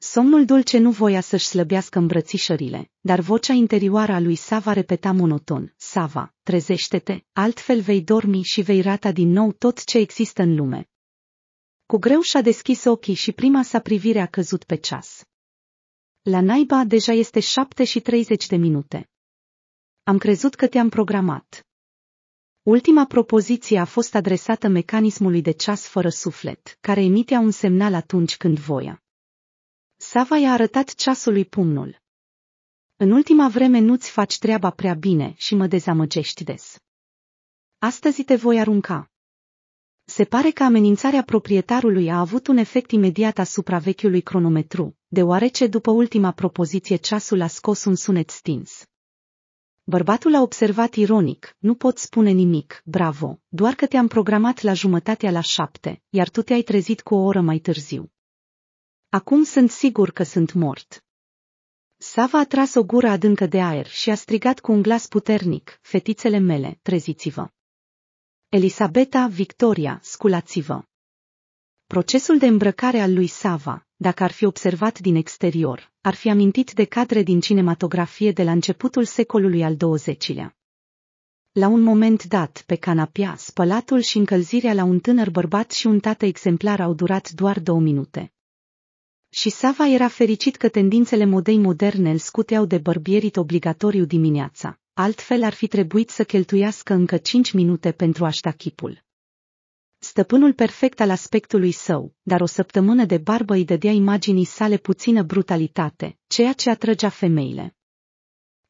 Somnul dulce nu voia să-și slăbească îmbrățișările, dar vocea interioară a lui Sava repeta monoton, Sava, trezește-te, altfel vei dormi și vei rata din nou tot ce există în lume. Cu greu și-a deschis ochii și prima sa privire a căzut pe ceas. La naiba deja este șapte și treizeci de minute. Am crezut că te-am programat. Ultima propoziție a fost adresată mecanismului de ceas fără suflet, care emitea un semnal atunci când voia. Sava i-a arătat ceasului pumnul. În ultima vreme nu-ți faci treaba prea bine și mă dezamăgești des. Astăzi te voi arunca. Se pare că amenințarea proprietarului a avut un efect imediat asupra vechiului cronometru, deoarece după ultima propoziție ceasul a scos un sunet stins. Bărbatul a observat ironic, nu pot spune nimic, bravo, doar că te-am programat la jumătatea la șapte, iar tu te-ai trezit cu o oră mai târziu. Acum sunt sigur că sunt mort. Sava a tras o gură adâncă de aer și a strigat cu un glas puternic, fetițele mele, treziți-vă. Elisabeta, Victoria, sculați-vă. Procesul de îmbrăcare al lui Sava, dacă ar fi observat din exterior, ar fi amintit de cadre din cinematografie de la începutul secolului al XX-lea. La un moment dat, pe canapia, spălatul și încălzirea la un tânăr bărbat și un tată exemplar au durat doar două minute. Și Sava era fericit că tendințele modei moderne îl scuteau de bărbierit obligatoriu dimineața, altfel ar fi trebuit să cheltuiască încă cinci minute pentru a da șta chipul. Stăpânul perfect al aspectului său, dar o săptămână de barbă îi dădea imaginii sale puțină brutalitate, ceea ce atrăgea femeile.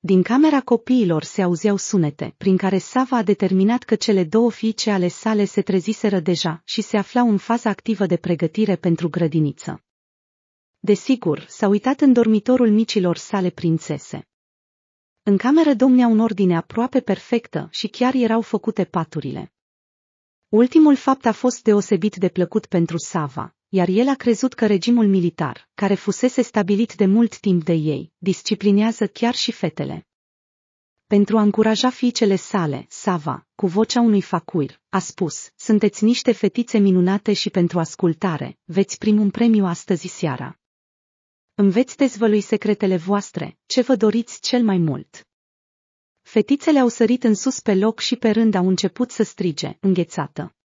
Din camera copiilor se auzeau sunete, prin care Sava a determinat că cele două fiice ale sale se treziseră deja și se aflau în faza activă de pregătire pentru grădiniță. Desigur, s-a uitat în dormitorul micilor sale prințese. În cameră domnea un ordine aproape perfectă și chiar erau făcute paturile. Ultimul fapt a fost deosebit de plăcut pentru Sava, iar el a crezut că regimul militar, care fusese stabilit de mult timp de ei, disciplinează chiar și fetele. Pentru a încuraja fiicele sale, Sava, cu vocea unui facuir, a spus, sunteți niște fetițe minunate și pentru ascultare, veți primi un premiu astăzi seara îmi veți dezvălui secretele voastre, ce vă doriți cel mai mult. Fetițele au sărit în sus pe loc și pe rând au început să strige, înghețată.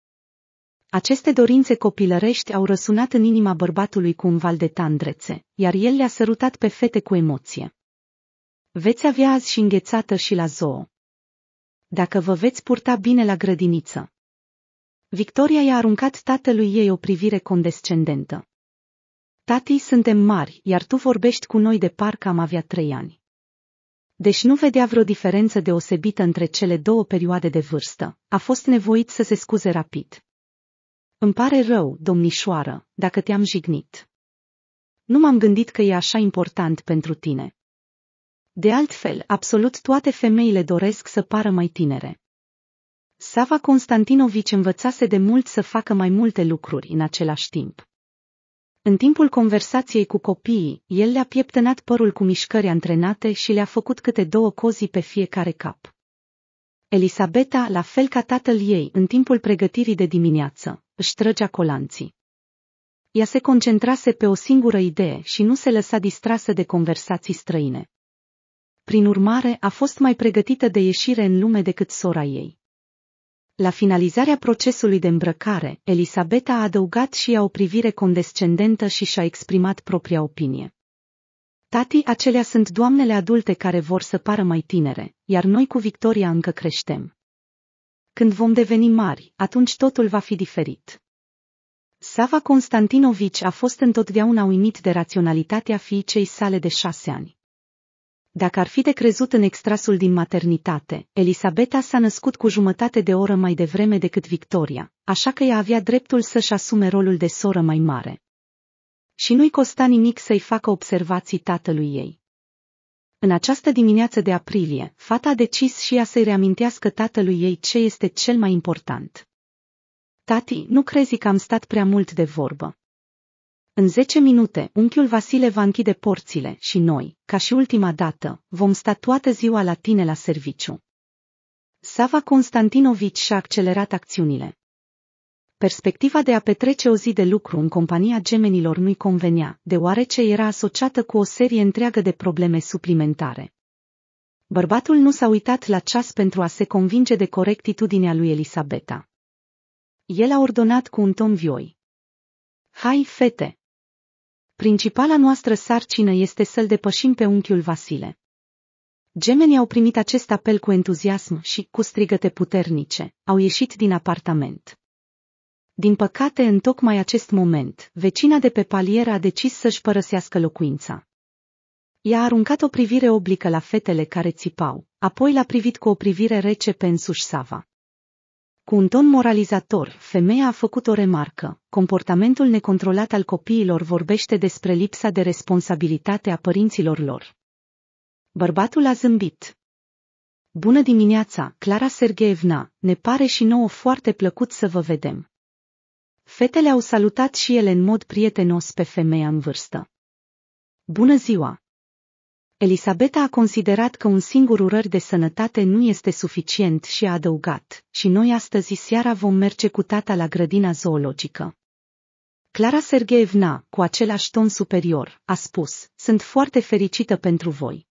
Aceste dorințe copilărești au răsunat în inima bărbatului cu un val de tandrețe, iar el le-a sărutat pe fete cu emoție. Veți avea azi și înghețată și la zoo. Dacă vă veți purta bine la grădiniță. Victoria i-a aruncat tatălui ei o privire condescendentă. Tati, suntem mari, iar tu vorbești cu noi de parcă am avea trei ani. Deși nu vedea vreo diferență deosebită între cele două perioade de vârstă, a fost nevoit să se scuze rapid. Îmi pare rău, domnișoară, dacă te-am jignit. Nu m-am gândit că e așa important pentru tine. De altfel, absolut toate femeile doresc să pară mai tinere. Sava Constantinovici învățase de mult să facă mai multe lucruri în același timp. În timpul conversației cu copiii, el le-a pieptănat părul cu mișcări antrenate și le-a făcut câte două cozi pe fiecare cap. Elisabeta, la fel ca tatăl ei, în timpul pregătirii de dimineață, își trăgea colanții. Ea se concentrase pe o singură idee și nu se lăsa distrasă de conversații străine. Prin urmare, a fost mai pregătită de ieșire în lume decât sora ei. La finalizarea procesului de îmbrăcare, Elisabeta a adăugat și ea o privire condescendentă și și-a exprimat propria opinie. Tati, acelea sunt doamnele adulte care vor să pară mai tinere, iar noi cu Victoria încă creștem. Când vom deveni mari, atunci totul va fi diferit. Sava Constantinovici a fost întotdeauna uimit de raționalitatea fiicei sale de șase ani. Dacă ar fi de crezut în extrasul din maternitate, Elisabeta s-a născut cu jumătate de oră mai devreme decât Victoria, așa că ea avea dreptul să-și asume rolul de soră mai mare. Și nu-i costa nimic să-i facă observații tatălui ei. În această dimineață de aprilie, fata a decis și ea să-i reamintească tatălui ei ce este cel mai important. Tati, nu crezi că am stat prea mult de vorbă. În zece minute, unchiul Vasile va închide porțile și noi, ca și ultima dată, vom sta toată ziua la tine la serviciu. Sava Constantinovici și-a accelerat acțiunile. Perspectiva de a petrece o zi de lucru în compania gemenilor nu-i convenea, deoarece era asociată cu o serie întreagă de probleme suplimentare. Bărbatul nu s-a uitat la ceas pentru a se convinge de corectitudinea lui Elisabeta. El a ordonat cu un ton vioi. Hai, fete, Principala noastră sarcină este să-l depășim pe unchiul Vasile. Gemenii au primit acest apel cu entuziasm și, cu strigăte puternice, au ieșit din apartament. Din păcate, în tocmai acest moment, vecina de pe palier a decis să-și părăsească locuința. Ea a aruncat o privire oblică la fetele care țipau, apoi l-a privit cu o privire rece pe însuși Sava. Cu un ton moralizator, femeia a făcut o remarcă. Comportamentul necontrolat al copiilor vorbește despre lipsa de responsabilitate a părinților lor. Bărbatul a zâmbit. Bună dimineața, Clara Sergeevna, ne pare și nouă foarte plăcut să vă vedem. Fetele au salutat și ele în mod prietenos pe femeia în vârstă. Bună ziua, Elisabeta a considerat că un singur urări de sănătate nu este suficient și a adăugat, și noi astăzi seara vom merge cu tata la grădina zoologică. Clara Sergeevna, cu același ton superior, a spus, sunt foarte fericită pentru voi.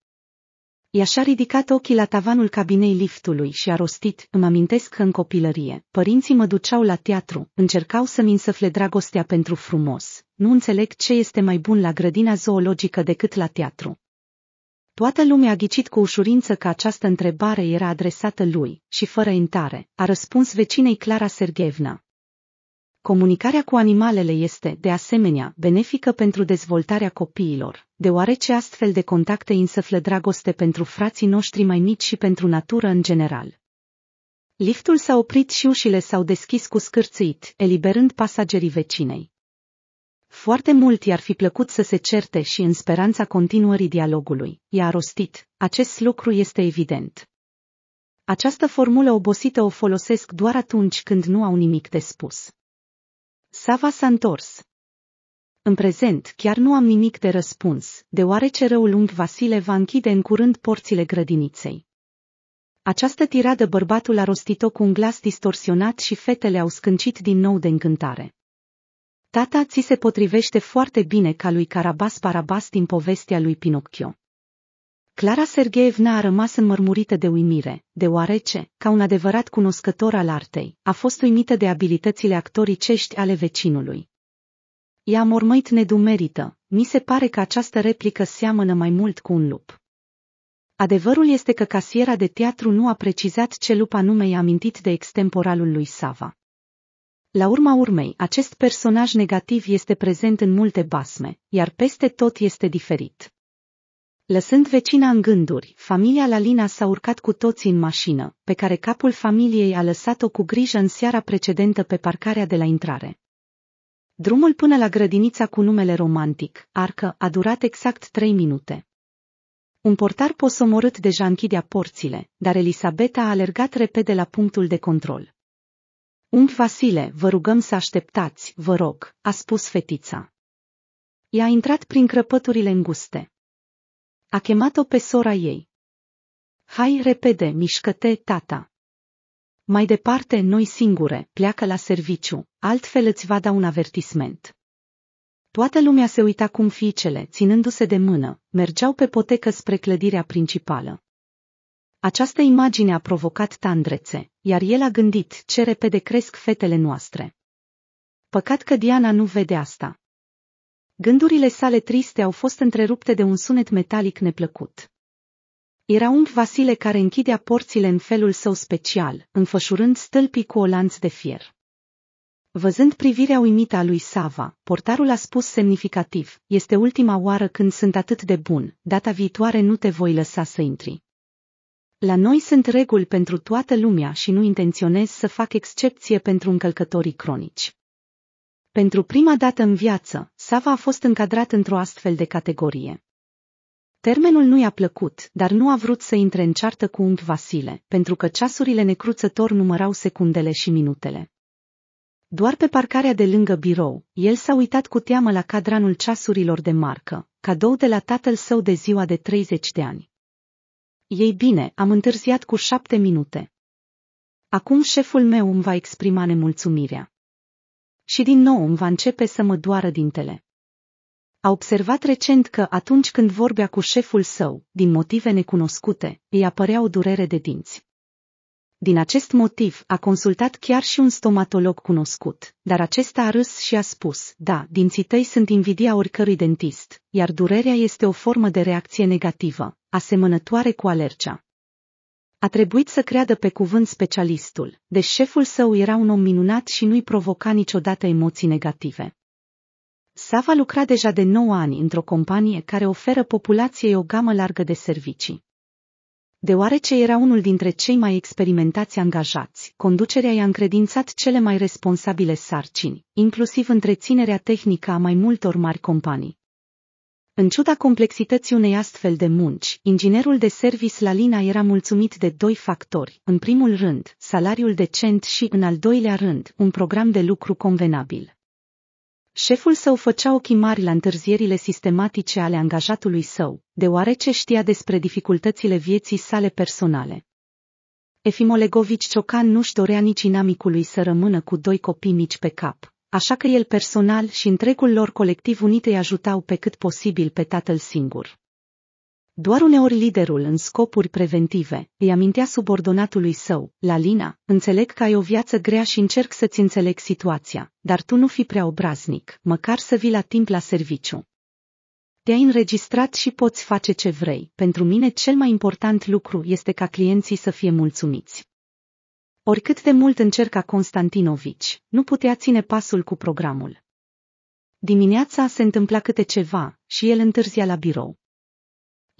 Ea și-a ridicat ochii la tavanul cabinei liftului și a rostit, îmi amintesc că în copilărie, părinții mă duceau la teatru, încercau să-mi însăfle dragostea pentru frumos, nu înțeleg ce este mai bun la grădina zoologică decât la teatru. Toată lumea a ghicit cu ușurință că această întrebare era adresată lui și fără intare, a răspuns vecinei Clara Sergevna. Comunicarea cu animalele este, de asemenea, benefică pentru dezvoltarea copiilor, deoarece astfel de contacte însăflă dragoste pentru frații noștri mai mici și pentru natură în general. Liftul s-a oprit și ușile s-au deschis cu scârțuit, eliberând pasagerii vecinei. Foarte mult i-ar fi plăcut să se certe și în speranța continuării dialogului, i-a rostit, acest lucru este evident. Această formulă obosită o folosesc doar atunci când nu au nimic de spus. Sava s-a întors. În prezent chiar nu am nimic de răspuns, deoarece răul lung Vasile va închide în curând porțile grădiniței. Această tiradă bărbatul a rostit-o cu un glas distorsionat și fetele au scâncit din nou de încântare. Tata ți se potrivește foarte bine ca lui Carabas Parabas din povestea lui Pinocchio. Clara Sergeevna a rămas înmărmurită de uimire, deoarece, ca un adevărat cunoscător al artei, a fost uimită de abilitățile actoricești ale vecinului. Ea a mormăit nedumerită, mi se pare că această replică seamănă mai mult cu un lup. Adevărul este că casiera de teatru nu a precizat ce lup anume i-a mintit de extemporalul lui Sava. La urma urmei, acest personaj negativ este prezent în multe basme, iar peste tot este diferit. Lăsând vecina în gânduri, familia Lalina s-a urcat cu toții în mașină, pe care capul familiei a lăsat-o cu grijă în seara precedentă pe parcarea de la intrare. Drumul până la grădinița cu numele romantic, Arcă, a durat exact trei minute. Un portar posomorât deja închidea porțile, dar Elisabeta a alergat repede la punctul de control. Um Fasile, vă rugăm să așteptați, vă rog, a spus fetița. I-a intrat prin crăpăturile înguste. A chemat-o pe sora ei. Hai repede, mișcă-te, tata. Mai departe, noi singure, pleacă la serviciu, altfel îți va da un avertisment. Toată lumea se uita cum fiicele, ținându-se de mână, mergeau pe potecă spre clădirea principală. Această imagine a provocat tandrețe, iar el a gândit ce repede cresc fetele noastre. Păcat că Diana nu vede asta. Gândurile sale triste au fost întrerupte de un sunet metalic neplăcut. Era un Vasile care închidea porțile în felul său special, înfășurând stâlpii cu o lanț de fier. Văzând privirea uimită a lui Sava, portarul a spus semnificativ, este ultima oară când sunt atât de bun, data viitoare nu te voi lăsa să intri. La noi sunt reguli pentru toată lumea și nu intenționez să fac excepție pentru încălcătorii cronici. Pentru prima dată în viață, Sava a fost încadrat într-o astfel de categorie. Termenul nu i-a plăcut, dar nu a vrut să intre în ceartă cu unchi Vasile, pentru că ceasurile necruțător numărau secundele și minutele. Doar pe parcarea de lângă birou, el s-a uitat cu teamă la cadranul ceasurilor de marcă, cadou de la tatăl său de ziua de 30 de ani. Ei bine, am întârziat cu șapte minute. Acum șeful meu îmi va exprima nemulțumirea. Și din nou îmi va începe să mă doară dintele. A observat recent că atunci când vorbea cu șeful său, din motive necunoscute, îi apărea o durere de dinți. Din acest motiv a consultat chiar și un stomatolog cunoscut, dar acesta a râs și a spus, da, dinții tăi sunt invidia oricărui dentist, iar durerea este o formă de reacție negativă, asemănătoare cu alergia. A trebuit să creadă pe cuvânt specialistul, deci șeful său era un om minunat și nu-i provoca niciodată emoții negative. Sava lucra deja de 9 ani într-o companie care oferă populației o gamă largă de servicii. Deoarece era unul dintre cei mai experimentați angajați, conducerea i-a încredințat cele mai responsabile sarcini, inclusiv întreținerea tehnică a mai multor mari companii. În ciuda complexității unei astfel de munci, inginerul de servis la Lina era mulțumit de doi factori. În primul rând, salariul decent și, în al doilea rând, un program de lucru convenabil. Șeful său făcea ochii mari la întârzierile sistematice ale angajatului său, deoarece știa despre dificultățile vieții sale personale. Efimolegovici Ciocan nu-și dorea nici inamicului să rămână cu doi copii mici pe cap, așa că el personal și întregul lor colectiv unit îi ajutau pe cât posibil pe tatăl singur. Doar uneori liderul în scopuri preventive îi amintea subordonatului său, Lalina, înțeleg că ai o viață grea și încerc să-ți înțeleg situația, dar tu nu fi prea obraznic, măcar să vii la timp la serviciu. Te-ai înregistrat și poți face ce vrei, pentru mine cel mai important lucru este ca clienții să fie mulțumiți. Oricât de mult încerca Constantinovici, nu putea ține pasul cu programul. Dimineața se întâmpla câte ceva și el întârzia la birou.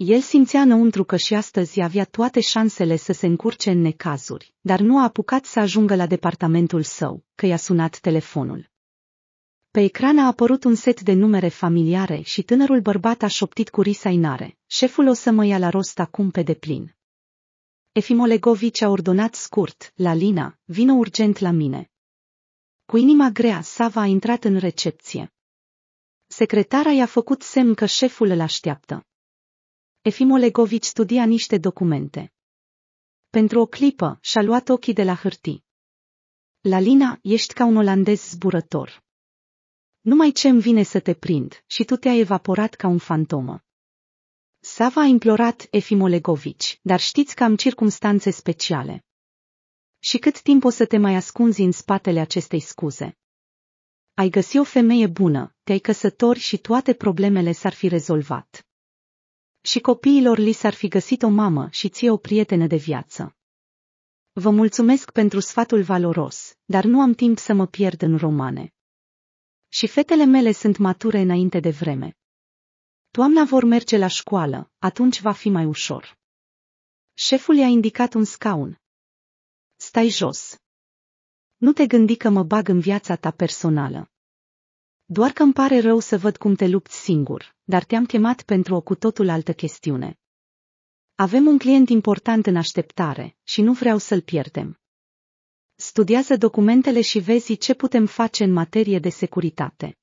El simțea înăuntru că și astăzi avea toate șansele să se încurce în necazuri, dar nu a apucat să ajungă la departamentul său, că i-a sunat telefonul. Pe ecran a apărut un set de numere familiare și tânărul bărbat a șoptit cu risa inare, șeful o să mă ia la rost acum pe deplin. Efimolegovici a ordonat scurt, la Lina, vină urgent la mine. Cu inima grea, Sava a intrat în recepție. Secretara i-a făcut semn că șeful îl așteaptă. Efim Olegovici studia niște documente. Pentru o clipă, și-a luat ochii de la hârtii. Lalina, ești ca un olandez zburător. Numai ce îmi vine să te prind și tu te-ai evaporat ca un fantomă. Sava a implorat Efim Olegovici, dar știți că am circumstanțe speciale. Și cât timp o să te mai ascunzi în spatele acestei scuze? Ai găsi o femeie bună, te-ai căsători și toate problemele s-ar fi rezolvat și copiilor li s-ar fi găsit o mamă și ție o prietenă de viață. Vă mulțumesc pentru sfatul valoros, dar nu am timp să mă pierd în romane. Și fetele mele sunt mature înainte de vreme. Toamna vor merge la școală, atunci va fi mai ușor. Șeful i-a indicat un scaun. Stai jos. Nu te gândi că mă bag în viața ta personală. Doar că îmi pare rău să văd cum te lupți singur, dar te-am chemat pentru o cu totul altă chestiune. Avem un client important în așteptare și nu vreau să-l pierdem. Studiază documentele și vezi ce putem face în materie de securitate.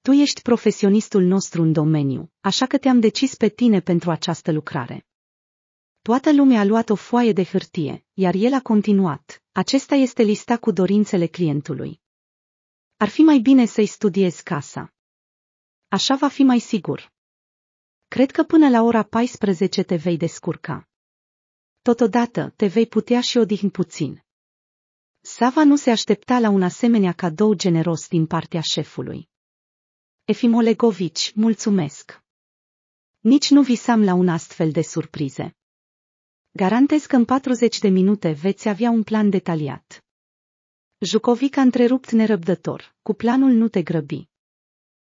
Tu ești profesionistul nostru în domeniu, așa că te-am decis pe tine pentru această lucrare. Toată lumea a luat o foaie de hârtie, iar el a continuat. Acesta este lista cu dorințele clientului. Ar fi mai bine să-i studiez casa. Așa va fi mai sigur. Cred că până la ora 14 te vei descurca. Totodată, te vei putea și odihni puțin. Sava nu se aștepta la un asemenea cadou generos din partea șefului. Efimolegovici, mulțumesc! Nici nu visam la un astfel de surprize. Garantez că în 40 de minute veți avea un plan detaliat. Jucovic a întrerupt nerăbdător, cu planul nu te grăbi.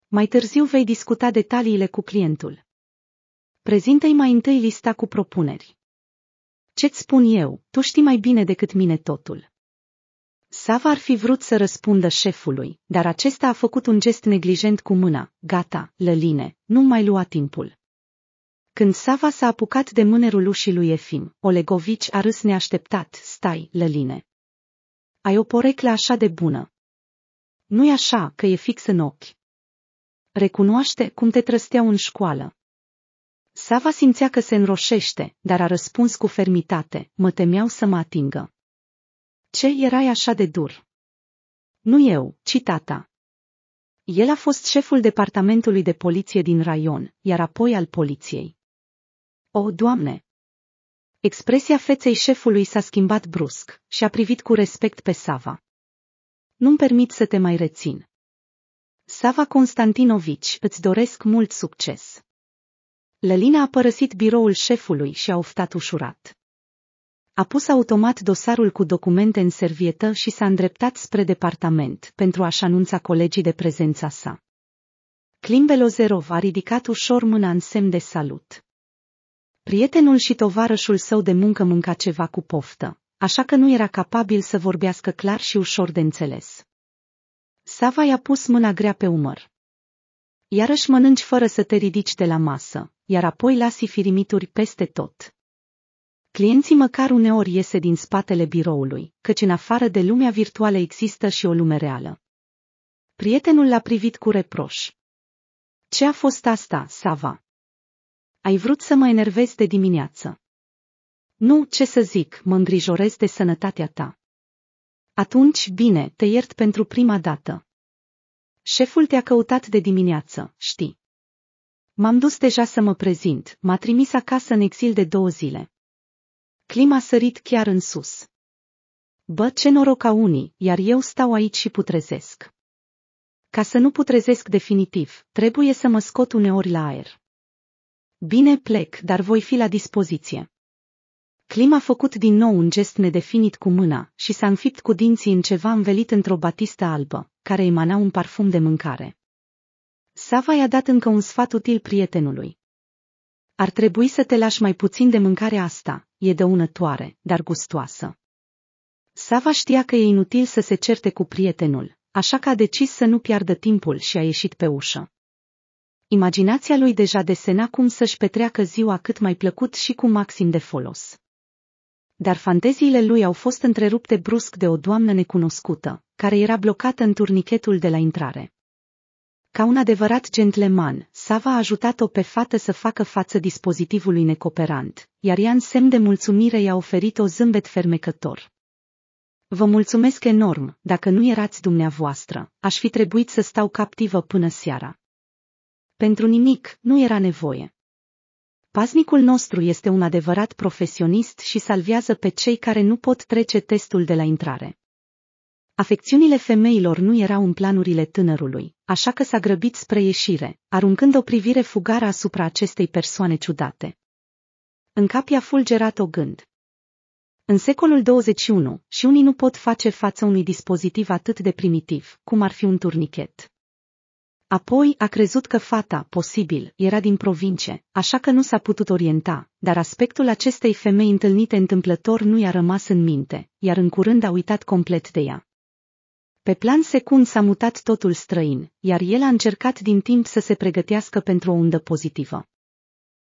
Mai târziu vei discuta detaliile cu clientul. Prezintă-i mai întâi lista cu propuneri. Ce-ți spun eu, tu știi mai bine decât mine totul. Sava ar fi vrut să răspundă șefului, dar acesta a făcut un gest neglijent cu mâna, gata, lăline, nu mai lua timpul. Când Sava s-a apucat de mânerul ușii lui Efim, Olegovici a râs neașteptat, stai, lăline ai o poreclă așa de bună. Nu-i așa că e fix în ochi. Recunoaște cum te trăsteau în școală. Sava simțea că se înroșește, dar a răspuns cu fermitate, mă temeau să mă atingă. Ce erai așa de dur? Nu eu, ci tata. El a fost șeful departamentului de poliție din raion, iar apoi al poliției. O, Doamne! Expresia feței șefului s-a schimbat brusc și a privit cu respect pe Sava. Nu-mi permit să te mai rețin. Sava Constantinovici, îți doresc mult succes. Lălina a părăsit biroul șefului și a oftat ușurat. A pus automat dosarul cu documente în servietă și s-a îndreptat spre departament pentru a-și anunța colegii de prezența sa. Klim a ridicat ușor mâna în semn de salut. Prietenul și tovarășul său de muncă mânca ceva cu poftă, așa că nu era capabil să vorbească clar și ușor de înțeles. Sava i-a pus mâna grea pe umăr. Iarăși mănânci fără să te ridici de la masă, iar apoi lasi firimituri peste tot. Clienții măcar uneori iese din spatele biroului, căci în afară de lumea virtuală există și o lume reală. Prietenul l-a privit cu reproș. Ce a fost asta, Sava? Ai vrut să mă enervezi de dimineață. Nu, ce să zic, mă îngrijorez de sănătatea ta. Atunci, bine, te iert pentru prima dată. Șeful te-a căutat de dimineață, știi. M-am dus deja să mă prezint, m-a trimis acasă în exil de două zile. Clima a sărit chiar în sus. Bă, ce noroc a unii, iar eu stau aici și putrezesc. Ca să nu putrezesc definitiv, trebuie să mă scot uneori la aer. Bine plec, dar voi fi la dispoziție. Clima a făcut din nou un gest nedefinit cu mâna și s-a înfipt cu dinții în ceva învelit într-o batistă albă, care emana un parfum de mâncare. Sava i-a dat încă un sfat util prietenului. Ar trebui să te lași mai puțin de mâncare asta, e dăunătoare, dar gustoasă. Sava știa că e inutil să se certe cu prietenul, așa că a decis să nu piardă timpul și a ieșit pe ușă. Imaginația lui deja desena cum să-și petreacă ziua cât mai plăcut și cu maxim de folos. Dar fanteziile lui au fost întrerupte brusc de o doamnă necunoscută, care era blocată în turnichetul de la intrare. Ca un adevărat gentleman, Sava a ajutat-o pe fată să facă față dispozitivului necoperant, iar ea în semn de mulțumire i-a oferit o zâmbet fermecător. Vă mulțumesc enorm, dacă nu erați dumneavoastră, aș fi trebuit să stau captivă până seara. Pentru nimic, nu era nevoie. Paznicul nostru este un adevărat profesionist și salvează pe cei care nu pot trece testul de la intrare. Afecțiunile femeilor nu erau în planurile tânărului, așa că s-a grăbit spre ieșire, aruncând o privire fugară asupra acestei persoane ciudate. În cap i-a fulgerat o gând. În secolul 21, și unii nu pot face față unui dispozitiv atât de primitiv, cum ar fi un turnichet. Apoi a crezut că fata, posibil, era din provincie, așa că nu s-a putut orienta, dar aspectul acestei femei întâlnite întâmplător nu i-a rămas în minte, iar în curând a uitat complet de ea. Pe plan secund s-a mutat totul străin, iar el a încercat din timp să se pregătească pentru o undă pozitivă.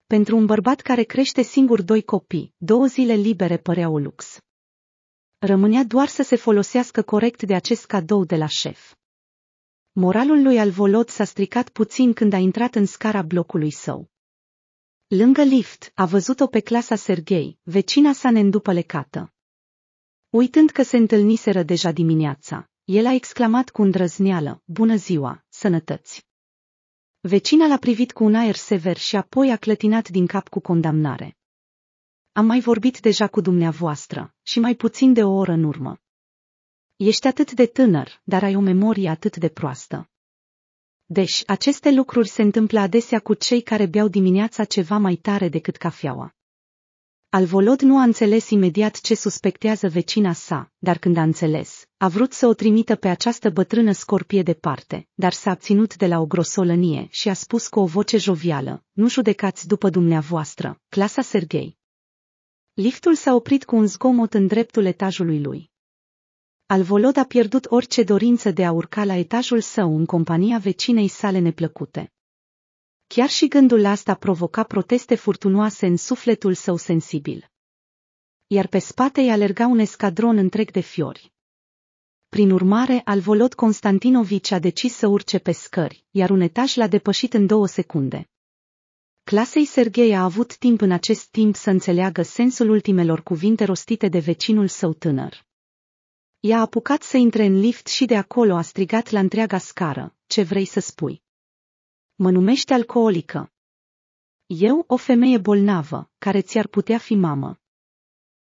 Pentru un bărbat care crește singur doi copii, două zile libere părea o lux. Rămânea doar să se folosească corect de acest cadou de la șef. Moralul lui Alvolod s-a stricat puțin când a intrat în scara blocului său. Lângă lift, a văzut-o pe clasa Serghei, vecina sa neîndupălecată. Uitând că se întâlniseră deja dimineața, el a exclamat cu îndrăzneală, Bună ziua, sănătăți! Vecina l-a privit cu un aer sever și apoi a clătinat din cap cu condamnare. Am mai vorbit deja cu dumneavoastră, și mai puțin de o oră în urmă. Ești atât de tânăr, dar ai o memorie atât de proastă. Deci, aceste lucruri se întâmplă adesea cu cei care beau dimineața ceva mai tare decât cafeaua. Alvolod nu a înțeles imediat ce suspectează vecina sa, dar când a înțeles, a vrut să o trimită pe această bătrână scorpie departe, dar s-a abținut de la o grosolănie și a spus cu o voce jovială, nu judecați după dumneavoastră, clasa Serghei. Liftul s-a oprit cu un zgomot în dreptul etajului lui. Alvolod a pierdut orice dorință de a urca la etajul său în compania vecinei sale neplăcute. Chiar și gândul asta provoca proteste furtunoase în sufletul său sensibil. Iar pe spate îi alerga un escadron întreg de fiori. Prin urmare, Alvolod Constantinovici a decis să urce pe scări, iar un etaj l-a depășit în două secunde. Clasei Serghei a avut timp în acest timp să înțeleagă sensul ultimelor cuvinte rostite de vecinul său tânăr. I-a apucat să intre în lift și de acolo a strigat la întreaga scară, ce vrei să spui? Mă numește alcoolică. Eu, o femeie bolnavă, care ți-ar putea fi mamă.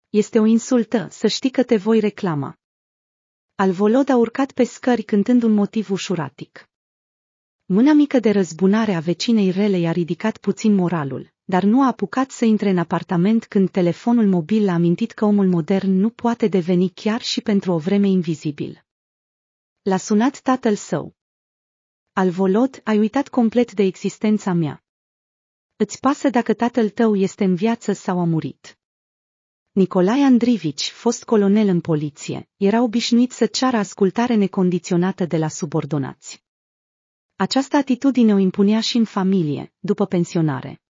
Este o insultă, să știi că te voi reclama. Alvolod a urcat pe scări cântând un motiv ușuratic. Mâna mică de răzbunare a vecinei rele i-a ridicat puțin moralul, dar nu a apucat să intre în apartament când telefonul mobil a amintit că omul modern nu poate deveni chiar și pentru o vreme invizibil. L-a sunat tatăl său. volot, ai uitat complet de existența mea. Îți pasă dacă tatăl tău este în viață sau a murit. Nicolae Andrivici, fost colonel în poliție, era obișnuit să ceară ascultare necondiționată de la subordonați. Această atitudine o impunea și în familie, după pensionare.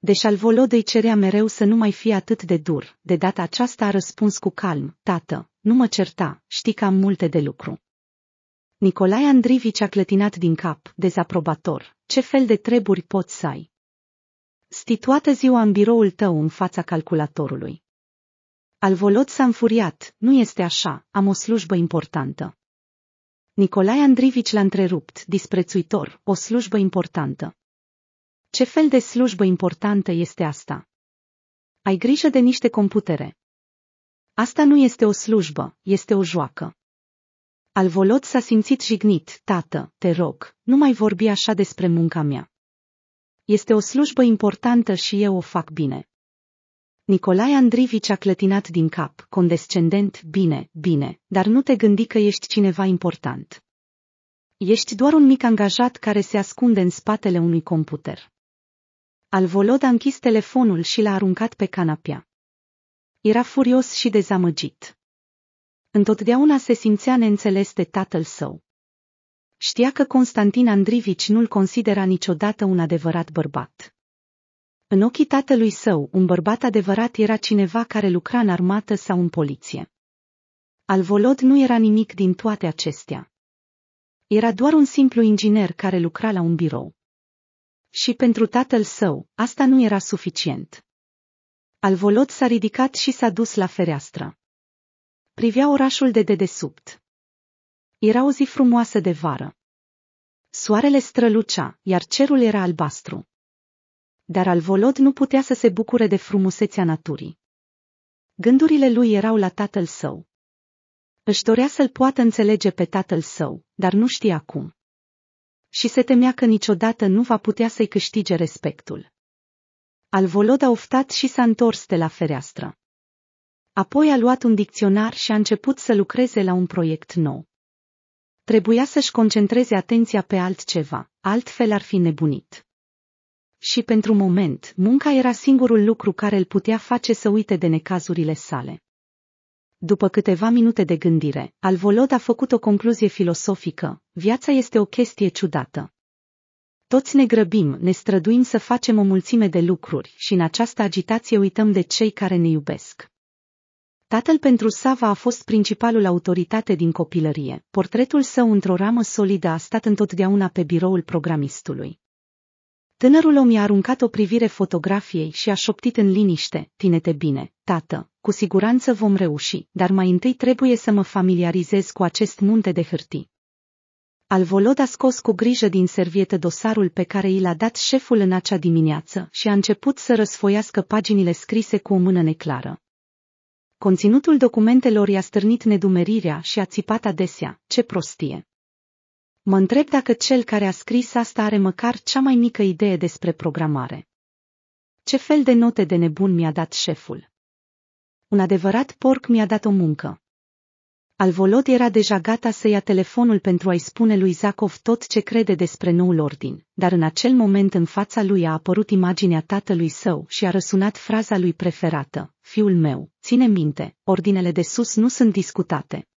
Deși Alvolod îi cerea mereu să nu mai fie atât de dur, de data aceasta a răspuns cu calm, tată, nu mă certa, știi că am multe de lucru. Nicolae Andrivici a clătinat din cap, dezaprobator, ce fel de treburi poți să ai? toată ziua în biroul tău în fața calculatorului. Alvolod s-a înfuriat, nu este așa, am o slujbă importantă. Nicolae Andrivici l-a întrerupt, disprețuitor, o slujbă importantă. Ce fel de slujbă importantă este asta? Ai grijă de niște computere. Asta nu este o slujbă, este o joacă. Alvolot s-a simțit jignit, tată, te rog, nu mai vorbi așa despre munca mea. Este o slujbă importantă și eu o fac bine. Nicolae Andrivici a clătinat din cap, condescendent, bine, bine, dar nu te gândi că ești cineva important. Ești doar un mic angajat care se ascunde în spatele unui computer. Alvolod a închis telefonul și l-a aruncat pe canapea. Era furios și dezamăgit. Întotdeauna se simțea neînțeles de tatăl său. Știa că Constantin Andrivici nu-l considera niciodată un adevărat bărbat. În ochii tatălui său, un bărbat adevărat era cineva care lucra în armată sau în poliție. Alvolod nu era nimic din toate acestea. Era doar un simplu inginer care lucra la un birou. Și pentru tatăl său, asta nu era suficient. Alvolot s-a ridicat și s-a dus la fereastră. Privea orașul de dedesubt. Era o zi frumoasă de vară. Soarele strălucea, iar cerul era albastru. Dar Alvolod nu putea să se bucure de frumusețea naturii. Gândurile lui erau la tatăl său. Își dorea să-l poată înțelege pe tatăl său, dar nu știa cum și se temea că niciodată nu va putea să-i câștige respectul. Alvolod a oftat și s-a întors de la fereastră. Apoi a luat un dicționar și a început să lucreze la un proiect nou. Trebuia să-și concentreze atenția pe altceva, altfel ar fi nebunit. Și pentru moment, munca era singurul lucru care îl putea face să uite de necazurile sale. După câteva minute de gândire, Alvolod a făcut o concluzie filosofică, viața este o chestie ciudată. Toți ne grăbim, ne străduim să facem o mulțime de lucruri și în această agitație uităm de cei care ne iubesc. Tatăl pentru Sava a fost principalul autoritate din copilărie. Portretul său într-o ramă solidă a stat întotdeauna pe biroul programistului. Tânărul om i-a aruncat o privire fotografiei și a șoptit în liniște, tinete bine, tată, cu siguranță vom reuși, dar mai întâi trebuie să mă familiarizez cu acest munte de hârtii. Alvolod a scos cu grijă din servietă dosarul pe care i l-a dat șeful în acea dimineață și a început să răsfoiască paginile scrise cu o mână neclară. Conținutul documentelor i-a stârnit nedumerirea și a țipat adesea, ce prostie! Mă întreb dacă cel care a scris asta are măcar cea mai mică idee despre programare. Ce fel de note de nebun mi-a dat șeful? Un adevărat porc mi-a dat o muncă. Alvolod era deja gata să ia telefonul pentru a-i spune lui Zakov tot ce crede despre noul ordin, dar în acel moment în fața lui a apărut imaginea tatălui său și a răsunat fraza lui preferată, Fiul meu, ține minte, ordinele de sus nu sunt discutate.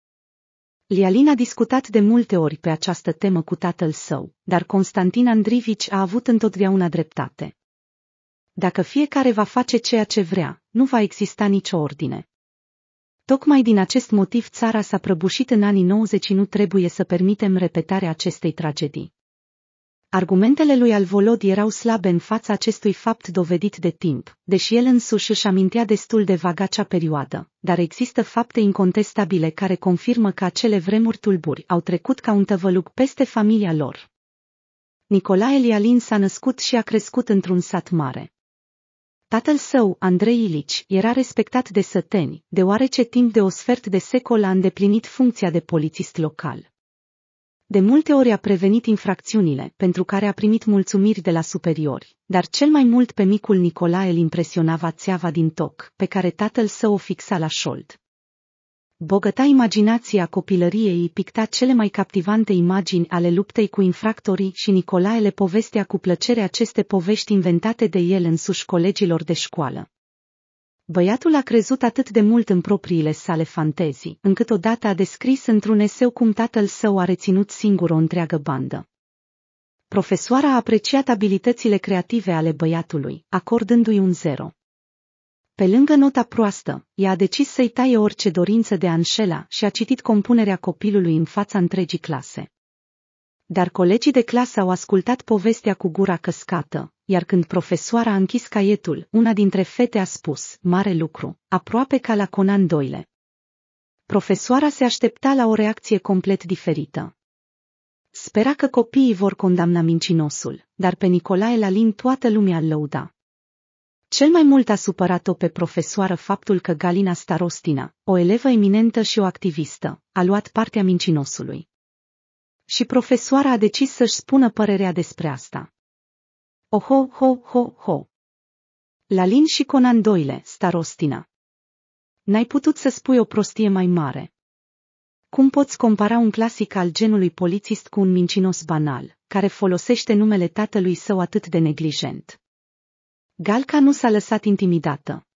Lialin a discutat de multe ori pe această temă cu tatăl său, dar Constantin Andrivici a avut întotdeauna dreptate. Dacă fiecare va face ceea ce vrea, nu va exista nicio ordine. Tocmai din acest motiv țara s-a prăbușit în anii 90 și nu trebuie să permitem repetarea acestei tragedii. Argumentele lui Alvolod erau slabe în fața acestui fapt dovedit de timp, deși el însuși își amintea destul de vag acea perioadă, dar există fapte incontestabile care confirmă că acele vremuri tulburi au trecut ca un tăvăluc peste familia lor. Nicolae Lialin s-a născut și a crescut într-un sat mare. Tatăl său, Andrei Ilici, era respectat de săteni, deoarece timp de o sfert de secol a îndeplinit funcția de polițist local. De multe ori a prevenit infracțiunile, pentru care a primit mulțumiri de la superiori, dar cel mai mult pe micul Nicolae îl impresionava țeava din toc, pe care tatăl său o fixa la șold bogăta imaginația copilăriei picta cele mai captivante imagini ale luptei cu infractorii și Nicolae le povestea cu plăcere aceste povești inventate de el însuși colegilor de școală. Băiatul a crezut atât de mult în propriile sale fantezii, încât odată a descris într-un eseu cum tatăl său a reținut singur o întreagă bandă. Profesoara a apreciat abilitățile creative ale băiatului, acordându-i un zero. Pe lângă nota proastă, ea a decis să-i taie orice dorință de Anșela și a citit compunerea copilului în fața întregii clase. Dar colegii de clasă au ascultat povestea cu gura căscată, iar când profesoara a închis caietul, una dintre fete a spus, mare lucru, aproape ca la Conan Doile”. Profesoara se aștepta la o reacție complet diferită. Spera că copiii vor condamna mincinosul, dar pe Nicolae Lalin toată lumea îl lăuda. Cel mai mult a supărat-o pe profesoară faptul că Galina Starostina, o elevă eminentă și o activistă, a luat partea mincinosului. Și profesoara a decis să-și spună părerea despre asta. Oho, ho, ho, ho! Lalin și Conan Doile, Starostina. N-ai putut să spui o prostie mai mare. Cum poți compara un clasic al genului polițist cu un mincinos banal, care folosește numele tatălui său atât de neglijent? Galca nu s-a lăsat intimidată.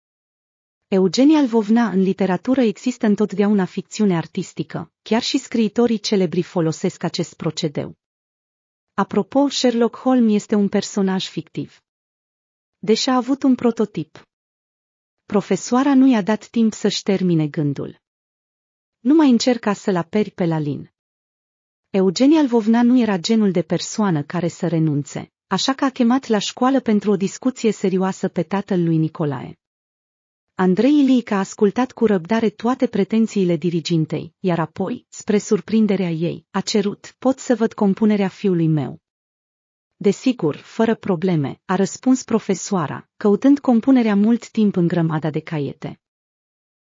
Eugenia Lvovna în literatură există întotdeauna ficțiune artistică, chiar și scriitorii celebri folosesc acest procedeu. Apropo, Sherlock Holmes este un personaj fictiv. Deși a avut un prototip. Profesoara nu i-a dat timp să-și termine gândul. Nu mai încerca să-l aperi pe Lalin. Eugenia Lvovna nu era genul de persoană care să renunțe așa că a chemat la școală pentru o discuție serioasă pe tatăl lui Nicolae. Andrei Ilic a ascultat cu răbdare toate pretențiile dirigintei, iar apoi, spre surprinderea ei, a cerut, pot să văd compunerea fiului meu. Desigur, fără probleme, a răspuns profesoara, căutând compunerea mult timp în grămada de caiete.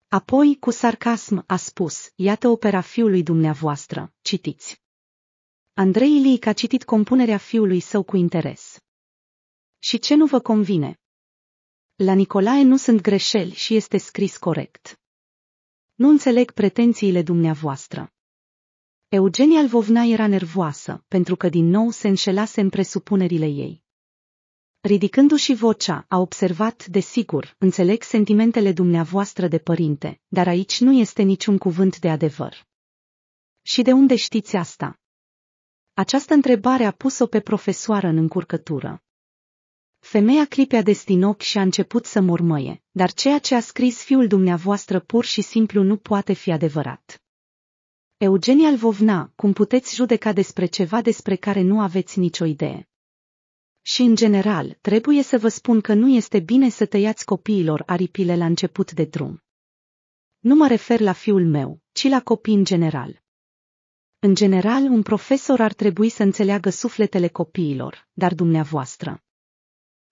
Apoi, cu sarcasm, a spus, iată opera fiului dumneavoastră, citiți. Andrei Ilic a citit compunerea fiului său cu interes. Și ce nu vă convine? La Nicolae nu sunt greșeli și este scris corect. Nu înțeleg pretențiile dumneavoastră. Eugenia Lvovna era nervoasă, pentru că din nou se înșelase în presupunerile ei. Ridicându-și vocea, a observat, desigur, înțeleg sentimentele dumneavoastră de părinte, dar aici nu este niciun cuvânt de adevăr. Și de unde știți asta? Această întrebare a pus-o pe profesoară în încurcătură. Femeia clipea de stinoc și a început să mormăie, dar ceea ce a scris fiul dumneavoastră pur și simplu nu poate fi adevărat. Eugenia Lvovna, cum puteți judeca despre ceva despre care nu aveți nicio idee? Și în general, trebuie să vă spun că nu este bine să tăiați copiilor aripile la început de drum. Nu mă refer la fiul meu, ci la copii în general. În general, un profesor ar trebui să înțeleagă sufletele copiilor, dar dumneavoastră.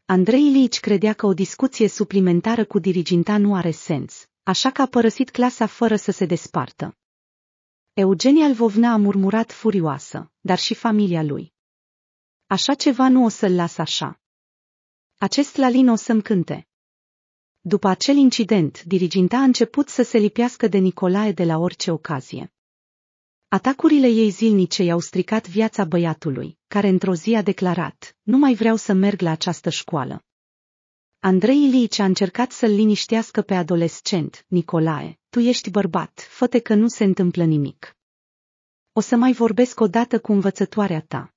Andrei Lici credea că o discuție suplimentară cu diriginta nu are sens, așa că a părăsit clasa fără să se despartă. Eugenia Lvovna a murmurat furioasă, dar și familia lui. Așa ceva nu o să-l las așa. Acest lalin o să-mi cânte. După acel incident, diriginta a început să se lipească de Nicolae de la orice ocazie. Atacurile ei zilnice i-au stricat viața băiatului, care într-o zi a declarat, nu mai vreau să merg la această școală. Andrei Ilici a încercat să-l liniștească pe adolescent, Nicolae, tu ești bărbat, fă că nu se întâmplă nimic. O să mai vorbesc odată cu învățătoarea ta.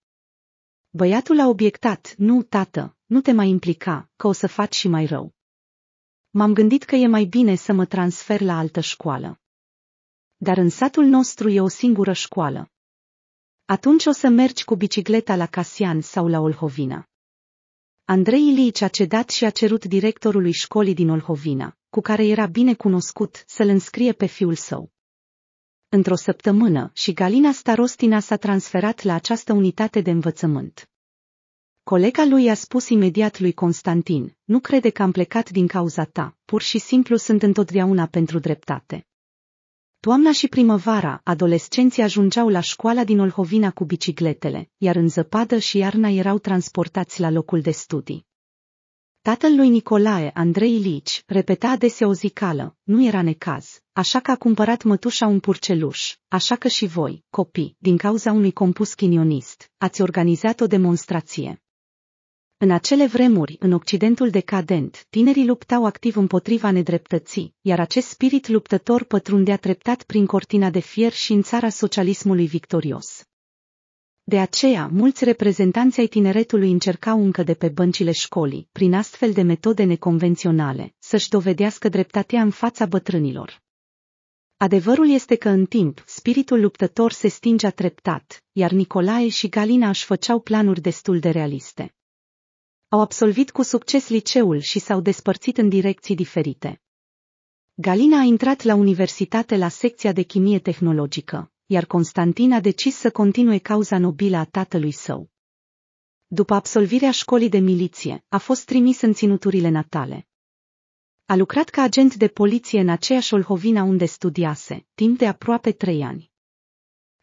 Băiatul a obiectat, nu, tată, nu te mai implica, că o să faci și mai rău. M-am gândit că e mai bine să mă transfer la altă școală. Dar în satul nostru e o singură școală. Atunci o să mergi cu bicicleta la Casian sau la Olhovina. Andrei Ilici a cedat și a cerut directorului școlii din Olhovina, cu care era bine cunoscut, să-l înscrie pe fiul său. Într-o săptămână și Galina Starostina s-a transferat la această unitate de învățământ. Colega lui a spus imediat lui Constantin, nu crede că am plecat din cauza ta, pur și simplu sunt întotdeauna pentru dreptate. Toamna și primăvara, adolescenții ajungeau la școala din Olhovina cu bicicletele, iar în zăpadă și iarna erau transportați la locul de studii. Tatăl lui Nicolae, Andrei Ilici, repeta adesea o zicală, nu era necaz, așa că a cumpărat mătușa un purceluș, așa că și voi, copii, din cauza unui compus chinionist, ați organizat o demonstrație. În acele vremuri, în Occidentul decadent, tinerii luptau activ împotriva nedreptății, iar acest spirit luptător pătrundea treptat prin cortina de fier și în țara socialismului victorios. De aceea, mulți reprezentanți ai tineretului încercau încă de pe băncile școlii, prin astfel de metode neconvenționale, să-și dovedească dreptatea în fața bătrânilor. Adevărul este că în timp, spiritul luptător se stingea treptat, iar Nicolae și Galina își făceau planuri destul de realiste. Au absolvit cu succes liceul și s-au despărțit în direcții diferite. Galina a intrat la universitate la secția de chimie tehnologică, iar Constantin a decis să continue cauza nobilă a tatălui său. După absolvirea școlii de miliție, a fost trimis în ținuturile natale. A lucrat ca agent de poliție în aceeași Olhovina unde studiase, timp de aproape trei ani.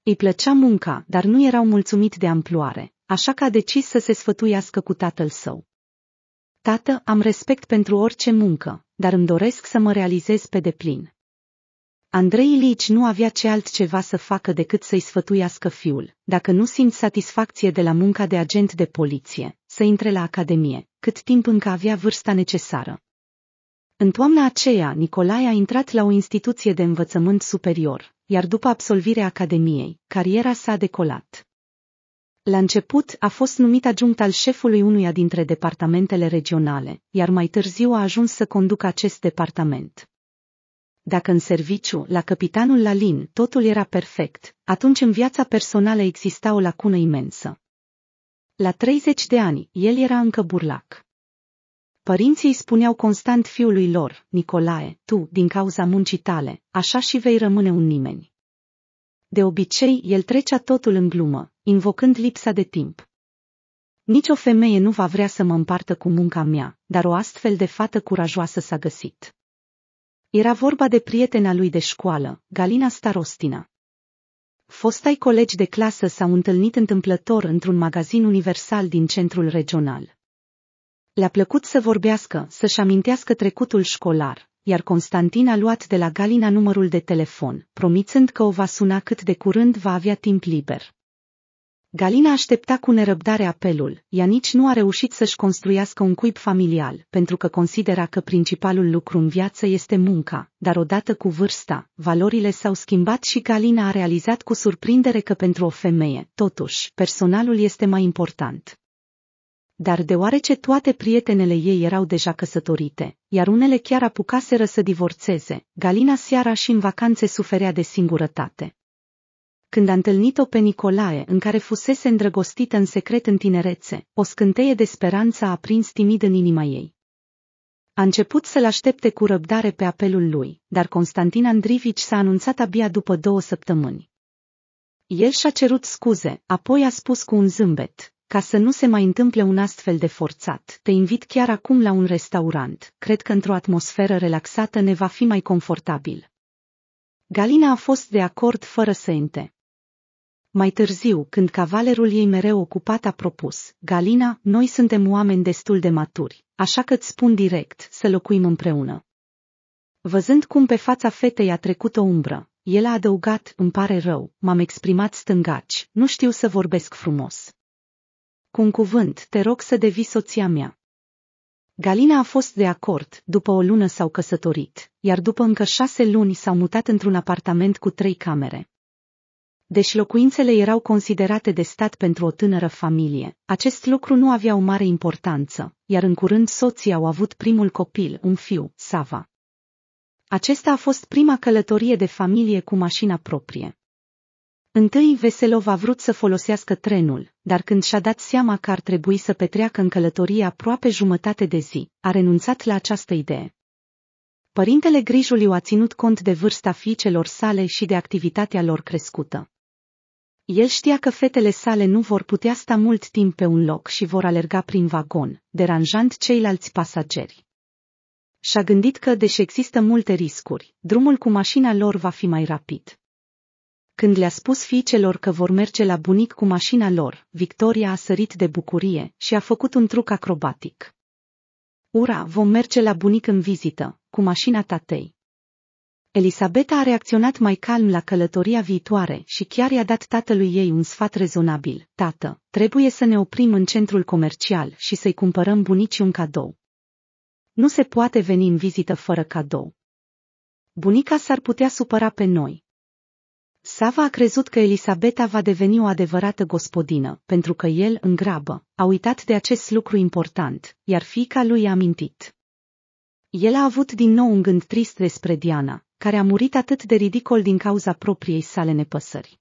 Îi plăcea munca, dar nu erau mulțumit de amploare așa că a decis să se sfătuiască cu tatăl său. Tată, am respect pentru orice muncă, dar îmi doresc să mă realizez pe deplin. Andrei Ilici nu avea ce altceva să facă decât să-i sfătuiască fiul, dacă nu simt satisfacție de la munca de agent de poliție, să intre la academie, cât timp încă avea vârsta necesară. În toamna aceea, Nicolae a intrat la o instituție de învățământ superior, iar după absolvirea academiei, cariera s-a decolat. La început a fost numit adjunct al șefului unuia dintre departamentele regionale, iar mai târziu a ajuns să conducă acest departament. Dacă în serviciu, la capitanul Lalin, totul era perfect, atunci în viața personală exista o lacună imensă. La 30 de ani, el era încă burlac. Părinții îi spuneau constant fiului lor, Nicolae, tu, din cauza muncii tale, așa și vei rămâne un nimeni. De obicei, el trecea totul în glumă, invocând lipsa de timp. Nici o femeie nu va vrea să mă împartă cu munca mea, dar o astfel de fată curajoasă s-a găsit. Era vorba de prietena lui de școală, Galina Starostina. Fostai colegi de clasă s-au întâlnit întâmplător într-un magazin universal din centrul regional. Le-a plăcut să vorbească, să-și amintească trecutul școlar, iar Constantin a luat de la Galina numărul de telefon, promițând că o va suna cât de curând va avea timp liber. Galina aștepta cu nerăbdare apelul, ea nici nu a reușit să-și construiască un cuib familial, pentru că considera că principalul lucru în viață este munca, dar odată cu vârsta, valorile s-au schimbat și Galina a realizat cu surprindere că pentru o femeie, totuși, personalul este mai important. Dar deoarece toate prietenele ei erau deja căsătorite, iar unele chiar apucaseră să divorțeze, Galina seara și în vacanțe suferea de singurătate. Când a întâlnit-o pe Nicolae, în care fusese îndrăgostită în secret în tinerețe, o scânteie de speranță a prins timid în inima ei a început să-l aștepte cu răbdare pe apelul lui, dar Constantin Andrivici s-a anunțat abia după două săptămâni. El și-a cerut scuze, apoi a spus cu un zâmbet, ca să nu se mai întâmple un astfel de forțat, te invit chiar acum la un restaurant. Cred că într-o atmosferă relaxată ne va fi mai confortabil. Galina a fost de acord fără să ente. Mai târziu, când cavalerul ei mereu ocupat a propus, Galina, noi suntem oameni destul de maturi, așa că îți spun direct să locuim împreună. Văzând cum pe fața fetei a trecut o umbră, el a adăugat, îmi pare rău, m-am exprimat stângaci, nu știu să vorbesc frumos cu un cuvânt, te rog să devii soția mea. Galina a fost de acord, după o lună s-au căsătorit, iar după încă șase luni s-au mutat într-un apartament cu trei camere. Deși locuințele erau considerate de stat pentru o tânără familie, acest lucru nu avea o mare importanță, iar în curând soții au avut primul copil, un fiu, Sava. Acesta a fost prima călătorie de familie cu mașina proprie. Întâi Veselov a vrut să folosească trenul, dar când și-a dat seama că ar trebui să petreacă în călătorie aproape jumătate de zi, a renunțat la această idee. Părintele Grijuliu a ținut cont de vârsta fiicelor sale și de activitatea lor crescută. El știa că fetele sale nu vor putea sta mult timp pe un loc și vor alerga prin vagon, deranjant ceilalți pasageri. Și-a gândit că, deși există multe riscuri, drumul cu mașina lor va fi mai rapid. Când le-a spus fiicelor că vor merge la bunic cu mașina lor, Victoria a sărit de bucurie și a făcut un truc acrobatic. Ura, vom merge la bunic în vizită, cu mașina tatei. Elisabeta a reacționat mai calm la călătoria viitoare și chiar i-a dat tatălui ei un sfat rezonabil. Tată, trebuie să ne oprim în centrul comercial și să-i cumpărăm bunicii un cadou. Nu se poate veni în vizită fără cadou. Bunica s-ar putea supăra pe noi, Sava a crezut că Elisabeta va deveni o adevărată gospodină, pentru că el, în grabă, a uitat de acest lucru important, iar fica lui a mintit. El a avut din nou un gând trist despre Diana, care a murit atât de ridicol din cauza propriei sale nepăsări.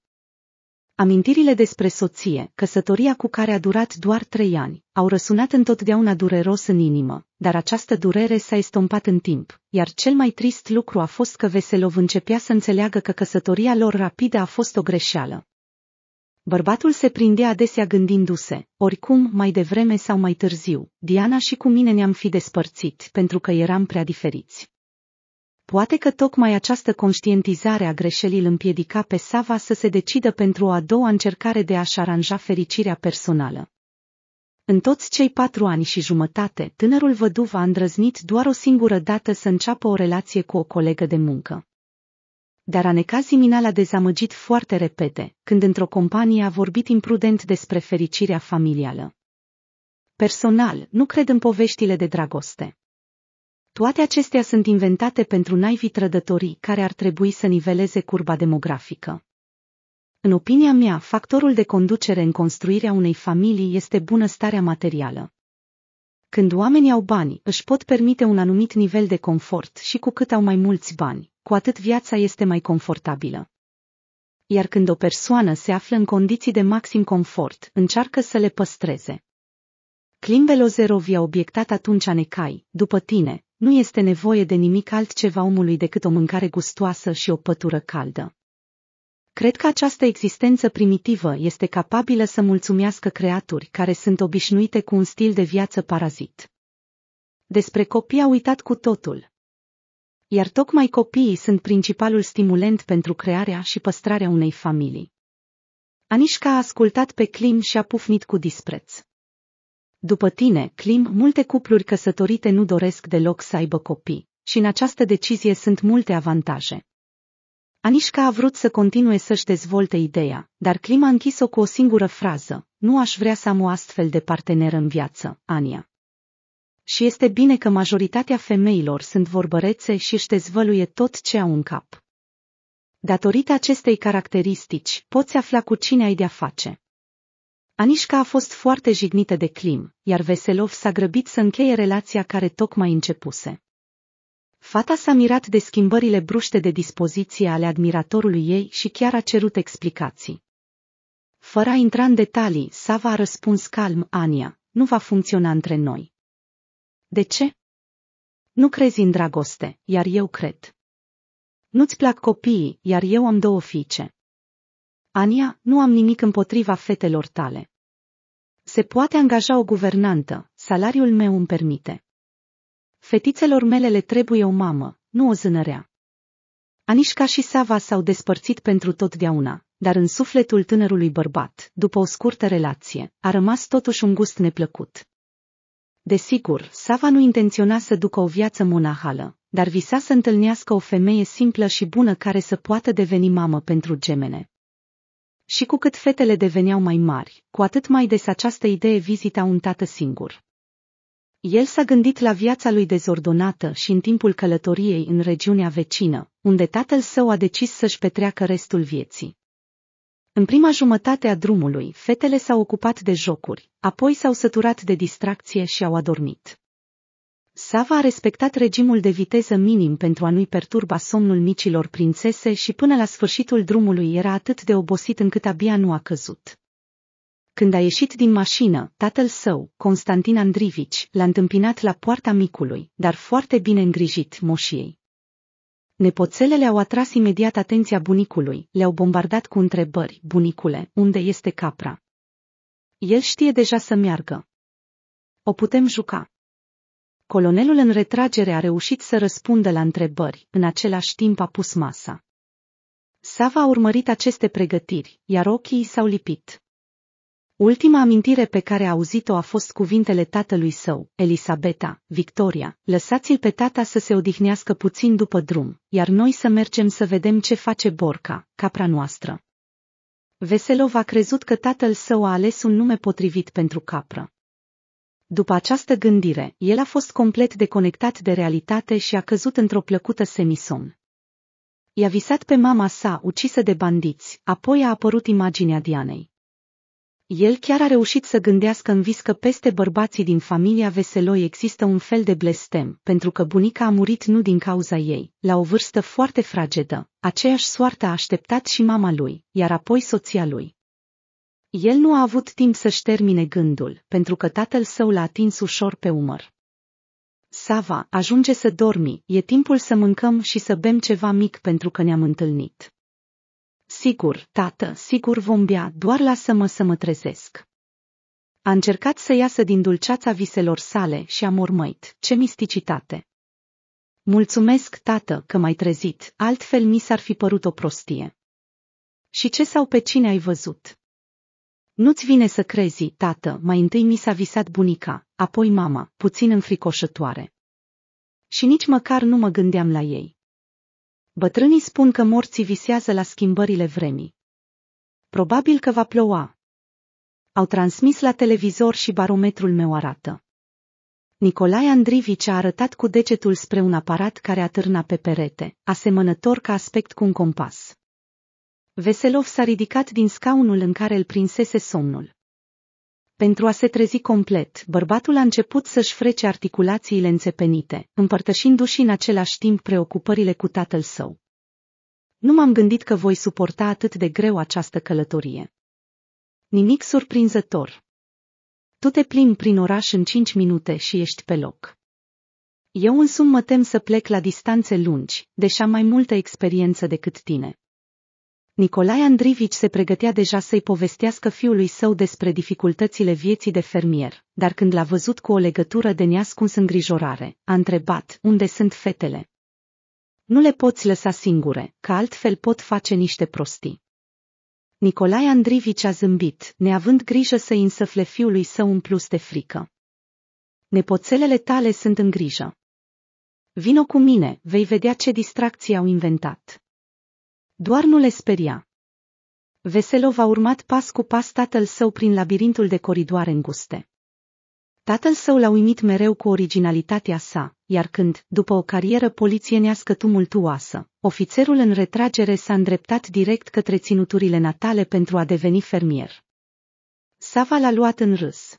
Amintirile despre soție, căsătoria cu care a durat doar trei ani, au răsunat întotdeauna dureros în inimă, dar această durere s-a estompat în timp, iar cel mai trist lucru a fost că Veselov începea să înțeleagă că căsătoria lor rapidă a fost o greșeală. Bărbatul se prindea adesea gândindu-se, oricum, mai devreme sau mai târziu, Diana și cu mine ne-am fi despărțit pentru că eram prea diferiți. Poate că tocmai această conștientizare a greșelii îl împiedica pe Sava să se decidă pentru a doua încercare de a-și aranja fericirea personală. În toți cei patru ani și jumătate, tânărul văduv a îndrăznit doar o singură dată să înceapă o relație cu o colegă de muncă. Dar Anecasi Mina l-a dezamăgit foarte repede, când într-o companie a vorbit imprudent despre fericirea familială. Personal, nu cred în poveștile de dragoste. Toate acestea sunt inventate pentru naivii trădătorii care ar trebui să niveleze curba demografică. În opinia mea, factorul de conducere în construirea unei familii este bunăstarea materială. Când oamenii au bani, își pot permite un anumit nivel de confort și cu cât au mai mulți bani, cu atât viața este mai confortabilă. Iar când o persoană se află în condiții de maxim confort, încearcă să le păstreze. Klim Belozerov i-a obiectat atunci Anecai, după tine, nu este nevoie de nimic altceva omului decât o mâncare gustoasă și o pătură caldă. Cred că această existență primitivă este capabilă să mulțumească creaturi care sunt obișnuite cu un stil de viață parazit. Despre copii a uitat cu totul. Iar tocmai copiii sunt principalul stimulent pentru crearea și păstrarea unei familii. Anișca a ascultat pe Clim și a pufnit cu dispreț. După tine, Clim, multe cupluri căsătorite nu doresc deloc să aibă copii și în această decizie sunt multe avantaje. Anișca a vrut să continue să-și dezvolte ideea, dar Clim a închis-o cu o singură frază, nu aș vrea să am o astfel de partener în viață, Ania. Și este bine că majoritatea femeilor sunt vorbărețe și își dezvăluie tot ce au în cap. Datorită acestei caracteristici, poți afla cu cine ai de-a face. Anișca a fost foarte jignită de Klim, iar Veselov s-a grăbit să încheie relația care tocmai începuse. Fata s-a mirat de schimbările bruște de dispoziție ale admiratorului ei și chiar a cerut explicații. Fără a intra în detalii, Sava a răspuns calm, Ania, nu va funcționa între noi. De ce? Nu crezi în dragoste, iar eu cred. Nu-ți plac copiii, iar eu am două fiice. Ania, nu am nimic împotriva fetelor tale. Se poate angaja o guvernantă, salariul meu îmi permite. Fetițelor mele le trebuie o mamă, nu o zânărea. Anișca și Sava s-au despărțit pentru totdeauna, dar în sufletul tânărului bărbat, după o scurtă relație, a rămas totuși un gust neplăcut. Desigur, Sava nu intenționa să ducă o viață monahală, dar visa să întâlnească o femeie simplă și bună care să poată deveni mamă pentru gemene. Și cu cât fetele deveneau mai mari, cu atât mai des această idee vizita un tată singur. El s-a gândit la viața lui dezordonată și în timpul călătoriei în regiunea vecină, unde tatăl său a decis să-și petreacă restul vieții. În prima jumătate a drumului, fetele s-au ocupat de jocuri, apoi s-au săturat de distracție și au adormit. Sava a respectat regimul de viteză minim pentru a nu-i perturba somnul micilor prințese și până la sfârșitul drumului era atât de obosit încât abia nu a căzut. Când a ieșit din mașină, tatăl său, Constantin Andrivici, l-a întâmpinat la poarta micului, dar foarte bine îngrijit moșiei. Nepoțelele au atras imediat atenția bunicului, le-au bombardat cu întrebări, bunicule, unde este capra? El știe deja să meargă. O putem juca. Colonelul în retragere a reușit să răspundă la întrebări, în același timp a pus masa. Sava a urmărit aceste pregătiri, iar ochii s-au lipit. Ultima amintire pe care a auzit-o a fost cuvintele tatălui său, Elisabeta, Victoria, lăsați-l pe tata să se odihnească puțin după drum, iar noi să mergem să vedem ce face Borca, capra noastră. Veselov a crezut că tatăl său a ales un nume potrivit pentru capră. După această gândire, el a fost complet deconectat de realitate și a căzut într-o plăcută semisomn. I-a visat pe mama sa ucisă de bandiți, apoi a apărut imaginea Dianei. El chiar a reușit să gândească în vis că peste bărbații din familia Veseloi există un fel de blestem, pentru că bunica a murit nu din cauza ei, la o vârstă foarte fragedă. Aceeași soartă a așteptat și mama lui, iar apoi soția lui. El nu a avut timp să-și termine gândul, pentru că tatăl său l-a atins ușor pe umăr. Sava, ajunge să dormi, e timpul să mâncăm și să bem ceva mic pentru că ne-am întâlnit. Sigur, tată, sigur vom bea, doar lasă-mă să mă trezesc. A încercat să iasă din dulceața viselor sale și a mormăit, ce misticitate! Mulțumesc, tată, că m-ai trezit, altfel mi s-ar fi părut o prostie. Și ce sau pe cine ai văzut? Nu-ți vine să crezi, tată, mai întâi mi s-a visat bunica, apoi mama, puțin înfricoșătoare. Și nici măcar nu mă gândeam la ei. Bătrânii spun că morții visează la schimbările vremii. Probabil că va ploua. Au transmis la televizor și barometrul meu arată. Nicolae Andrivici a arătat cu degetul spre un aparat care atârna pe perete, asemănător ca aspect cu un compas. Veselov s-a ridicat din scaunul în care îl prinsese somnul. Pentru a se trezi complet, bărbatul a început să-și frece articulațiile înțepenite, împărtășindu-și în același timp preocupările cu tatăl său. Nu m-am gândit că voi suporta atât de greu această călătorie. Nimic surprinzător. Tu te plimbi prin oraș în cinci minute și ești pe loc. Eu însum mă tem să plec la distanțe lungi, deși am mai multă experiență decât tine. Nicolae Andrivici se pregătea deja să-i povestească fiului său despre dificultățile vieții de fermier, dar când l-a văzut cu o legătură de neascuns îngrijorare, a întrebat, unde sunt fetele? Nu le poți lăsa singure, că altfel pot face niște prostii. Nicolae Andrivici a zâmbit, neavând grijă să-i însăfle fiului său un plus de frică. Nepoțelele tale sunt în grijă. Vino cu mine, vei vedea ce distracții au inventat. Doar nu le speria. Veselov a urmat pas cu pas tatăl său prin labirintul de coridoare înguste. Tatăl său l-a uimit mereu cu originalitatea sa, iar când, după o carieră polițienească tumultuoasă, ofițerul în retragere s-a îndreptat direct către ținuturile natale pentru a deveni fermier. Sava l-a luat în râs.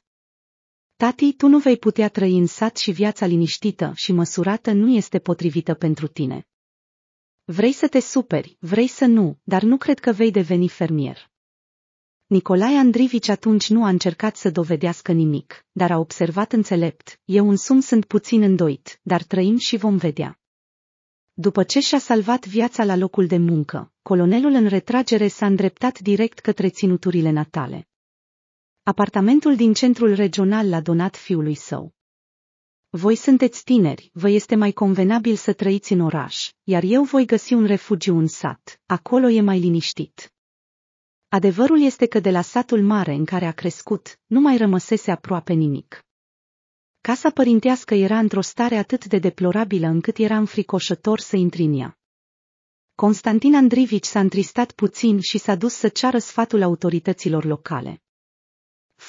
Tati, tu nu vei putea trăi în sat și viața liniștită și măsurată nu este potrivită pentru tine. Vrei să te superi, vrei să nu, dar nu cred că vei deveni fermier. Nicolae Andrivici atunci nu a încercat să dovedească nimic, dar a observat înțelept, eu însumi sunt puțin îndoit, dar trăim și vom vedea. După ce și-a salvat viața la locul de muncă, colonelul în retragere s-a îndreptat direct către ținuturile natale. Apartamentul din centrul regional l-a donat fiului său. Voi sunteți tineri, vă este mai convenabil să trăiți în oraș, iar eu voi găsi un refugiu în sat, acolo e mai liniștit. Adevărul este că de la satul mare în care a crescut, nu mai rămăsese aproape nimic. Casa părintească era într-o stare atât de deplorabilă încât era înfricoșător să intri în ea. Constantin Andrivici s-a întristat puțin și s-a dus să ceară sfatul autorităților locale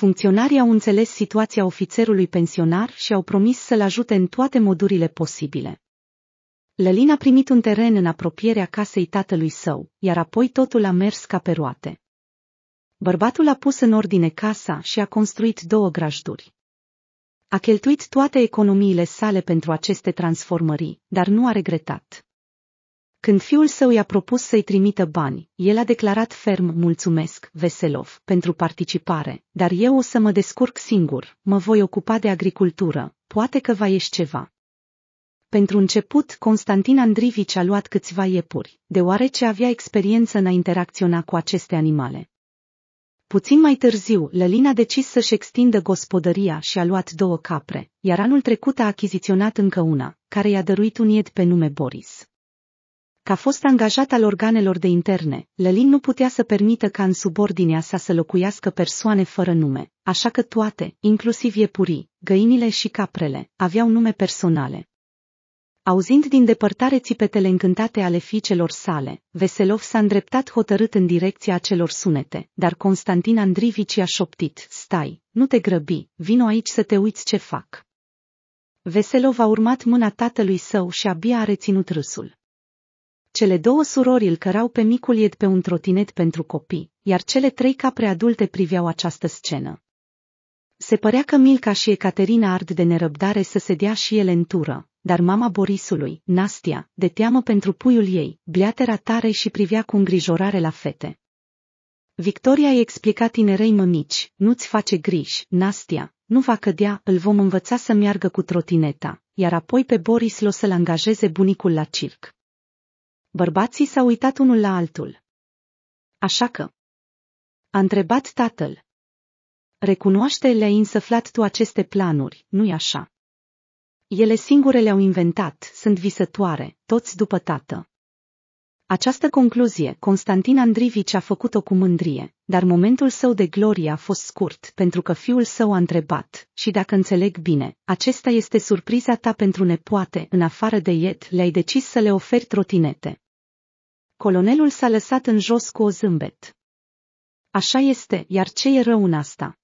funcționarii au înțeles situația ofițerului pensionar și au promis să-l ajute în toate modurile posibile. Lălin a primit un teren în apropierea casei tatălui său, iar apoi totul a mers ca pe roate. Bărbatul a pus în ordine casa și a construit două grajduri. A cheltuit toate economiile sale pentru aceste transformări, dar nu a regretat. Când fiul său i-a propus să-i trimită bani, el a declarat ferm mulțumesc, Veselov, pentru participare, dar eu o să mă descurc singur, mă voi ocupa de agricultură, poate că va ieși ceva. Pentru început, Constantin Andrivici a luat câțiva iepuri, deoarece avea experiență în a interacționa cu aceste animale. Puțin mai târziu, Lălin a decis să-și extindă gospodăria și a luat două capre, iar anul trecut a achiziționat încă una, care i-a dăruit un ied pe nume Boris. Ca fost angajat al organelor de interne, Lălin nu putea să permită ca în subordinea sa să locuiască persoane fără nume, așa că toate, inclusiv iepurii, găinile și caprele, aveau nume personale. Auzind din depărtare țipetele încântate ale fiicelor sale, Veselov s-a îndreptat hotărât în direcția acelor sunete, dar Constantin Andrivici a șoptit, stai, nu te grăbi, vino aici să te uiți ce fac. Veselov a urmat mâna tatălui său și abia a reținut râsul. Cele două surori îl cărau pe micul Ied pe un trotinet pentru copii, iar cele trei capre adulte priveau această scenă. Se părea că Milca și Ecaterina ard de nerăbdare să se dea și ele în tură, dar mama Borisului, Nastia, de teamă pentru puiul ei, bliatera tare și privea cu îngrijorare la fete. Victoria i-a explicat tinerei mămici, nu-ți face griji, Nastia, nu va cădea, îl vom învăța să meargă cu trotineta, iar apoi pe Boris l-o să-l angajeze bunicul la circ. Bărbații s-au uitat unul la altul. Așa că... A întrebat tatăl. Recunoaște, le-ai însăflat tu aceste planuri, nu-i așa? Ele singure le-au inventat, sunt visătoare, toți după tată. Această concluzie Constantin Andrivici a făcut-o cu mândrie, dar momentul său de glorie a fost scurt pentru că fiul său a întrebat, și dacă înțeleg bine, acesta este surpriza ta pentru nepoate, în afară de iet le-ai decis să le oferi trotinete. Colonelul s-a lăsat în jos cu o zâmbet. Așa este, iar ce e rău în asta?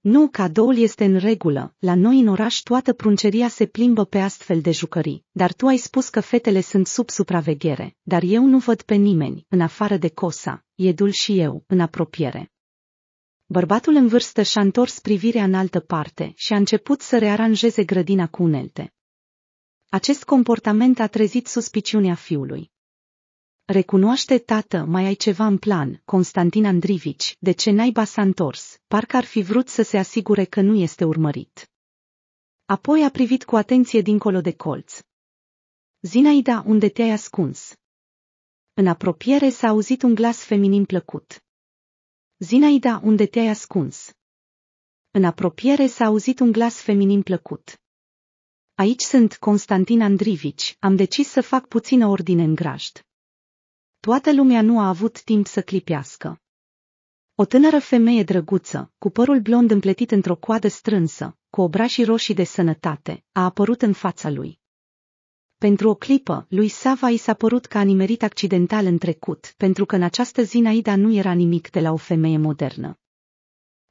Nu, cadoul este în regulă, la noi în oraș toată prunceria se plimbă pe astfel de jucării, dar tu ai spus că fetele sunt sub supraveghere, dar eu nu văd pe nimeni, în afară de Cosa, Edul și eu, în apropiere. Bărbatul în vârstă și-a întors privirea în altă parte și a început să rearanjeze grădina cu unelte. Acest comportament a trezit suspiciunea fiului. Recunoaște tată, mai ai ceva în plan, Constantin Andrivici, de ce naiba s-a întors, parcă ar fi vrut să se asigure că nu este urmărit. Apoi a privit cu atenție dincolo de colț. Zinaida, unde te-ai ascuns? În apropiere s-a auzit un glas feminin plăcut. Zinaida, unde te-ai ascuns? În apropiere s-a auzit un glas feminin plăcut. Aici sunt Constantin Andrivici, am decis să fac puțină ordine în grajd toată lumea nu a avut timp să clipească. O tânără femeie drăguță, cu părul blond împletit într-o coadă strânsă, cu obrașii roșii de sănătate, a apărut în fața lui. Pentru o clipă, lui Sava i s-a părut că a nimerit accidental în trecut, pentru că în această zi Naida nu era nimic de la o femeie modernă.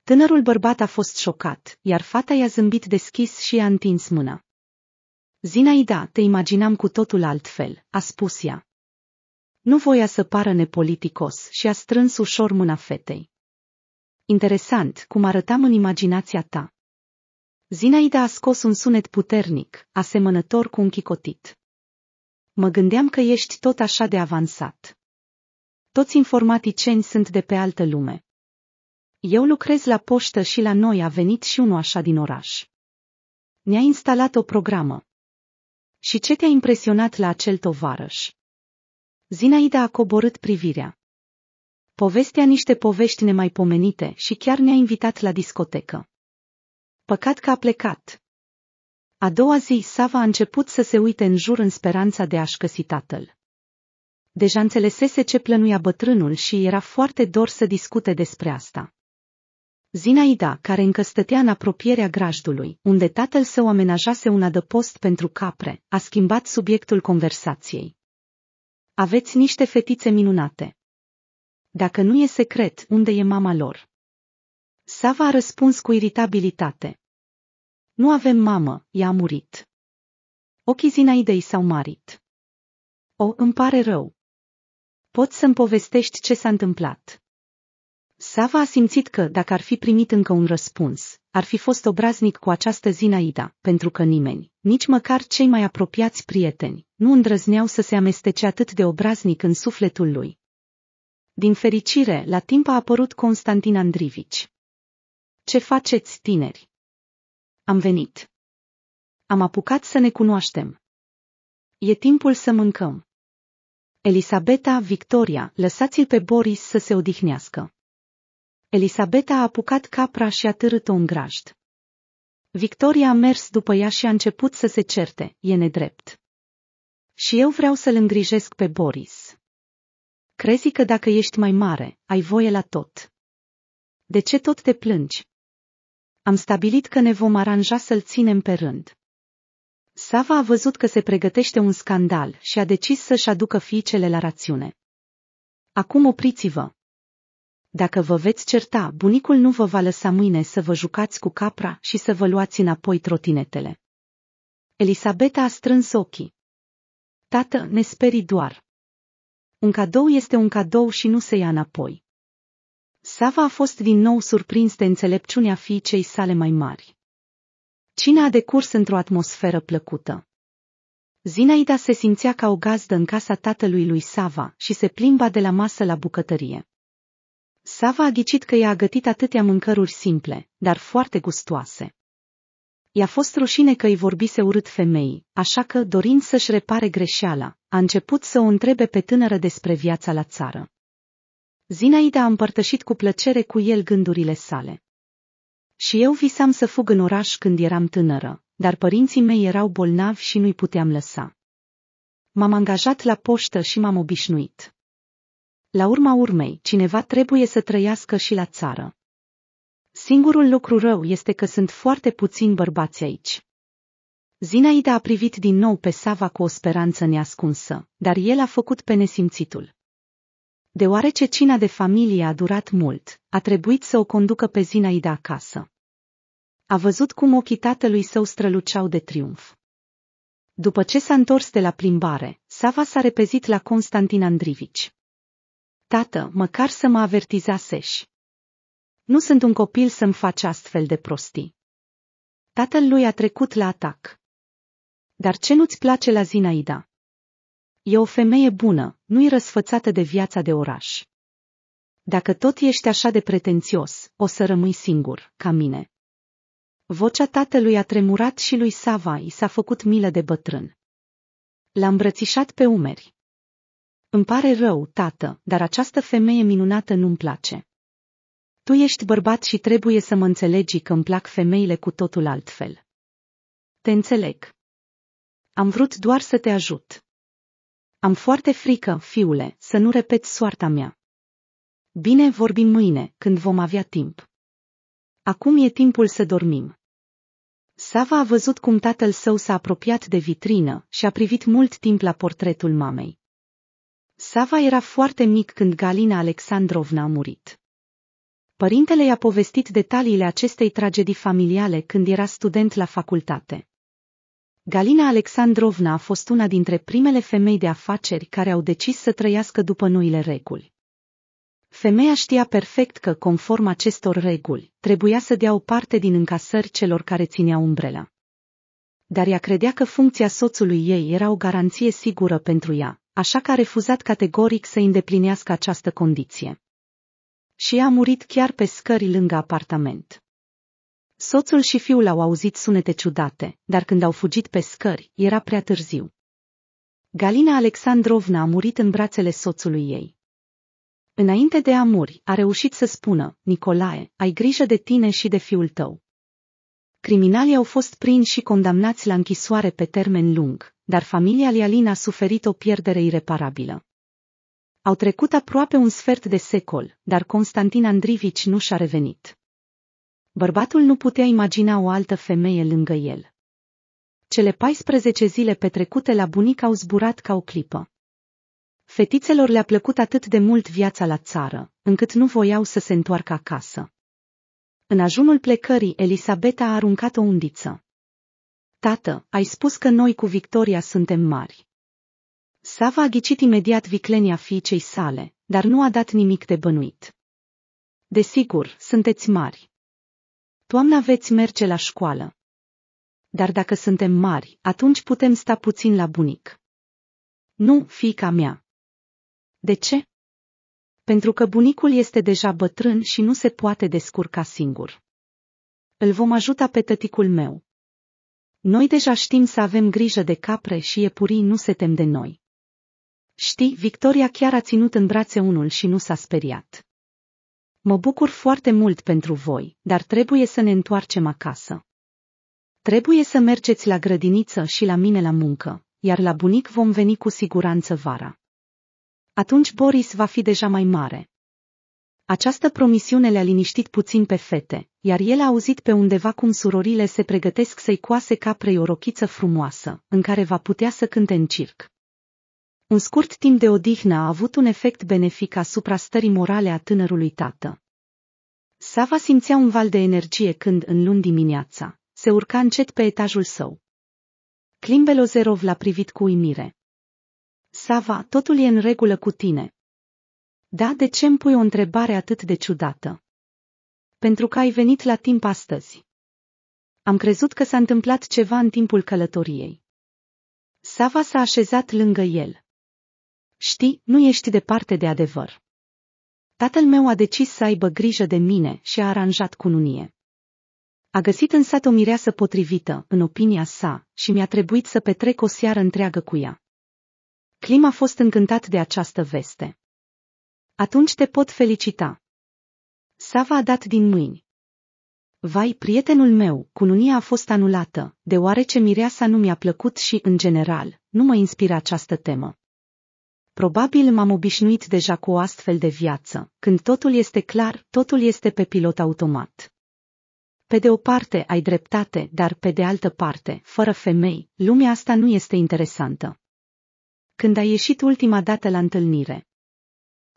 Tânărul bărbat a fost șocat, iar fata i-a zâmbit deschis și i-a întins mâna. Zinaida, te imaginam cu totul altfel, a spus ea. Nu voia să pară nepoliticos și a strâns ușor mâna fetei. Interesant cum arătam în imaginația ta. Zinaida a scos un sunet puternic, asemănător cu un chicotit. Mă gândeam că ești tot așa de avansat. Toți informaticieni sunt de pe altă lume. Eu lucrez la poștă și la noi a venit și unul așa din oraș. Ne-a instalat o programă. Și ce te-a impresionat la acel tovarăș? Zinaida a coborât privirea. Povestea niște povești nemaipomenite și chiar ne-a invitat la discotecă. Păcat că a plecat. A doua zi, Sava a început să se uite în jur în speranța de a-și găsi tatăl. Deja înțelesese ce plănuia bătrânul și era foarte dor să discute despre asta. Zinaida, care încă stătea în apropierea grajdului, unde tatăl său amenajase un adăpost pentru capre, a schimbat subiectul conversației. Aveți niște fetițe minunate. Dacă nu e secret, unde e mama lor? Sava a răspuns cu iritabilitate. Nu avem mamă, ea a murit. Ochii Zinaidei s-au marit. O, îmi pare rău. Poți să-mi povestești ce s-a întâmplat. Sava a simțit că, dacă ar fi primit încă un răspuns, ar fi fost obraznic cu această zi Naida, pentru că nimeni, nici măcar cei mai apropiați prieteni, nu îndrăzneau să se amestece atât de obraznic în sufletul lui. Din fericire, la timp a apărut Constantin Andrivici. Ce faceți, tineri? Am venit. Am apucat să ne cunoaștem. E timpul să mâncăm. Elisabeta, Victoria, lăsați-l pe Boris să se odihnească. Elisabeta a apucat capra și a târât-o în grajd. Victoria a mers după ea și a început să se certe, e nedrept. Și eu vreau să-l îngrijesc pe Boris. Crezi că dacă ești mai mare, ai voie la tot. De ce tot te plângi? Am stabilit că ne vom aranja să-l ținem pe rând. Sava a văzut că se pregătește un scandal și a decis să-și aducă fiicele la rațiune. Acum opriți-vă, dacă vă veți certa, bunicul nu vă va lăsa mâine să vă jucați cu capra și să vă luați înapoi trotinetele. Elisabeta a strâns ochii. Tată, ne speri doar. Un cadou este un cadou și nu se ia înapoi. Sava a fost din nou surprins de înțelepciunea fiicei sale mai mari. Cina a decurs într-o atmosferă plăcută. Zinaida se simțea ca o gazdă în casa tatălui lui Sava și se plimba de la masă la bucătărie. Sava a ghicit că i-a gătit atâtea mâncăruri simple, dar foarte gustoase. I-a fost rușine că îi vorbise urât femeii, așa că, dorind să-și repare greșeala, a început să o întrebe pe tânără despre viața la țară. Zinaida a împărtășit cu plăcere cu el gândurile sale. Și eu visam să fug în oraș când eram tânără, dar părinții mei erau bolnavi și nu-i puteam lăsa. M-am angajat la poștă și m-am obișnuit la urma urmei, cineva trebuie să trăiască și la țară. Singurul lucru rău este că sunt foarte puțini bărbați aici. Zinaida a privit din nou pe Sava cu o speranță neascunsă, dar el a făcut pe nesimțitul. Deoarece cina de familie a durat mult, a trebuit să o conducă pe Zinaida acasă. A văzut cum ochii tatălui său străluceau de triumf. După ce s-a întors de la plimbare, Sava s-a repezit la Constantin Andrivici. Tată, măcar să mă avertizaseși. Nu sunt un copil să-mi faci astfel de prostii. Tatăl lui a trecut la atac. Dar ce nu-ți place la Zinaida? E o femeie bună, nu-i răsfățată de viața de oraș. Dacă tot ești așa de pretențios, o să rămâi singur, ca mine. Vocea tatălui a tremurat și lui Sava i s-a făcut milă de bătrân. L-a îmbrățișat pe umeri. Îmi pare rău, tată, dar această femeie minunată nu-mi place. Tu ești bărbat și trebuie să mă înțelegi că îmi plac femeile cu totul altfel. Te înțeleg. Am vrut doar să te ajut. Am foarte frică, fiule, să nu repeți soarta mea. Bine, vorbim mâine, când vom avea timp. Acum e timpul să dormim. Sava a văzut cum tatăl său s-a apropiat de vitrină și a privit mult timp la portretul mamei. Sava era foarte mic când Galina Alexandrovna a murit. Părintele i-a povestit detaliile acestei tragedii familiale când era student la facultate. Galina Alexandrovna a fost una dintre primele femei de afaceri care au decis să trăiască după noile reguli. Femeia știa perfect că, conform acestor reguli, trebuia să dea o parte din încasări celor care țineau umbrela. Dar ea credea că funcția soțului ei era o garanție sigură pentru ea, așa că a refuzat categoric să îndeplinească această condiție. Și a murit chiar pe scări lângă apartament. Soțul și fiul au auzit sunete ciudate, dar când au fugit pe scări, era prea târziu. Galina Alexandrovna a murit în brațele soțului ei. Înainte de a muri, a reușit să spună, Nicolae, ai grijă de tine și de fiul tău. Criminalii au fost prinși și condamnați la închisoare pe termen lung, dar familia Lialin a suferit o pierdere ireparabilă. Au trecut aproape un sfert de secol, dar Constantin Andrivici nu și-a revenit. Bărbatul nu putea imagina o altă femeie lângă el. Cele 14 zile petrecute la bunic au zburat ca o clipă. Fetițelor le-a plăcut atât de mult viața la țară, încât nu voiau să se întoarcă acasă. În ajunul plecării, Elisabeta a aruncat o undiță. Tată, ai spus că noi cu Victoria suntem mari. Sava a ghicit imediat viclenia fiicei sale, dar nu a dat nimic de bănuit. Desigur, sunteți mari. Toamna veți merge la școală. Dar dacă suntem mari, atunci putem sta puțin la bunic. Nu, fiica mea. De ce? Pentru că bunicul este deja bătrân și nu se poate descurca singur. Îl vom ajuta pe tăticul meu. Noi deja știm să avem grijă de capre și iepurii nu se tem de noi. Știi, Victoria chiar a ținut în brațe unul și nu s-a speriat. Mă bucur foarte mult pentru voi, dar trebuie să ne întoarcem acasă. Trebuie să mergeți la grădiniță și la mine la muncă, iar la bunic vom veni cu siguranță vara. Atunci Boris va fi deja mai mare, această promisiune le-a liniștit puțin pe fete, iar el a auzit pe undeva cum surorile se pregătesc să-i coase caprei o rochiță frumoasă, în care va putea să cânte în circ. Un scurt timp de odihnă a avut un efect benefic asupra stării morale a tânărului tată. Sava simțea un val de energie când, în luni dimineața, se urca încet pe etajul său. Klimbelozerov l-a privit cu uimire. Sava, totul e în regulă cu tine, da, de ce îmi pui o întrebare atât de ciudată? Pentru că ai venit la timp astăzi. Am crezut că s-a întâmplat ceva în timpul călătoriei. Sava s-a așezat lângă el. Știi, nu ești departe de adevăr. Tatăl meu a decis să aibă grijă de mine și a aranjat cununie. A găsit în sat o mireasă potrivită, în opinia sa, și mi-a trebuit să petrec o seară întreagă cu ea. Clim a fost încântat de această veste. Atunci te pot felicita. Sava a dat din mâini. Vai, prietenul meu, cununia a fost anulată, deoarece mireasa nu mi-a plăcut și, în general, nu mă inspira această temă. Probabil m-am obișnuit deja cu o astfel de viață, când totul este clar, totul este pe pilot automat. Pe de o parte ai dreptate, dar pe de altă parte, fără femei, lumea asta nu este interesantă. Când ai ieșit ultima dată la întâlnire,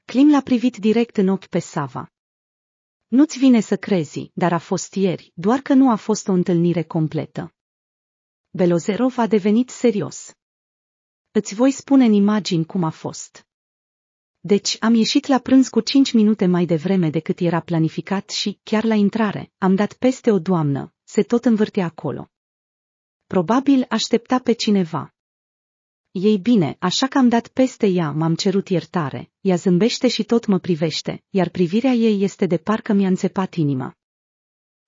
Clim l-a privit direct în ochi pe Sava. Nu-ți vine să crezi, dar a fost ieri, doar că nu a fost o întâlnire completă. Belozerov a devenit serios. Îți voi spune în imagini cum a fost. Deci am ieșit la prânz cu cinci minute mai devreme decât era planificat și, chiar la intrare, am dat peste o doamnă, se tot învârtea acolo. Probabil aștepta pe cineva. Ei bine, așa că am dat peste ea, m-am cerut iertare, ea zâmbește și tot mă privește, iar privirea ei este de parcă mi-a înțepat inima.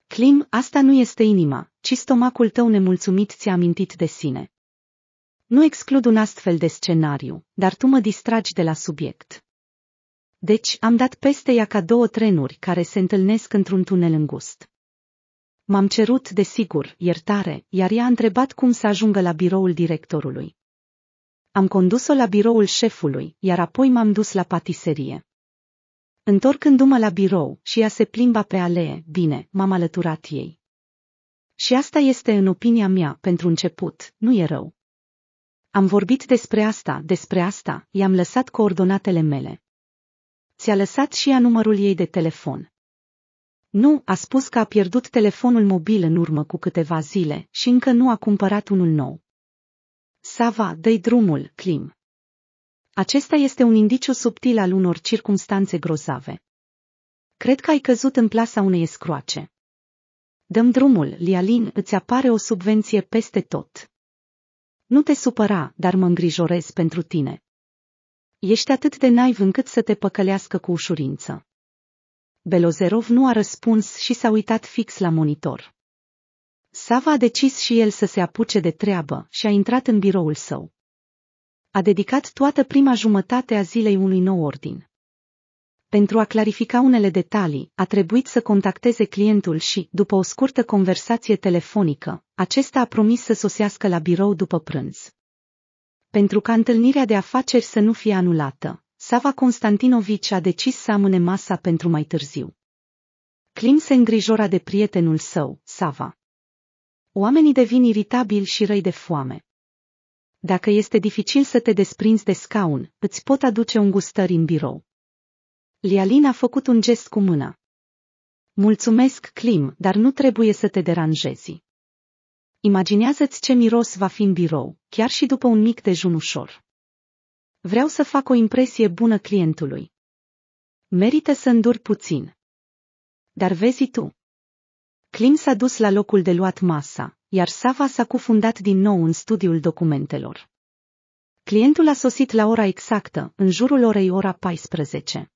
Clim, asta nu este inima, ci stomacul tău nemulțumit ți-a mintit de sine. Nu exclud un astfel de scenariu, dar tu mă distragi de la subiect. Deci am dat peste ea ca două trenuri care se întâlnesc într-un tunel îngust. M-am cerut, desigur, iertare, iar ea a întrebat cum să ajungă la biroul directorului. Am condus-o la biroul șefului, iar apoi m-am dus la patiserie. Întorcându-mă la birou și ea se plimba pe alee, bine, m-am alăturat ei. Și asta este în opinia mea, pentru început, nu e rău. Am vorbit despre asta, despre asta, i-am lăsat coordonatele mele. Ți-a lăsat și ea numărul ei de telefon. Nu, a spus că a pierdut telefonul mobil în urmă cu câteva zile și încă nu a cumpărat unul nou. Sava, dă drumul, Clim. Acesta este un indiciu subtil al unor circumstanțe grozave. Cred că ai căzut în plasa unei escroace. Dăm drumul, Lialin, îți apare o subvenție peste tot. Nu te supăra, dar mă îngrijorez pentru tine. Ești atât de naiv încât să te păcălească cu ușurință. Belozerov nu a răspuns și s-a uitat fix la monitor. Sava a decis și el să se apuce de treabă și a intrat în biroul său. A dedicat toată prima jumătate a zilei unui nou ordin. Pentru a clarifica unele detalii, a trebuit să contacteze clientul și, după o scurtă conversație telefonică, acesta a promis să sosească la birou după prânz. Pentru ca întâlnirea de afaceri să nu fie anulată, Sava Constantinovici a decis să amâne masa pentru mai târziu. Clim se îngrijora de prietenul său, Sava. Oamenii devin iritabili și răi de foame. Dacă este dificil să te desprinzi de scaun, îți pot aduce un gustări în birou. Lialin a făcut un gest cu mâna. Mulțumesc, Clim, dar nu trebuie să te deranjezi. Imaginează-ți ce miros va fi în birou, chiar și după un mic dejun ușor. Vreau să fac o impresie bună clientului. Merită să îndur puțin. Dar vezi tu. Clim s-a dus la locul de luat masa, iar Sava s-a cufundat din nou în studiul documentelor. Clientul a sosit la ora exactă, în jurul orei ora 14.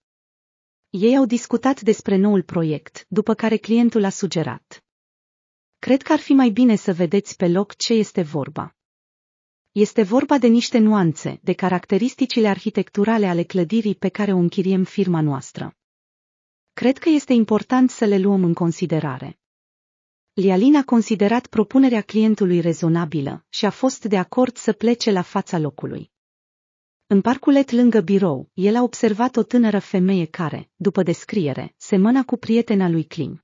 Ei au discutat despre noul proiect, după care clientul a sugerat. Cred că ar fi mai bine să vedeți pe loc ce este vorba. Este vorba de niște nuanțe, de caracteristicile arhitecturale ale clădirii pe care o închiriem firma noastră. Cred că este important să le luăm în considerare. Lialin a considerat propunerea clientului rezonabilă și a fost de acord să plece la fața locului. În parculet lângă birou, el a observat o tânără femeie care, după descriere, semăna cu prietena lui Klim.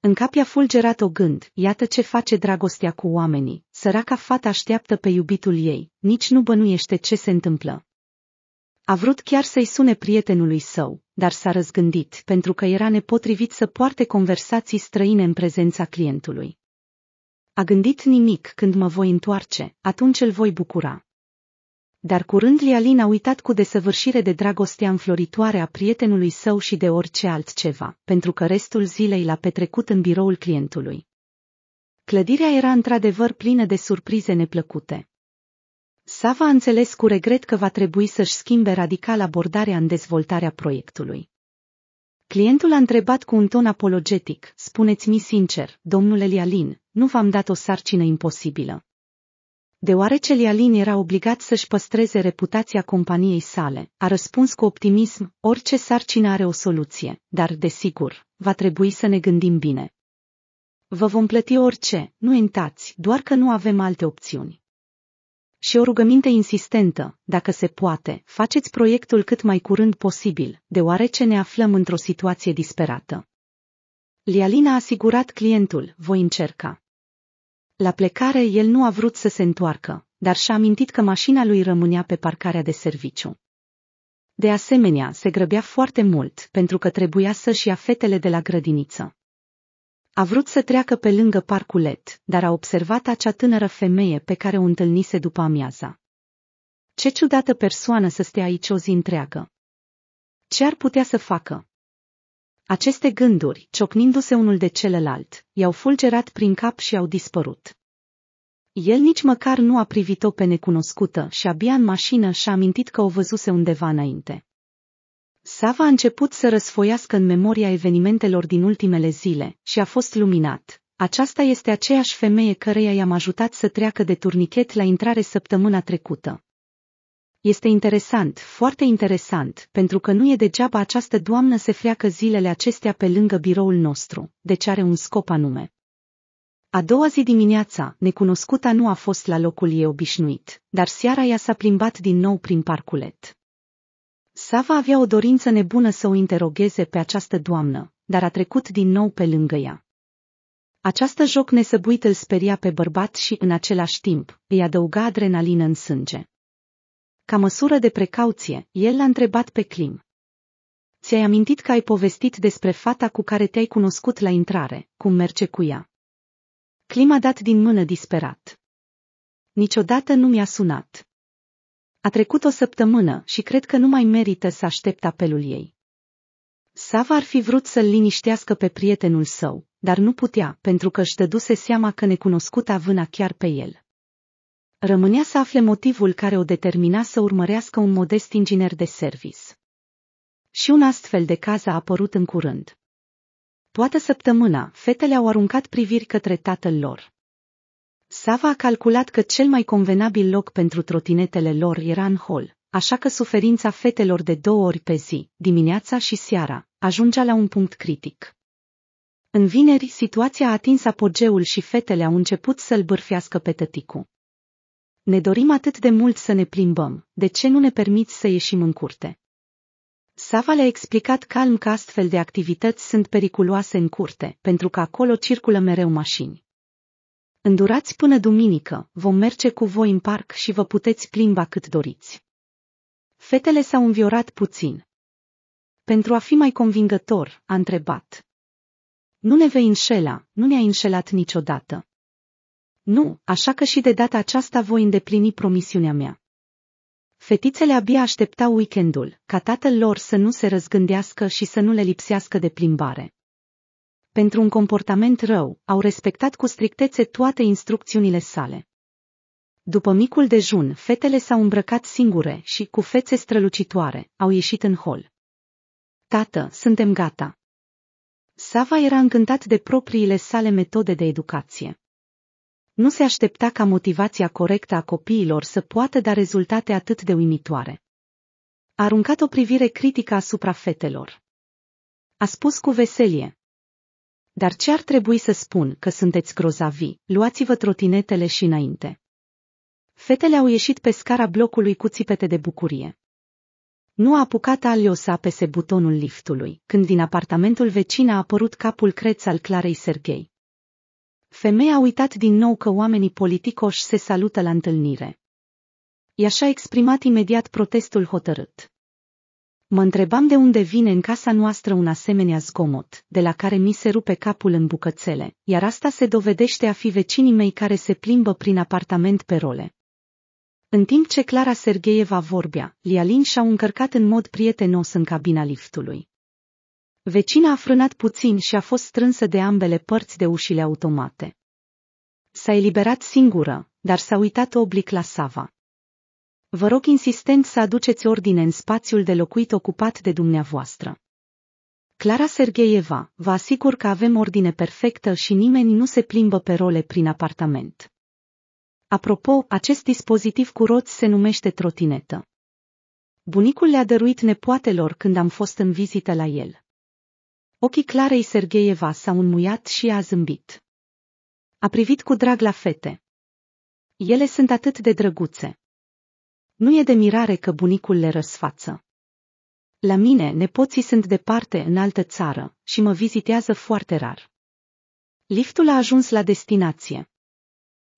În cap i-a fulgerat o gând, iată ce face dragostea cu oamenii, săraca fată așteaptă pe iubitul ei, nici nu bănuiește ce se întâmplă. A vrut chiar să-i sune prietenului său, dar s-a răzgândit pentru că era nepotrivit să poarte conversații străine în prezența clientului. A gândit nimic când mă voi întoarce, atunci îl voi bucura. Dar curând Lialin a uitat cu desăvârșire de dragostea înfloritoare a prietenului său și de orice altceva, pentru că restul zilei l-a petrecut în biroul clientului. Clădirea era într-adevăr plină de surprize neplăcute. Sava a înțeles cu regret că va trebui să-și schimbe radical abordarea în dezvoltarea proiectului. Clientul a întrebat cu un ton apologetic, spuneți-mi sincer, domnule Lialin, nu v-am dat o sarcină imposibilă. Deoarece Lialin era obligat să-și păstreze reputația companiei sale, a răspuns cu optimism, orice sarcină are o soluție, dar, desigur, va trebui să ne gândim bine. Vă vom plăti orice, nu intați, doar că nu avem alte opțiuni și o rugăminte insistentă, dacă se poate, faceți proiectul cât mai curând posibil, deoarece ne aflăm într-o situație disperată. Lialina a asigurat clientul, voi încerca. La plecare el nu a vrut să se întoarcă, dar și-a amintit că mașina lui rămânea pe parcarea de serviciu. De asemenea, se grăbea foarte mult, pentru că trebuia să-și ia fetele de la grădiniță. A vrut să treacă pe lângă parculet, dar a observat acea tânără femeie pe care o întâlnise după amiaza. Ce ciudată persoană să stea aici o zi întreagă! Ce ar putea să facă? Aceste gânduri, ciocnindu-se unul de celălalt, i-au fulgerat prin cap și au dispărut. El nici măcar nu a privit-o pe necunoscută și abia în mașină și-a amintit că o văzuse undeva înainte. Sava a început să răsfoiască în memoria evenimentelor din ultimele zile și a fost luminat. Aceasta este aceeași femeie căreia i-am ajutat să treacă de turnichet la intrare săptămâna trecută. Este interesant, foarte interesant, pentru că nu e degeaba această doamnă se freacă zilele acestea pe lângă biroul nostru, deci are un scop anume. A doua zi dimineața, necunoscuta nu a fost la locul ei obișnuit, dar seara ea s-a plimbat din nou prin parculet. Sava avea o dorință nebună să o interogheze pe această doamnă, dar a trecut din nou pe lângă ea. Această joc nesăbuit îl speria pe bărbat și, în același timp, îi adăuga adrenalină în sânge. Ca măsură de precauție, el l-a întrebat pe Clim. Ți-ai amintit că ai povestit despre fata cu care te-ai cunoscut la intrare, cum merge cu ea? Clim a dat din mână disperat. Niciodată nu mi-a sunat. A trecut o săptămână și cred că nu mai merită să aștept apelul ei. Sava ar fi vrut să-l liniștească pe prietenul său, dar nu putea, pentru că își dăduse seama că necunoscuta vâna chiar pe el. Rămânea să afle motivul care o determina să urmărească un modest inginer de servis. Și un astfel de caz a apărut în curând. Toată săptămâna, fetele au aruncat priviri către tatăl lor. Sava a calculat că cel mai convenabil loc pentru trotinetele lor era în hol, așa că suferința fetelor de două ori pe zi, dimineața și seara, ajungea la un punct critic. În vineri, situația a atins apogeul și fetele au început să-l bârfească pe tăticu. Ne dorim atât de mult să ne plimbăm, de ce nu ne permiți să ieșim în curte? Sava le-a explicat calm că astfel de activități sunt periculoase în curte, pentru că acolo circulă mereu mașini. Îndurați până duminică, vom merge cu voi în parc și vă puteți plimba cât doriți. Fetele s-au înviorat puțin. Pentru a fi mai convingător, a întrebat. Nu ne vei înșela, nu ne-ai înșelat niciodată. Nu, așa că și de data aceasta voi îndeplini promisiunea mea. Fetițele abia așteptau weekendul, ca tatăl lor să nu se răzgândească și să nu le lipsească de plimbare pentru un comportament rău, au respectat cu strictețe toate instrucțiunile sale. După micul dejun, fetele s-au îmbrăcat singure și, cu fețe strălucitoare, au ieșit în hol. Tată, suntem gata! Sava era încântat de propriile sale metode de educație. Nu se aștepta ca motivația corectă a copiilor să poată da rezultate atât de uimitoare. A aruncat o privire critică asupra fetelor. A spus cu veselie, dar ce ar trebui să spun că sunteți grozavi, luați-vă trotinetele și înainte. Fetele au ieșit pe scara blocului cu țipete de bucurie. Nu a apucat Alio să apese butonul liftului, când din apartamentul vecin a apărut capul creț al Clarei Serghei. Femeia a uitat din nou că oamenii politicoși se salută la întâlnire. I-așa exprimat imediat protestul hotărât. Mă întrebam de unde vine în casa noastră un asemenea zgomot, de la care mi se rupe capul în bucățele, iar asta se dovedește a fi vecinii mei care se plimbă prin apartament pe role. În timp ce Clara Sergeieva vorbea, Lialin și a încărcat în mod prietenos în cabina liftului. Vecina a frânat puțin și a fost strânsă de ambele părți de ușile automate. S-a eliberat singură, dar s-a uitat oblic la Sava. Vă rog insistent să aduceți ordine în spațiul de locuit ocupat de dumneavoastră. Clara Sergeieva, vă asigur că avem ordine perfectă și nimeni nu se plimbă pe role prin apartament. Apropo, acest dispozitiv cu roți se numește trotinetă. Bunicul le-a dăruit nepoatelor când am fost în vizită la el. Ochii Clarei Sergeieva s-au înmuiat și a zâmbit. A privit cu drag la fete. Ele sunt atât de drăguțe. Nu e de mirare că bunicul le răsfață. La mine nepoții sunt departe în altă țară și mă vizitează foarte rar. Liftul a ajuns la destinație.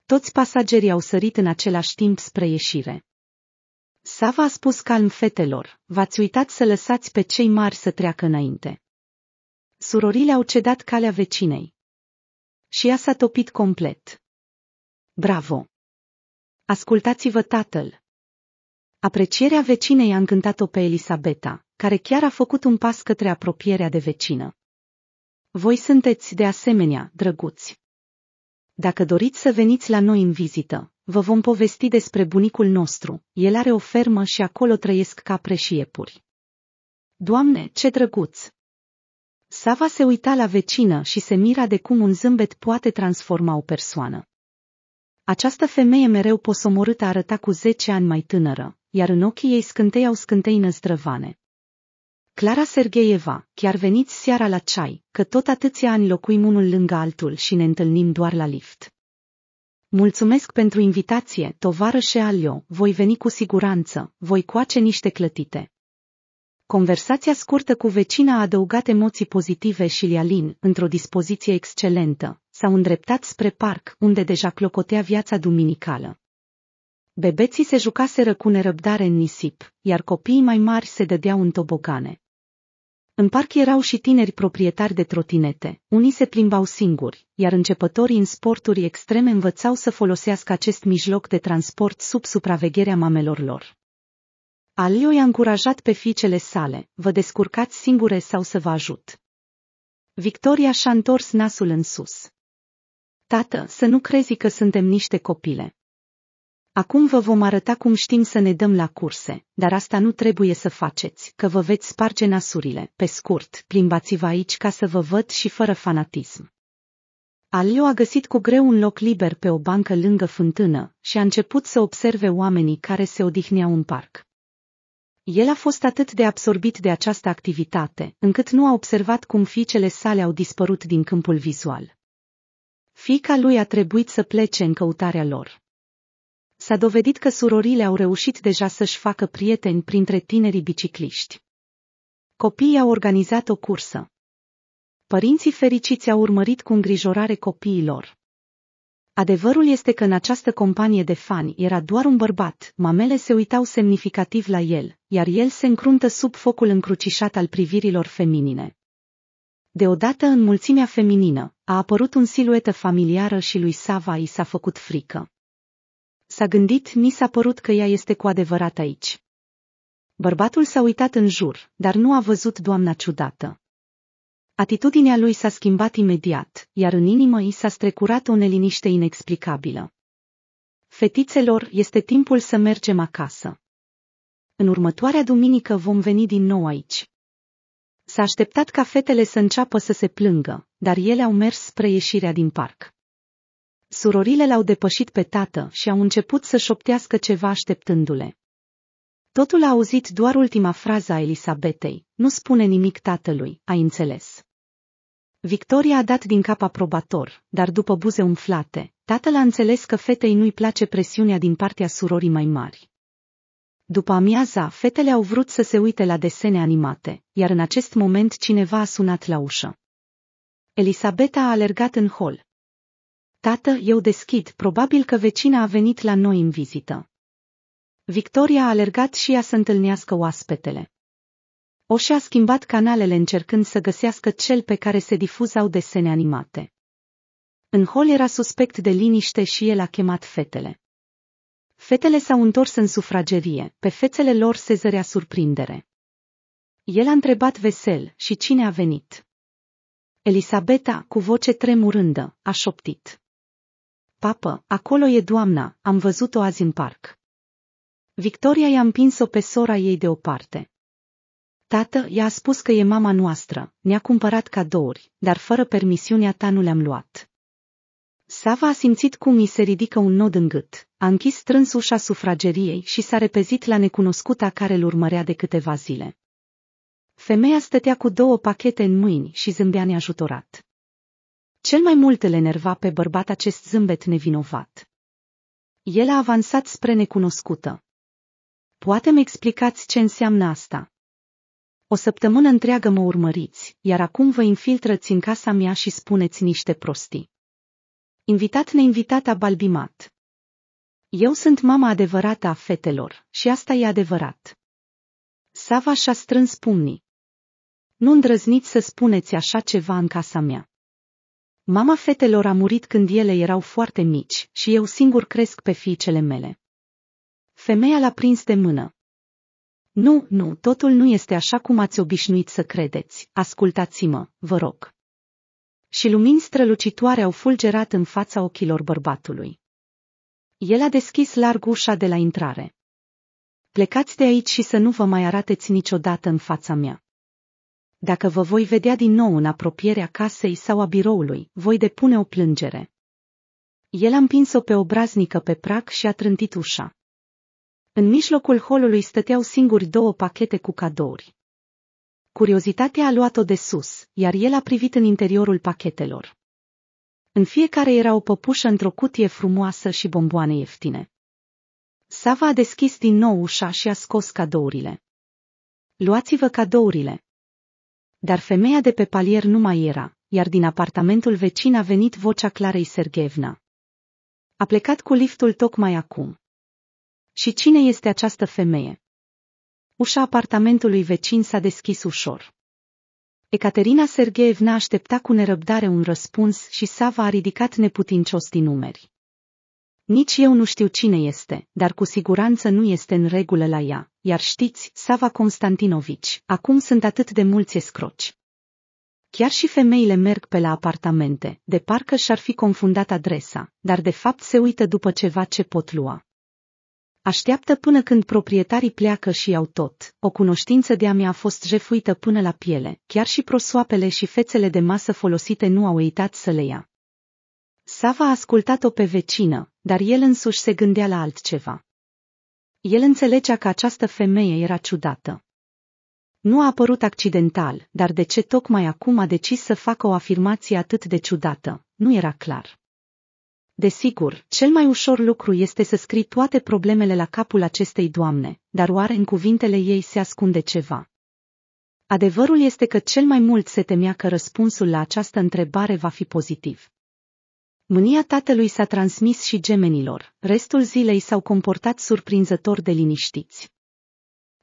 Toți pasagerii au sărit în același timp spre ieșire. Sava a spus calm fetelor, v-ați uitat să lăsați pe cei mari să treacă înainte. Surorile au cedat calea vecinei. Și ea s-a topit complet. Bravo! Ascultați-vă tatăl, Aprecierea vecinei a încântat-o pe Elisabeta, care chiar a făcut un pas către apropierea de vecină. Voi sunteți de asemenea drăguți. Dacă doriți să veniți la noi în vizită, vă vom povesti despre bunicul nostru, el are o fermă și acolo trăiesc capre și iepuri. Doamne, ce drăguț! Sava se uita la vecină și se mira de cum un zâmbet poate transforma o persoană. Această femeie mereu posomorâtă arăta cu zece ani mai tânără, iar în ochii ei scânteiau scântei năzdrăvane. Clara Sergeieva, chiar veniți seara la ceai, că tot atâția ani locuim unul lângă altul și ne întâlnim doar la lift. Mulțumesc pentru invitație, tovarășe Alio, voi veni cu siguranță, voi coace niște clătite. Conversația scurtă cu vecina a adăugat emoții pozitive și Lialin, într-o dispoziție excelentă, s-au îndreptat spre parc, unde deja clocotea viața duminicală. Bebeții se jucaseră cu nerăbdare în nisip, iar copiii mai mari se dădeau în tobogane. În parc erau și tineri proprietari de trotinete, unii se plimbau singuri, iar începătorii în sporturi extreme învățau să folosească acest mijloc de transport sub supravegherea mamelor lor. Alio i-a încurajat pe fiicele sale, vă descurcați singure sau să vă ajut. Victoria și-a întors nasul în sus. Tată, să nu crezi că suntem niște copile. Acum vă vom arăta cum știm să ne dăm la curse, dar asta nu trebuie să faceți, că vă veți sparge nasurile. Pe scurt, plimbați-vă aici ca să vă văd și fără fanatism. Alio a găsit cu greu un loc liber pe o bancă lângă fântână și a început să observe oamenii care se odihneau în parc. El a fost atât de absorbit de această activitate, încât nu a observat cum fiicele sale au dispărut din câmpul vizual. Fica lui a trebuit să plece în căutarea lor. S-a dovedit că surorile au reușit deja să-și facă prieteni printre tinerii bicicliști. Copiii au organizat o cursă. Părinții fericiți au urmărit cu îngrijorare copiilor. Adevărul este că în această companie de fani era doar un bărbat, mamele se uitau semnificativ la el, iar el se încruntă sub focul încrucișat al privirilor feminine. Deodată în mulțimea feminină a apărut un siluetă familiară și lui Sava i s-a făcut frică s-a gândit, mi s-a părut că ea este cu adevărat aici. Bărbatul s-a uitat în jur, dar nu a văzut doamna ciudată. Atitudinea lui s-a schimbat imediat, iar în inimă i s-a strecurat o neliniște inexplicabilă. Fetițelor, este timpul să mergem acasă. În următoarea duminică vom veni din nou aici. S-a așteptat ca fetele să înceapă să se plângă, dar ele au mers spre ieșirea din parc surorile l-au depășit pe tată și au început să șoptească ceva așteptându-le. Totul a auzit doar ultima frază a Elisabetei, nu spune nimic tatălui, a înțeles. Victoria a dat din cap aprobator, dar după buze umflate, tatăl a înțeles că fetei nu-i place presiunea din partea surorii mai mari. După amiaza, fetele au vrut să se uite la desene animate, iar în acest moment cineva a sunat la ușă. Elisabeta a alergat în hol, Tată, eu deschid, probabil că vecina a venit la noi în vizită. Victoria a alergat și ea să întâlnească oaspetele. O și-a schimbat canalele încercând să găsească cel pe care se difuzau desene animate. În hol era suspect de liniște și el a chemat fetele. Fetele s-au întors în sufragerie, pe fețele lor se zărea surprindere. El a întrebat vesel și cine a venit. Elisabeta, cu voce tremurândă, a șoptit. Papă, acolo e doamna, am văzut-o azi în parc. Victoria i-a împins-o pe sora ei de o parte. Tată i-a spus că e mama noastră, ne-a cumpărat cadouri, dar fără permisiunea ta nu le-am luat. Sava a simțit cum îi se ridică un nod în gât, a închis strâns ușa sufrageriei și s-a repezit la necunoscuta care îl urmărea de câteva zile. Femeia stătea cu două pachete în mâini și zâmbea neajutorat. Cel mai mult îl enerva pe bărbat acest zâmbet nevinovat. El a avansat spre necunoscută. Poate mi explicați ce înseamnă asta? O săptămână întreagă mă urmăriți, iar acum vă infiltrați în casa mea și spuneți niște prostii. Invitat neinvitat a balbimat. Eu sunt mama adevărată a fetelor și asta e adevărat. Sava și-a strâns pumnii. Nu îndrăzniți să spuneți așa ceva în casa mea. Mama fetelor a murit când ele erau foarte mici și eu singur cresc pe fiicele mele. Femeia l-a prins de mână. Nu, nu, totul nu este așa cum ați obișnuit să credeți. Ascultați-mă, vă rog. Și lumini strălucitoare au fulgerat în fața ochilor bărbatului. El a deschis larg ușa de la intrare. Plecați de aici și să nu vă mai arateți niciodată în fața mea. Dacă vă voi vedea din nou în apropierea casei sau a biroului, voi depune o plângere. El a împins-o pe obraznică pe prag și a trântit ușa. În mijlocul holului stăteau singuri două pachete cu cadouri. Curiozitatea a luat-o de sus, iar el a privit în interiorul pachetelor. În fiecare era o păpușă într-o cutie frumoasă și bomboane ieftine. Sava a deschis din nou ușa și a scos cadourile. Luați-vă cadourile. Dar femeia de pe palier nu mai era, iar din apartamentul vecin a venit vocea Clarei Sergevna. A plecat cu liftul tocmai acum. Și cine este această femeie? Ușa apartamentului vecin s-a deschis ușor. Ecaterina Sergeevna aștepta cu nerăbdare un răspuns și Sava a ridicat neputincios din numeri. Nici eu nu știu cine este, dar cu siguranță nu este în regulă la ea. Iar știți, Sava Constantinovici, acum sunt atât de mulți escroci. Chiar și femeile merg pe la apartamente, de parcă și-ar fi confundat adresa, dar de fapt se uită după ceva ce pot lua. Așteaptă până când proprietarii pleacă și iau tot. O cunoștință de-a mea a fost jefuită până la piele, chiar și prosoapele și fețele de masă folosite nu au uitat să le ia. Sava a ascultat-o pe vecină, dar el însuși se gândea la altceva. El înțelegea că această femeie era ciudată. Nu a apărut accidental, dar de ce tocmai acum a decis să facă o afirmație atât de ciudată, nu era clar. Desigur, cel mai ușor lucru este să scrii toate problemele la capul acestei doamne, dar oare în cuvintele ei se ascunde ceva? Adevărul este că cel mai mult se temea că răspunsul la această întrebare va fi pozitiv. Mânia tatălui s-a transmis și gemenilor, restul zilei s-au comportat surprinzător de liniștiți.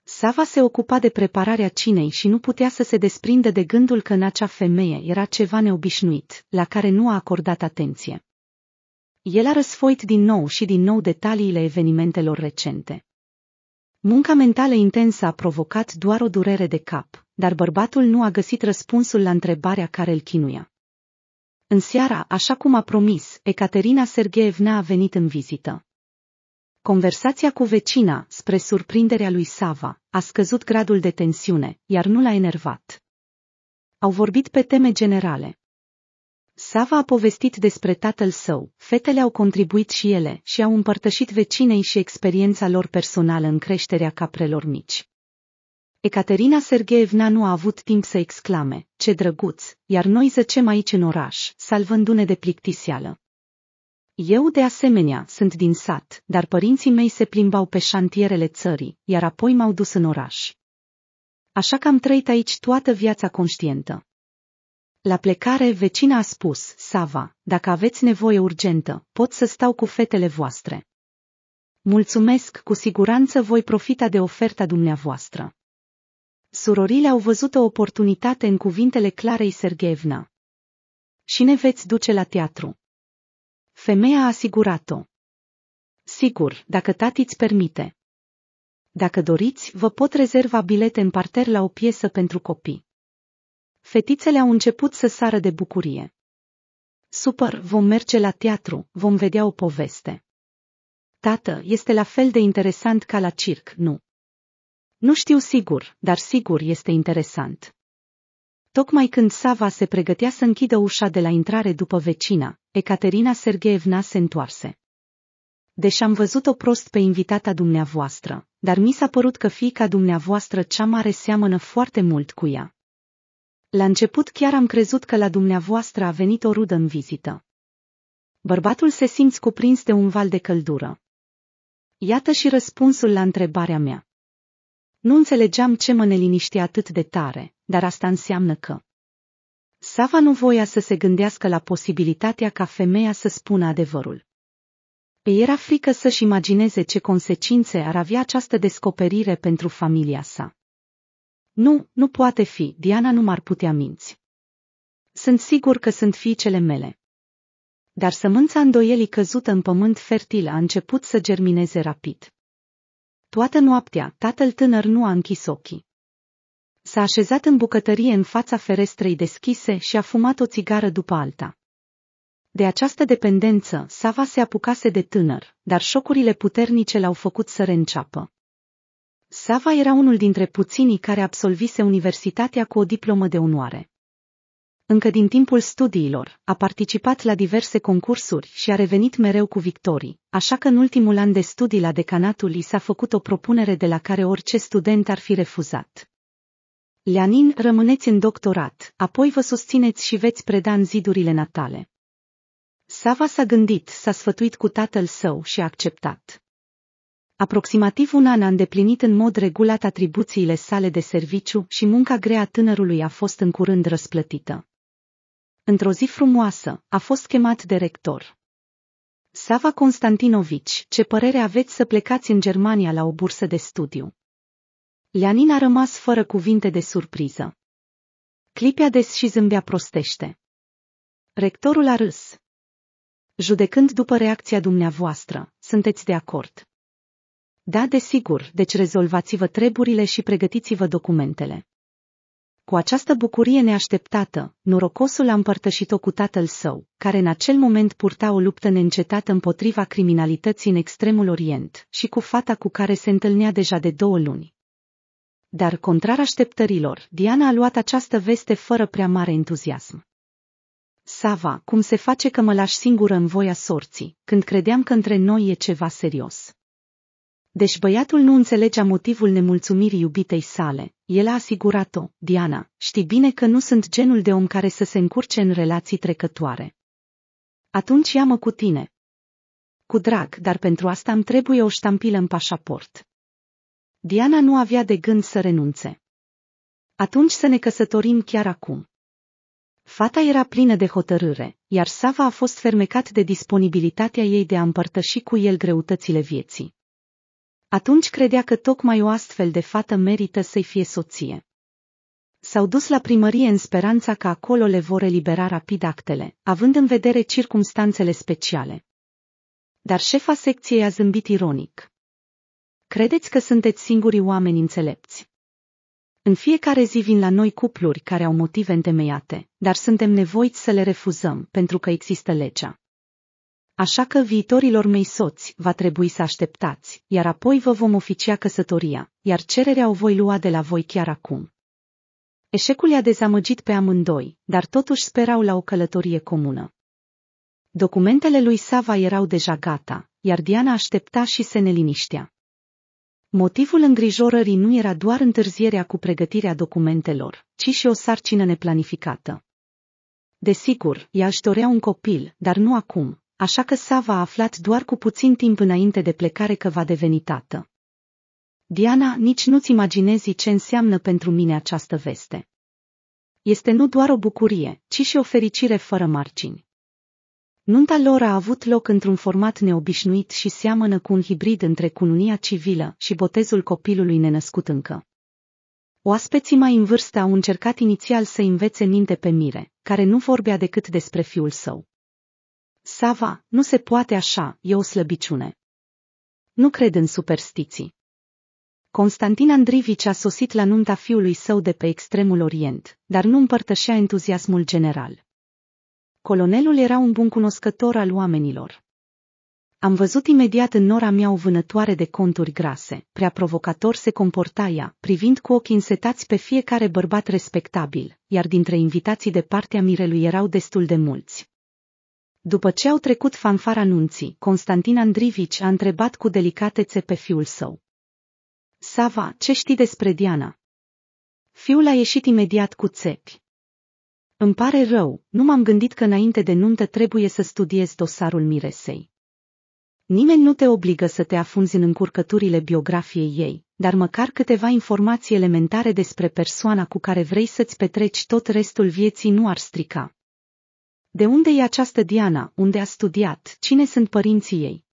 Sava se ocupa de prepararea cinei și nu putea să se desprindă de gândul că în acea femeie era ceva neobișnuit, la care nu a acordat atenție. El a răsfoit din nou și din nou detaliile evenimentelor recente. Munca mentală intensă a provocat doar o durere de cap, dar bărbatul nu a găsit răspunsul la întrebarea care îl chinuia. În seara, așa cum a promis, Ecaterina Sergeevna a venit în vizită. Conversația cu vecina, spre surprinderea lui Sava, a scăzut gradul de tensiune, iar nu l-a enervat. Au vorbit pe teme generale. Sava a povestit despre tatăl său, fetele au contribuit și ele și au împărtășit vecinei și experiența lor personală în creșterea caprelor mici. Ecaterina Sergeevna nu a avut timp să exclame, ce drăguț, iar noi zăcem aici în oraș, salvându-ne de plictiseală. Eu, de asemenea, sunt din sat, dar părinții mei se plimbau pe șantierele țării, iar apoi m-au dus în oraș. Așa că am trăit aici toată viața conștientă. La plecare, vecina a spus, Sava, dacă aveți nevoie urgentă, pot să stau cu fetele voastre. Mulțumesc, cu siguranță voi profita de oferta dumneavoastră. Surorile au văzut o oportunitate în cuvintele Clarei Sergevna. Și ne veți duce la teatru. Femeia a asigurat-o. Sigur, dacă tati îți permite. Dacă doriți, vă pot rezerva bilete în parter la o piesă pentru copii. Fetițele au început să sară de bucurie. Super, vom merge la teatru, vom vedea o poveste. Tată, este la fel de interesant ca la circ, nu? Nu știu sigur, dar sigur este interesant. Tocmai când Sava se pregătea să închidă ușa de la intrare după vecina, Ecaterina Sergeevna se întoarse. Deși am văzut-o prost pe invitata dumneavoastră, dar mi s-a părut că fiica dumneavoastră cea mare seamănă foarte mult cu ea. La început chiar am crezut că la dumneavoastră a venit o rudă în vizită. Bărbatul se simți cuprins de un val de căldură. Iată și răspunsul la întrebarea mea. Nu înțelegeam ce mă neliniștea atât de tare, dar asta înseamnă că... Sava nu voia să se gândească la posibilitatea ca femeia să spună adevărul. Îi era frică să-și imagineze ce consecințe ar avea această descoperire pentru familia sa. Nu, nu poate fi, Diana nu m-ar putea minți. Sunt sigur că sunt fiicele mele. Dar sămânța îndoielii căzută în pământ fertil a început să germineze rapid. Toată noaptea, tatăl tânăr nu a închis ochii. S-a așezat în bucătărie în fața ferestrei deschise și a fumat o țigară după alta. De această dependență, Sava se apucase de tânăr, dar șocurile puternice l-au făcut să reînceapă. Sava era unul dintre puținii care absolvise universitatea cu o diplomă de onoare încă din timpul studiilor, a participat la diverse concursuri și a revenit mereu cu victorii, așa că în ultimul an de studii la decanatul i s-a făcut o propunere de la care orice student ar fi refuzat. Leanin, rămâneți în doctorat, apoi vă susțineți și veți preda în zidurile natale. Sava s-a gândit, s-a sfătuit cu tatăl său și a acceptat. Aproximativ un an a îndeplinit în mod regulat atribuțiile sale de serviciu și munca grea tânărului a fost în curând răsplătită într-o zi frumoasă, a fost chemat de rector. Sava Constantinovici, ce părere aveți să plecați în Germania la o bursă de studiu? Leanin a rămas fără cuvinte de surpriză. Clipea des și zâmbea prostește. Rectorul a râs. Judecând după reacția dumneavoastră, sunteți de acord. Da, desigur, deci rezolvați-vă treburile și pregătiți-vă documentele. Cu această bucurie neașteptată, norocosul a împărtășit-o cu tatăl său, care în acel moment purta o luptă neîncetată împotriva criminalității în extremul Orient și cu fata cu care se întâlnea deja de două luni. Dar, contrar așteptărilor, Diana a luat această veste fără prea mare entuziasm. Sava, cum se face că mă lași singură în voia sorții, când credeam că între noi e ceva serios? Deci băiatul nu înțelegea motivul nemulțumirii iubitei sale, el a asigurat-o, Diana, știi bine că nu sunt genul de om care să se încurce în relații trecătoare. Atunci ia-mă cu tine. Cu drag, dar pentru asta îmi trebuie o ștampilă în pașaport. Diana nu avea de gând să renunțe. Atunci să ne căsătorim chiar acum. Fata era plină de hotărâre, iar Sava a fost fermecat de disponibilitatea ei de a împărtăși cu el greutățile vieții. Atunci credea că tocmai o astfel de fată merită să-i fie soție. S-au dus la primărie în speranța că acolo le vor elibera rapid actele, având în vedere circumstanțele speciale. Dar șefa secției a zâmbit ironic. Credeți că sunteți singurii oameni înțelepți? În fiecare zi vin la noi cupluri care au motive întemeiate, dar suntem nevoiți să le refuzăm pentru că există legea. Așa că viitorilor mei soți va trebui să așteptați, iar apoi vă vom oficia căsătoria, iar cererea o voi lua de la voi chiar acum. Eșecul i-a dezamăgit pe amândoi, dar totuși sperau la o călătorie comună. Documentele lui Sava erau deja gata, iar Diana aștepta și se neliniștea. Motivul îngrijorării nu era doar întârzierea cu pregătirea documentelor, ci și o sarcină neplanificată. Desigur, ea își dorea un copil, dar nu acum, așa că Sava a aflat doar cu puțin timp înainte de plecare că va deveni tată. Diana, nici nu-ți imaginezi ce înseamnă pentru mine această veste. Este nu doar o bucurie, ci și o fericire fără margini. Nunta lor a avut loc într-un format neobișnuit și seamănă cu un hibrid între cununia civilă și botezul copilului nenăscut încă. Oaspeții mai în vârstă au încercat inițial să învețe minte pe Mire, care nu vorbea decât despre fiul său. Sava, nu se poate așa, e o slăbiciune. Nu cred în superstiții. Constantin Andrivici a sosit la nunta fiului său de pe extremul orient, dar nu împărtășea entuziasmul general. Colonelul era un bun cunoscător al oamenilor. Am văzut imediat în nora mea o vânătoare de conturi grase, prea provocator se comporta ea, privind cu ochii însetați pe fiecare bărbat respectabil, iar dintre invitații de partea mirelui erau destul de mulți. După ce au trecut fanfara nunții, Constantin Andrivici a întrebat cu delicatețe pe fiul său. Sava, ce știi despre Diana? Fiul a ieșit imediat cu țepi. Îmi pare rău, nu m-am gândit că înainte de nuntă trebuie să studiez dosarul miresei. Nimeni nu te obligă să te afunzi în încurcăturile biografiei ei, dar măcar câteva informații elementare despre persoana cu care vrei să-ți petreci tot restul vieții nu ar strica. De unde e această Diana, unde a studiat, cine sunt părinții ei?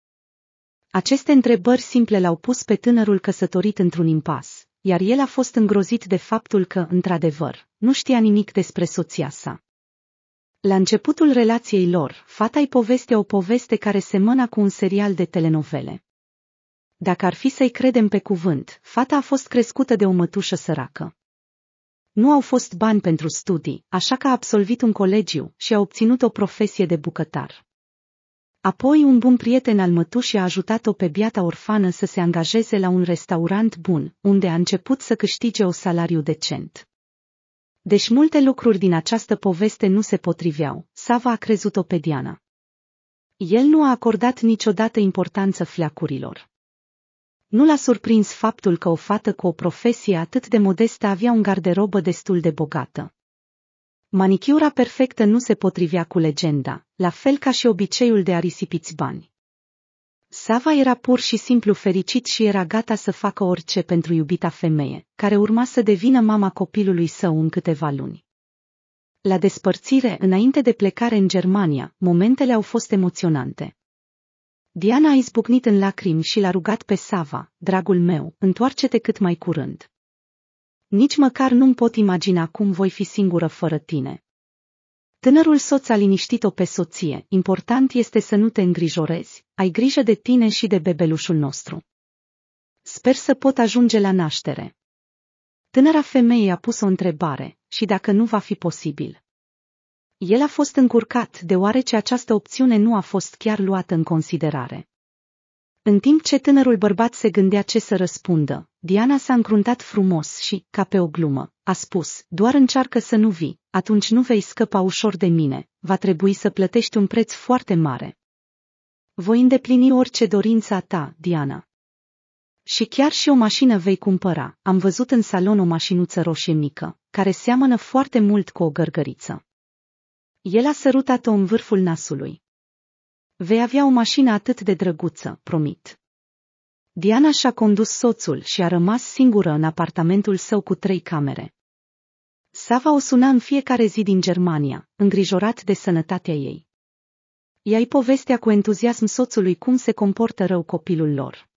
Aceste întrebări simple l-au pus pe tânărul căsătorit într-un impas, iar el a fost îngrozit de faptul că, într-adevăr, nu știa nimic despre soția sa. La începutul relației lor, fata îi poveste o poveste care semăna cu un serial de telenovele. Dacă ar fi să-i credem pe cuvânt, fata a fost crescută de o mătușă săracă. Nu au fost bani pentru studii, așa că a absolvit un colegiu și a obținut o profesie de bucătar. Apoi un bun prieten al mătușii a ajutat-o pe biata orfană să se angajeze la un restaurant bun, unde a început să câștige o salariu decent. Deși multe lucruri din această poveste nu se potriveau, Sava a crezut-o pe Diana. El nu a acordat niciodată importanță fleacurilor. Nu l-a surprins faptul că o fată cu o profesie atât de modestă avea un garderobă destul de bogată. Manichiura perfectă nu se potrivea cu legenda, la fel ca și obiceiul de a risipiți bani. Sava era pur și simplu fericit și era gata să facă orice pentru iubita femeie, care urma să devină mama copilului său în câteva luni. La despărțire, înainte de plecare în Germania, momentele au fost emoționante. Diana a izbucnit în lacrimi și l-a rugat pe Sava, dragul meu, întoarce-te cât mai curând. Nici măcar nu-mi pot imagina cum voi fi singură fără tine. Tânărul soț a liniștit-o pe soție, important este să nu te îngrijorezi, ai grijă de tine și de bebelușul nostru. Sper să pot ajunge la naștere. Tânăra femeie a pus o întrebare, și dacă nu va fi posibil. El a fost încurcat deoarece această opțiune nu a fost chiar luată în considerare. În timp ce tânărul bărbat se gândea ce să răspundă, Diana s-a încruntat frumos și, ca pe o glumă, a spus, doar încearcă să nu vii, atunci nu vei scăpa ușor de mine, va trebui să plătești un preț foarte mare. Voi îndeplini orice dorință a ta, Diana. Și chiar și o mașină vei cumpăra, am văzut în salon o mașinuță roșie mică, care seamănă foarte mult cu o gărgăriță. El a sărutat-o în vârful nasului. Vei avea o mașină atât de drăguță, promit. Diana și-a condus soțul și a rămas singură în apartamentul său cu trei camere. Sava o suna în fiecare zi din Germania, îngrijorat de sănătatea ei. Ea îi povestea cu entuziasm soțului cum se comportă rău copilul lor.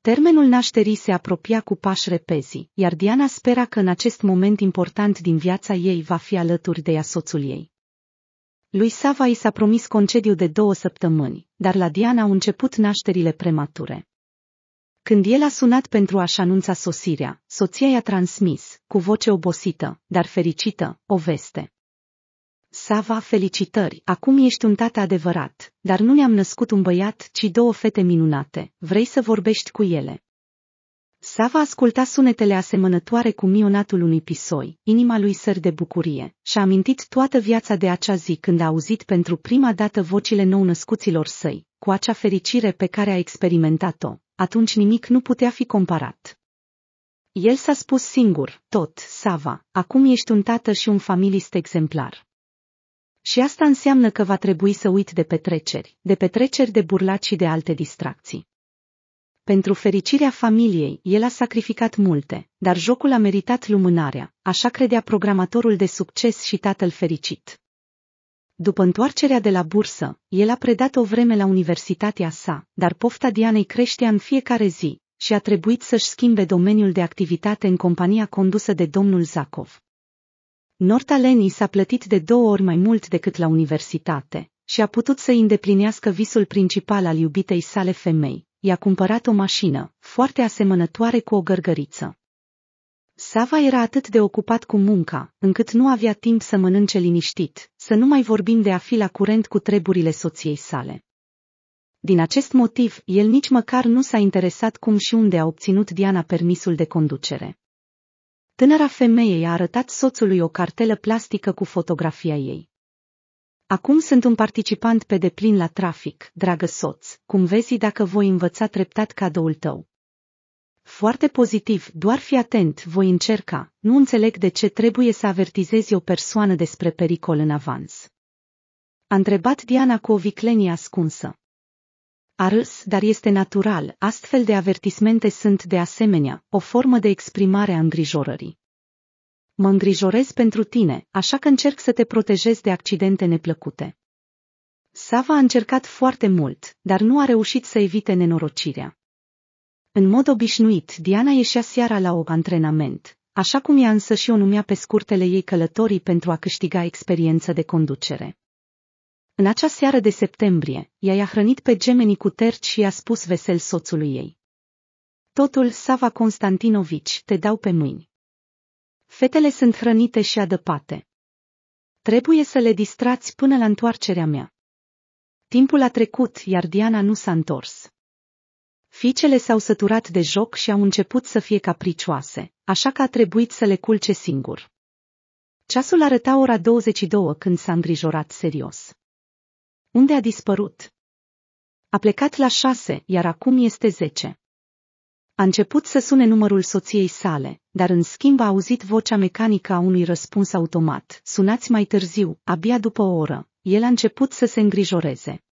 Termenul nașterii se apropia cu pași repezi, iar Diana spera că în acest moment important din viața ei va fi alături de ea soțul ei. Lui Sava i s-a promis concediu de două săptămâni, dar la Diana au început nașterile premature. Când el a sunat pentru a-și anunța sosirea, soția i-a transmis, cu voce obosită, dar fericită, o veste. Sava, felicitări, acum ești un tată adevărat, dar nu ne-am născut un băiat, ci două fete minunate, vrei să vorbești cu ele. Sava asculta sunetele asemănătoare cu mionatul unui pisoi, inima lui săr de bucurie, și-a amintit toată viața de acea zi când a auzit pentru prima dată vocile nou-născuților săi, cu acea fericire pe care a experimentat-o. Atunci nimic nu putea fi comparat. El s-a spus singur, tot, Sava, acum ești un tată și un familist exemplar. Și asta înseamnă că va trebui să uit de petreceri, de petreceri de burlaci și de alte distracții. Pentru fericirea familiei, el a sacrificat multe, dar jocul a meritat lumânarea, așa credea programatorul de succes și tatăl fericit. După întoarcerea de la bursă, el a predat o vreme la universitatea sa, dar pofta Dianei creștea în fiecare zi și a trebuit să-și schimbe domeniul de activitate în compania condusă de domnul Zakov. Leni s-a plătit de două ori mai mult decât la universitate și a putut să îndeplinească visul principal al iubitei sale femei, i-a cumpărat o mașină, foarte asemănătoare cu o gărgăriță. Sava era atât de ocupat cu munca, încât nu avea timp să mănânce liniștit, să nu mai vorbim de a fi la curent cu treburile soției sale. Din acest motiv, el nici măcar nu s-a interesat cum și unde a obținut Diana permisul de conducere. Tânăra femeie i-a arătat soțului o cartelă plastică cu fotografia ei. Acum sunt un participant pe deplin la trafic, dragă soț, cum vezi dacă voi învăța treptat cadoul tău. Foarte pozitiv, doar fi atent, voi încerca, nu înțeleg de ce trebuie să avertizezi o persoană despre pericol în avans. A întrebat Diana cu o viclenie ascunsă. A râs, dar este natural, astfel de avertismente sunt de asemenea o formă de exprimare a îngrijorării. Mă îngrijorez pentru tine, așa că încerc să te protejez de accidente neplăcute. Sava a încercat foarte mult, dar nu a reușit să evite nenorocirea. În mod obișnuit, Diana ieșea seara la o antrenament, așa cum ea însă și o numea pe scurtele ei călătorii pentru a câștiga experiență de conducere. În acea seară de septembrie, ea i-a hrănit pe gemenii cu terci și i-a spus vesel soțului ei. Totul, Sava Constantinovici, te dau pe mâini. Fetele sunt hrănite și adăpate. Trebuie să le distrați până la întoarcerea mea. Timpul a trecut, iar Diana nu s-a întors. Ficele s-au săturat de joc și au început să fie capricioase, așa că a trebuit să le culce singur. Ceasul arăta ora 22 când s-a îngrijorat serios. Unde a dispărut? A plecat la șase, iar acum este zece. A început să sune numărul soției sale, dar în schimb a auzit vocea mecanică a unui răspuns automat. Sunați mai târziu, abia după o oră. El a început să se îngrijoreze.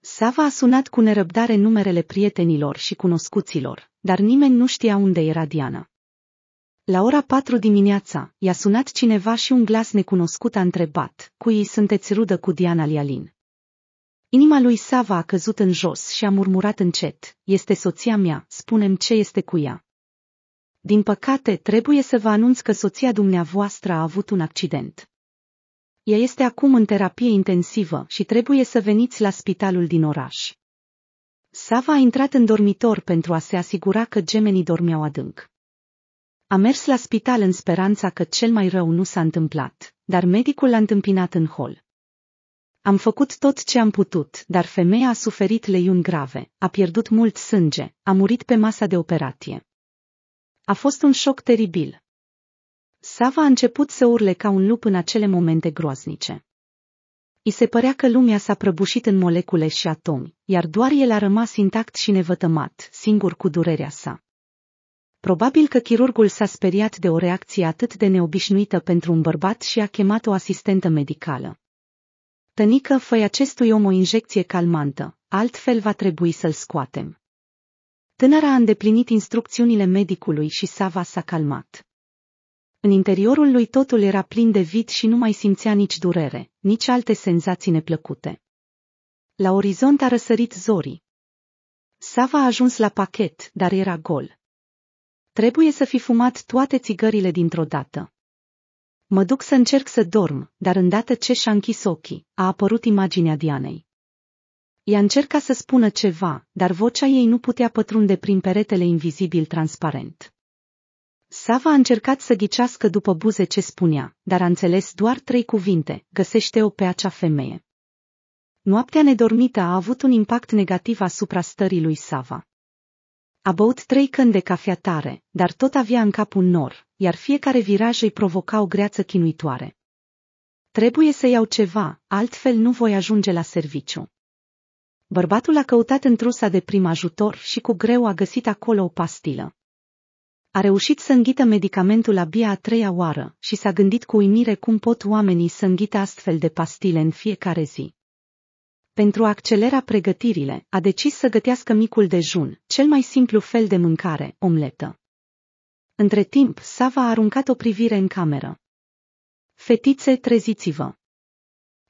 Sava a sunat cu nerăbdare numerele prietenilor și cunoscuților, dar nimeni nu știa unde era Diana. La ora patru dimineața, i-a sunat cineva și un glas necunoscut a întrebat, cui sunteți rudă cu Diana Lialin? Inima lui Sava a căzut în jos și a murmurat încet, este soția mea, spunem ce este cu ea. Din păcate, trebuie să vă anunț că soția dumneavoastră a avut un accident. Ea este acum în terapie intensivă și trebuie să veniți la spitalul din oraș. Sava a intrat în dormitor pentru a se asigura că gemenii dormeau adânc. A mers la spital în speranța că cel mai rău nu s-a întâmplat, dar medicul l-a întâmpinat în hol. Am făcut tot ce am putut, dar femeia a suferit leiuni grave, a pierdut mult sânge, a murit pe masa de operație. A fost un șoc teribil. Sava a început să urle ca un lup în acele momente groaznice. I se părea că lumea s-a prăbușit în molecule și atomi, iar doar el a rămas intact și nevătămat, singur cu durerea sa. Probabil că chirurgul s-a speriat de o reacție atât de neobișnuită pentru un bărbat și a chemat o asistentă medicală. Tănică făi acestui om o injecție calmantă, altfel va trebui să-l scoatem. Tânăra a îndeplinit instrucțiunile medicului și Sava s-a calmat. În interiorul lui totul era plin de vid și nu mai simțea nici durere, nici alte senzații neplăcute. La orizont a răsărit zorii. Sava a ajuns la pachet, dar era gol. Trebuie să fi fumat toate țigările dintr-o dată. Mă duc să încerc să dorm, dar îndată ce și-a închis ochii, a apărut imaginea Dianei. Ea încerca să spună ceva, dar vocea ei nu putea pătrunde prin peretele invizibil transparent. Sava a încercat să ghicească după buze ce spunea, dar a înțeles doar trei cuvinte, găsește-o pe acea femeie. Noaptea nedormită a avut un impact negativ asupra stării lui Sava. A băut trei căni de cafea tare, dar tot avea în cap un nor, iar fiecare viraj îi provoca o greață chinuitoare. Trebuie să iau ceva, altfel nu voi ajunge la serviciu. Bărbatul a căutat în trusa de prim ajutor și cu greu a găsit acolo o pastilă. A reușit să înghită medicamentul abia a treia oară și s-a gândit cu uimire cum pot oamenii să înghită astfel de pastile în fiecare zi pentru a accelera pregătirile, a decis să gătească micul dejun, cel mai simplu fel de mâncare, omletă. Între timp, Sava a aruncat o privire în cameră. Fetițe, treziți-vă!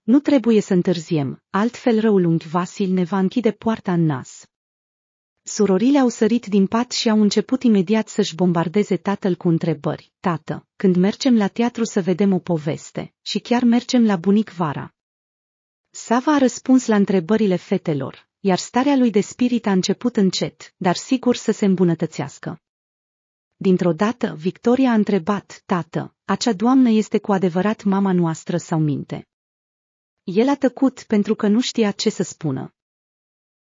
Nu trebuie să întârziem, altfel răul unghi Vasil ne va închide poarta în nas. Surorile au sărit din pat și au început imediat să-și bombardeze tatăl cu întrebări. Tată, când mergem la teatru să vedem o poveste, și chiar mergem la bunic vara. Sava a răspuns la întrebările fetelor, iar starea lui de spirit a început încet, dar sigur să se îmbunătățească. Dintr-o dată, Victoria a întrebat, tată, acea doamnă este cu adevărat mama noastră sau minte? El a tăcut pentru că nu știa ce să spună.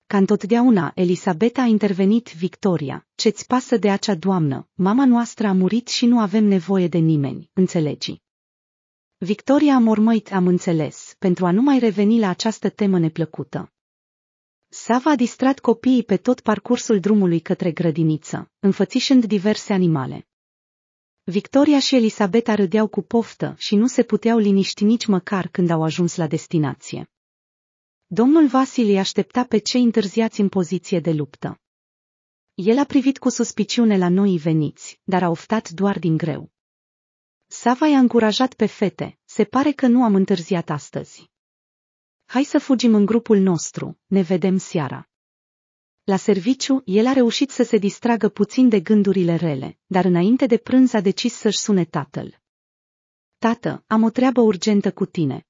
Ca întotdeauna, Elisabeta a intervenit Victoria, ce-ți pasă de acea doamnă, mama noastră a murit și nu avem nevoie de nimeni, înțelegi. Victoria a mormăit, am înțeles, pentru a nu mai reveni la această temă neplăcută. Sava a distrat copiii pe tot parcursul drumului către grădiniță, înfățișând diverse animale. Victoria și Elisabeta râdeau cu poftă și nu se puteau liniști nici măcar când au ajuns la destinație. Domnul Vasili aștepta pe cei întârziați în poziție de luptă. El a privit cu suspiciune la noi veniți, dar a oftat doar din greu. Sava i-a încurajat pe fete, se pare că nu am întârziat astăzi. Hai să fugim în grupul nostru, ne vedem seara. La serviciu, el a reușit să se distragă puțin de gândurile rele, dar înainte de prânz a decis să-și sune tatăl. Tată, am o treabă urgentă cu tine.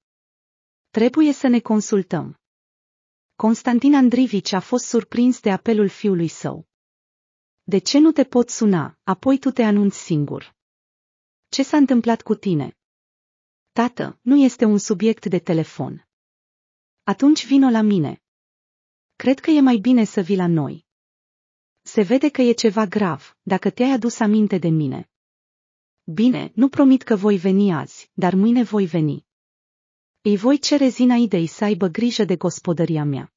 Trebuie să ne consultăm. Constantin Andrivici a fost surprins de apelul fiului său. De ce nu te pot suna, apoi tu te anunți singur? Ce s-a întâmplat cu tine? Tată, nu este un subiect de telefon. Atunci vino la mine. Cred că e mai bine să vii la noi. Se vede că e ceva grav, dacă te-ai adus aminte de mine. Bine, nu promit că voi veni azi, dar mâine voi veni. Îi voi cere Zinaidei să aibă grijă de gospodăria mea.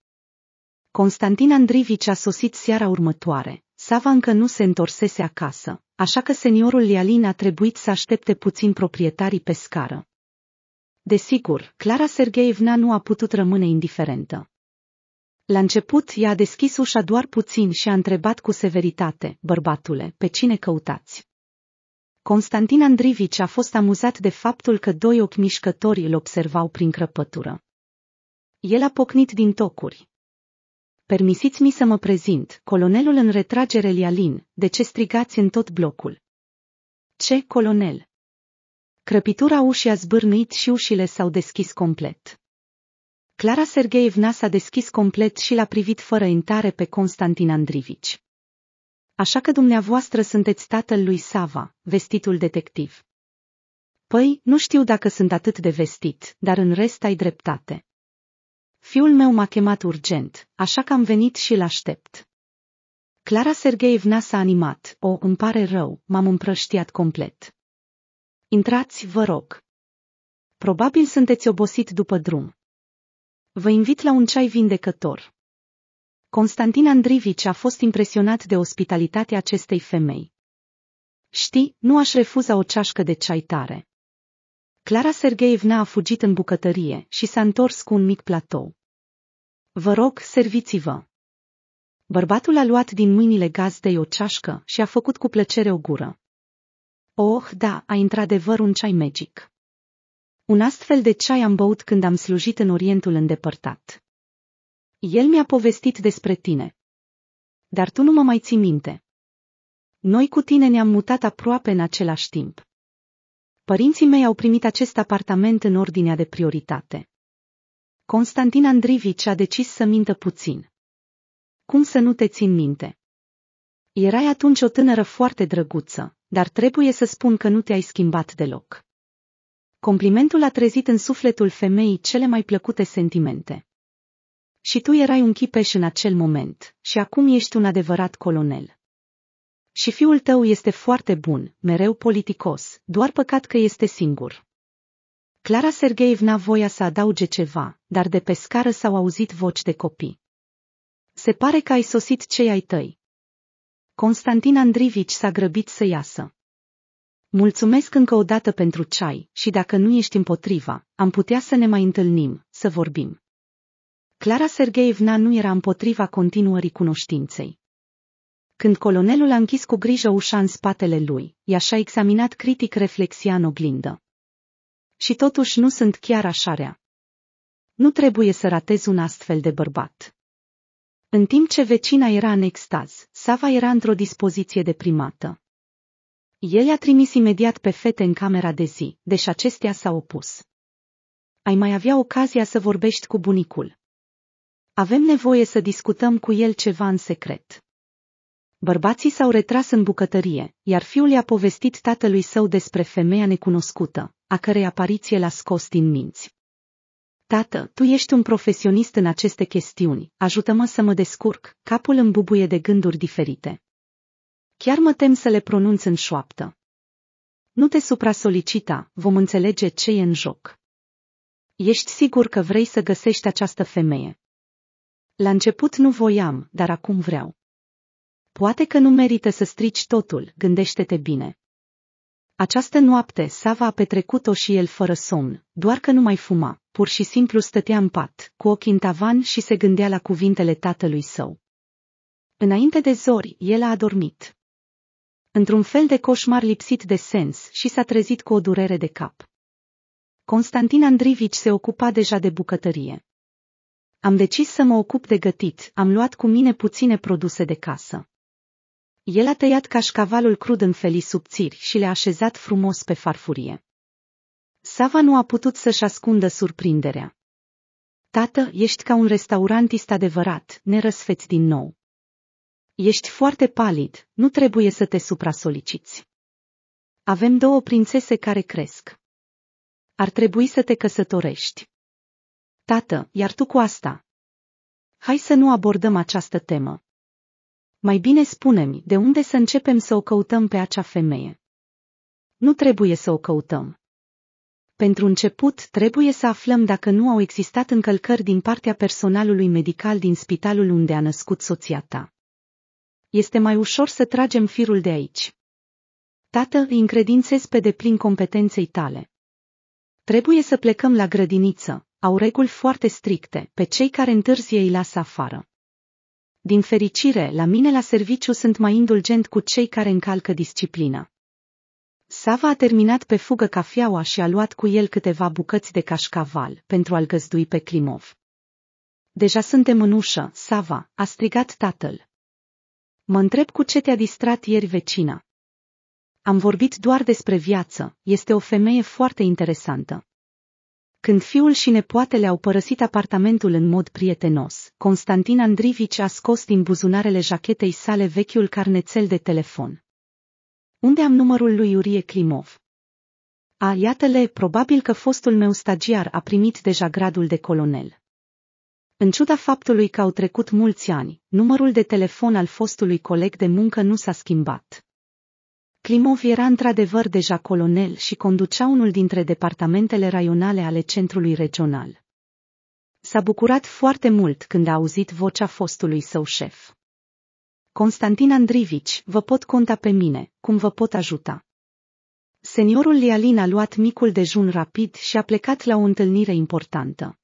Constantin Andrivici a sosit seara următoare. Sava încă nu se întorsese acasă, așa că seniorul Lialin a trebuit să aștepte puțin proprietarii pe scară. Desigur, Clara Sergeevna nu a putut rămâne indiferentă. La început i a deschis ușa doar puțin și a întrebat cu severitate, bărbatule, pe cine căutați? Constantin Andrivici a fost amuzat de faptul că doi ochi mișcători îl observau prin crăpătură. El a pocnit din tocuri. Permisiți-mi să mă prezint, colonelul în retragere Lialin, de ce strigați în tot blocul? Ce colonel? Crăpitura ușii a zbârnit și ușile s-au deschis complet. Clara Sergeevna s-a deschis complet și l-a privit fără intare pe Constantin Andrivici. Așa că dumneavoastră sunteți tatăl lui Sava, vestitul detectiv. Păi, nu știu dacă sunt atât de vestit, dar în rest ai dreptate. Fiul meu m-a chemat urgent, așa că am venit și l-aștept. Clara Sergeevna s-a animat, o, îmi pare rău, m-am împrăștiat complet. Intrați, vă rog. Probabil sunteți obosit după drum. Vă invit la un ceai vindecător. Constantin Andrivici a fost impresionat de ospitalitatea acestei femei. Știi, nu aș refuza o ceașcă de ceai tare. Clara Sergeevna a fugit în bucătărie și s-a întors cu un mic platou. Vă rog, serviți-vă. Bărbatul a luat din mâinile gazdei o ceașcă și a făcut cu plăcere o gură. Oh, da, ai într-adevăr un ceai magic. Un astfel de ceai am băut când am slujit în Orientul îndepărtat. El mi-a povestit despre tine. Dar tu nu mă mai ții minte. Noi cu tine ne-am mutat aproape în același timp. Părinții mei au primit acest apartament în ordinea de prioritate. Constantin Andrivici a decis să mintă puțin. Cum să nu te țin minte? Erai atunci o tânără foarte drăguță dar trebuie să spun că nu te-ai schimbat deloc. Complimentul a trezit în sufletul femeii cele mai plăcute sentimente. Și tu erai un chipeș în acel moment, și acum ești un adevărat colonel. Și fiul tău este foarte bun, mereu politicos, doar păcat că este singur. Clara Sergeevna voia să adauge ceva, dar de pe scară s-au auzit voci de copii. Se pare că ai sosit cei ai tăi. Constantin Andrivici s-a grăbit să iasă. Mulțumesc încă o dată pentru ceai și dacă nu ești împotriva, am putea să ne mai întâlnim, să vorbim. Clara Sergeevna nu era împotriva continuării cunoștinței. Când colonelul a închis cu grijă ușa în spatele lui, ea și-a examinat critic reflexia în oglindă. Și totuși nu sunt chiar așa rea. Nu trebuie să ratezi un astfel de bărbat. În timp ce vecina era în extaz, Sava era într-o dispoziție deprimată. El a trimis imediat pe fete în camera de zi, deși acestea s-au opus. Ai mai avea ocazia să vorbești cu bunicul. Avem nevoie să discutăm cu el ceva în secret. Bărbații s-au retras în bucătărie, iar fiul i-a povestit tatălui său despre femeia necunoscută, a cărei apariție l-a scos din minți. Tată, tu ești un profesionist în aceste chestiuni, ajută-mă să mă descurc, capul îmi bubuie de gânduri diferite. Chiar mă tem să le pronunț în șoaptă. Nu te supra-solicita, vom înțelege ce e în joc. Ești sigur că vrei să găsești această femeie. La început nu voiam, dar acum vreau. Poate că nu merită să strici totul, gândește-te bine. Această noapte Sava a petrecut-o și el fără somn, doar că nu mai fuma, pur și simplu stătea în pat, cu ochii în tavan și se gândea la cuvintele tatălui său. Înainte de zori, el a adormit. Într-un fel de coșmar lipsit de sens și s-a trezit cu o durere de cap. Constantin Andrivici se ocupa deja de bucătărie. Am decis să mă ocup de gătit, am luat cu mine puține produse de casă. El a tăiat cașcavalul crud în felii subțiri și le-a așezat frumos pe farfurie. Sava nu a putut să-și ascundă surprinderea. Tată, ești ca un restaurantist adevărat, ne răsfeți din nou. Ești foarte palid, nu trebuie să te supra-soliciți. Avem două prințese care cresc. Ar trebui să te căsătorești. Tată, iar tu cu asta? Hai să nu abordăm această temă. Mai bine spune-mi de unde să începem să o căutăm pe acea femeie. Nu trebuie să o căutăm. Pentru început, trebuie să aflăm dacă nu au existat încălcări din partea personalului medical din spitalul unde a născut soția ta. Este mai ușor să tragem firul de aici. Tată, îi încredințez pe deplin competenței tale. Trebuie să plecăm la grădiniță, au reguli foarte stricte, pe cei care întârzie îi lasă afară. Din fericire, la mine la serviciu sunt mai indulgent cu cei care încalcă disciplina. Sava a terminat pe fugă cafeaua și a luat cu el câteva bucăți de cașcaval pentru a-l găzdui pe Klimov. Deja suntem în ușă, Sava, a strigat tatăl. Mă întreb cu ce te-a distrat ieri vecina. Am vorbit doar despre viață, este o femeie foarte interesantă. Când fiul și nepoatele au părăsit apartamentul în mod prietenos, Constantin Andrivici a scos din buzunarele jachetei sale vechiul carnețel de telefon. Unde am numărul lui Urie Klimov? A, iată-le, probabil că fostul meu stagiar a primit deja gradul de colonel. În ciuda faptului că au trecut mulți ani, numărul de telefon al fostului coleg de muncă nu s-a schimbat. Klimov era într-adevăr deja colonel și conducea unul dintre departamentele raionale ale centrului regional. S-a bucurat foarte mult când a auzit vocea fostului său șef. Constantin Andrivici, vă pot conta pe mine, cum vă pot ajuta? Seniorul Lialin a luat micul dejun rapid și a plecat la o întâlnire importantă.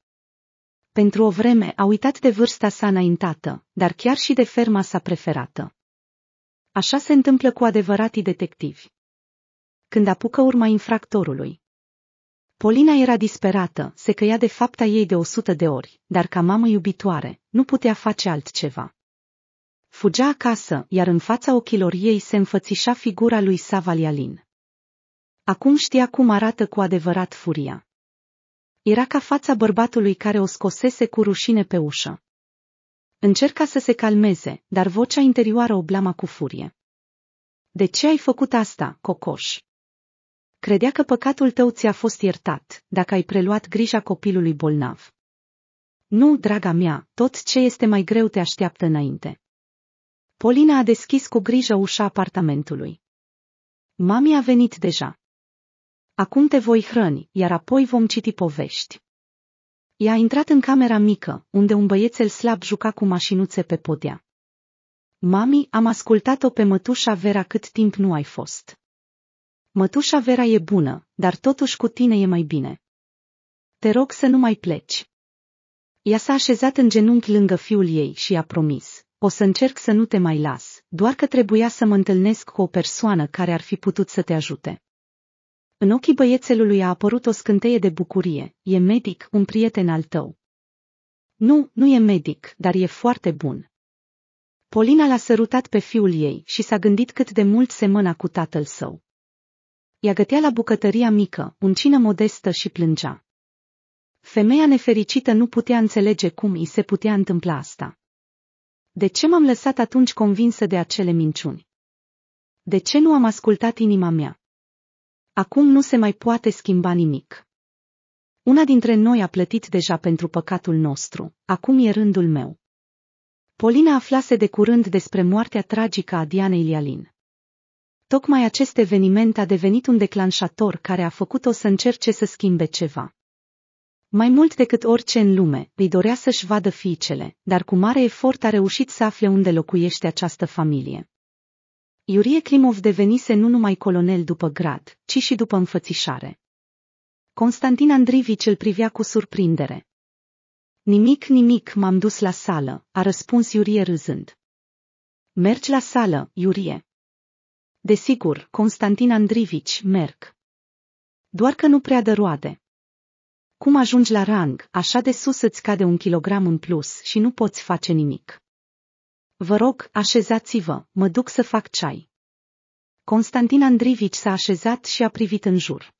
Pentru o vreme a uitat de vârsta sa înaintată, dar chiar și de ferma sa preferată. Așa se întâmplă cu adevărații detectivi. Când apucă urma infractorului. Polina era disperată, se căia de fapta ei de o sută de ori, dar ca mamă iubitoare, nu putea face altceva. Fugea acasă, iar în fața ochilor ei se înfățișa figura lui Savalialin. Acum știa cum arată cu adevărat furia. Era ca fața bărbatului care o scosese cu rușine pe ușă. Încerca să se calmeze, dar vocea interioară o blama cu furie. De ce ai făcut asta, cocoș? Credea că păcatul tău ți-a fost iertat, dacă ai preluat grija copilului bolnav. Nu, draga mea, tot ce este mai greu te așteaptă înainte. Polina a deschis cu grijă ușa apartamentului. Mami a venit deja. Acum te voi hrăni, iar apoi vom citi povești. Ea a intrat în camera mică, unde un băiețel slab juca cu mașinuțe pe podea. Mami, am ascultat-o pe mătușa Vera cât timp nu ai fost. Mătușa Vera e bună, dar totuși cu tine e mai bine. Te rog să nu mai pleci. Ea s-a așezat în genunchi lângă fiul ei și a promis, o să încerc să nu te mai las, doar că trebuia să mă întâlnesc cu o persoană care ar fi putut să te ajute. În ochii băiețelului a apărut o scânteie de bucurie. E medic, un prieten al tău. Nu, nu e medic, dar e foarte bun. Polina l-a sărutat pe fiul ei și s-a gândit cât de mult semăna cu tatăl său. Ea gătea la bucătăria mică, uncină modestă și plângea. Femeia nefericită nu putea înțelege cum îi se putea întâmpla asta. De ce m-am lăsat atunci convinsă de acele minciuni? De ce nu am ascultat inima mea? Acum nu se mai poate schimba nimic. Una dintre noi a plătit deja pentru păcatul nostru, acum e rândul meu. Polina aflase de curând despre moartea tragică a Dianei Lialin. Tocmai acest eveniment a devenit un declanșator care a făcut-o să încerce să schimbe ceva. Mai mult decât orice în lume, îi dorea să-și vadă fiicele, dar cu mare efort a reușit să afle unde locuiește această familie. Iurie Klimov devenise nu numai colonel după grad, ci și după înfățișare. Constantin Andrivici îl privea cu surprindere. Nimic, nimic, m-am dus la sală, a răspuns Iurie râzând. Mergi la sală, Iurie. Desigur, Constantin Andrivici, merg. Doar că nu prea dă roade. Cum ajungi la rang, așa de sus îți cade un kilogram în plus și nu poți face nimic. Vă rog, așezați-vă, mă duc să fac ceai. Constantin Andrivici s-a așezat și a privit în jur.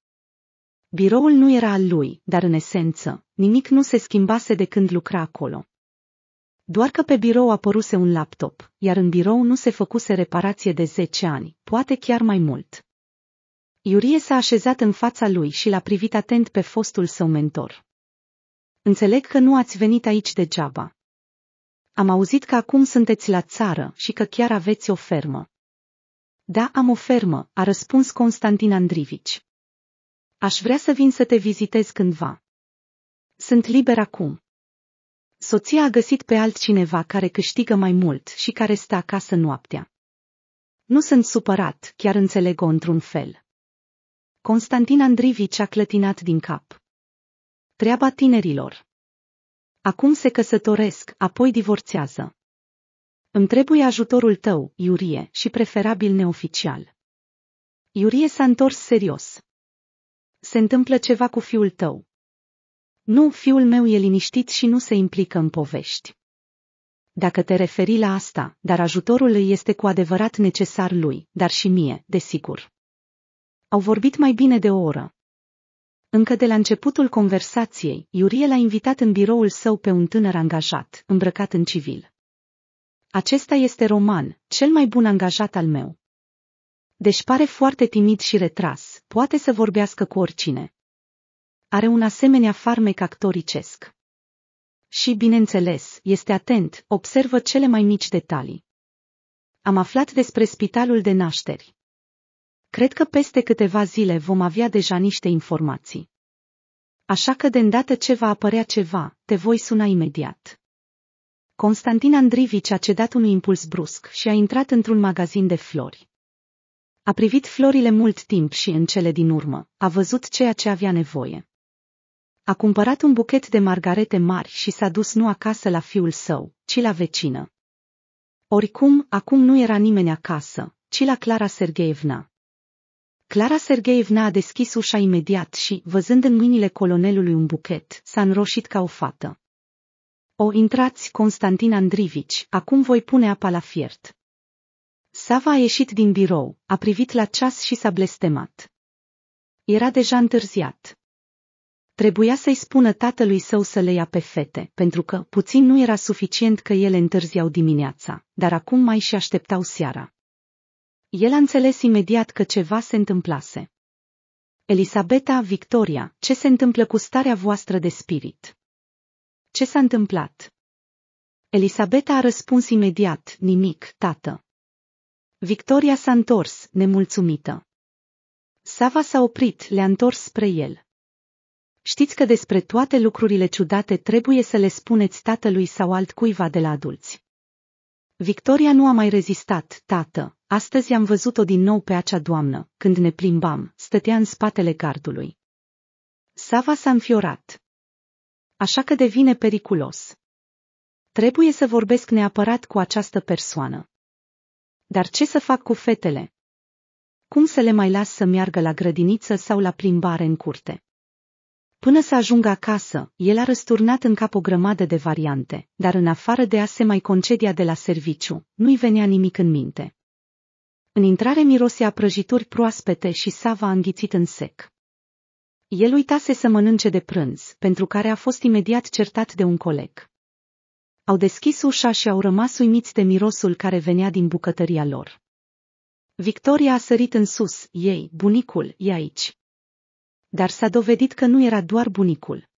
Biroul nu era al lui, dar în esență, nimic nu se schimbase de când lucra acolo. Doar că pe birou apăruse un laptop, iar în birou nu se făcuse reparație de 10 ani, poate chiar mai mult. Iurie s-a așezat în fața lui și l-a privit atent pe fostul său mentor. Înțeleg că nu ați venit aici degeaba. Am auzit că acum sunteți la țară și că chiar aveți o fermă. Da, am o fermă, a răspuns Constantin Andrivici. Aș vrea să vin să te vizitez cândva. Sunt liber acum. Soția a găsit pe altcineva care câștigă mai mult și care stă acasă noaptea. Nu sunt supărat, chiar înțeleg-o într-un fel. Constantin Andrivici a clătinat din cap. Treaba tinerilor. Acum se căsătoresc, apoi divorțează. Îmi trebuie ajutorul tău, Iurie, și preferabil neoficial. Iurie s-a întors serios. Se întâmplă ceva cu fiul tău. Nu, fiul meu e liniștit și nu se implică în povești. Dacă te referi la asta, dar ajutorul îi este cu adevărat necesar lui, dar și mie, desigur. Au vorbit mai bine de o oră. Încă de la începutul conversației, Iurie l-a invitat în biroul său pe un tânăr angajat, îmbrăcat în civil. Acesta este Roman, cel mai bun angajat al meu. Deși pare foarte timid și retras, poate să vorbească cu oricine. Are un asemenea farmec actoricesc. Și, bineînțeles, este atent, observă cele mai mici detalii. Am aflat despre spitalul de nașteri cred că peste câteva zile vom avea deja niște informații. Așa că de îndată ce va apărea ceva, te voi suna imediat. Constantin Andrivici a cedat un impuls brusc și a intrat într-un magazin de flori. A privit florile mult timp și în cele din urmă a văzut ceea ce avea nevoie. A cumpărat un buchet de margarete mari și s-a dus nu acasă la fiul său, ci la vecină. Oricum, acum nu era nimeni acasă, ci la Clara Sergeevna. Clara Sergeevna a deschis ușa imediat și, văzând în mâinile colonelului un buchet, s-a înroșit ca o fată. O intrați, Constantin Andrivici, acum voi pune apa la fiert. Sava a ieșit din birou, a privit la ceas și s-a blestemat. Era deja întârziat. Trebuia să-i spună tatălui său să le ia pe fete, pentru că puțin nu era suficient că ele întârziau dimineața, dar acum mai și așteptau seara. El a înțeles imediat că ceva se întâmplase. Elisabeta Victoria, ce se întâmplă cu starea voastră de spirit? Ce s-a întâmplat? Elisabeta a răspuns imediat, nimic, tată. Victoria s-a întors, nemulțumită. Sava s-a oprit, le-a întors spre el. Știți că despre toate lucrurile ciudate trebuie să le spuneți tatălui sau altcuiva de la adulți. Victoria nu a mai rezistat, tată. Astăzi am văzut-o din nou pe acea doamnă, când ne plimbam, stătea în spatele gardului. Sava s-a înfiorat. Așa că devine periculos. Trebuie să vorbesc neapărat cu această persoană. Dar ce să fac cu fetele? Cum să le mai las să meargă la grădiniță sau la plimbare în curte? Până să ajungă acasă, el a răsturnat în cap o grămadă de variante, dar în afară de a se mai concedia de la serviciu, nu-i venea nimic în minte. În intrare mirosea prăjituri proaspete și sava a înghițit în sec. El uitase să mănânce de prânz, pentru care a fost imediat certat de un coleg. Au deschis ușa și au rămas uimiți de mirosul care venea din bucătăria lor. Victoria a sărit în sus, ei, bunicul, e aici dar s-a dovedit că nu era doar bunicul.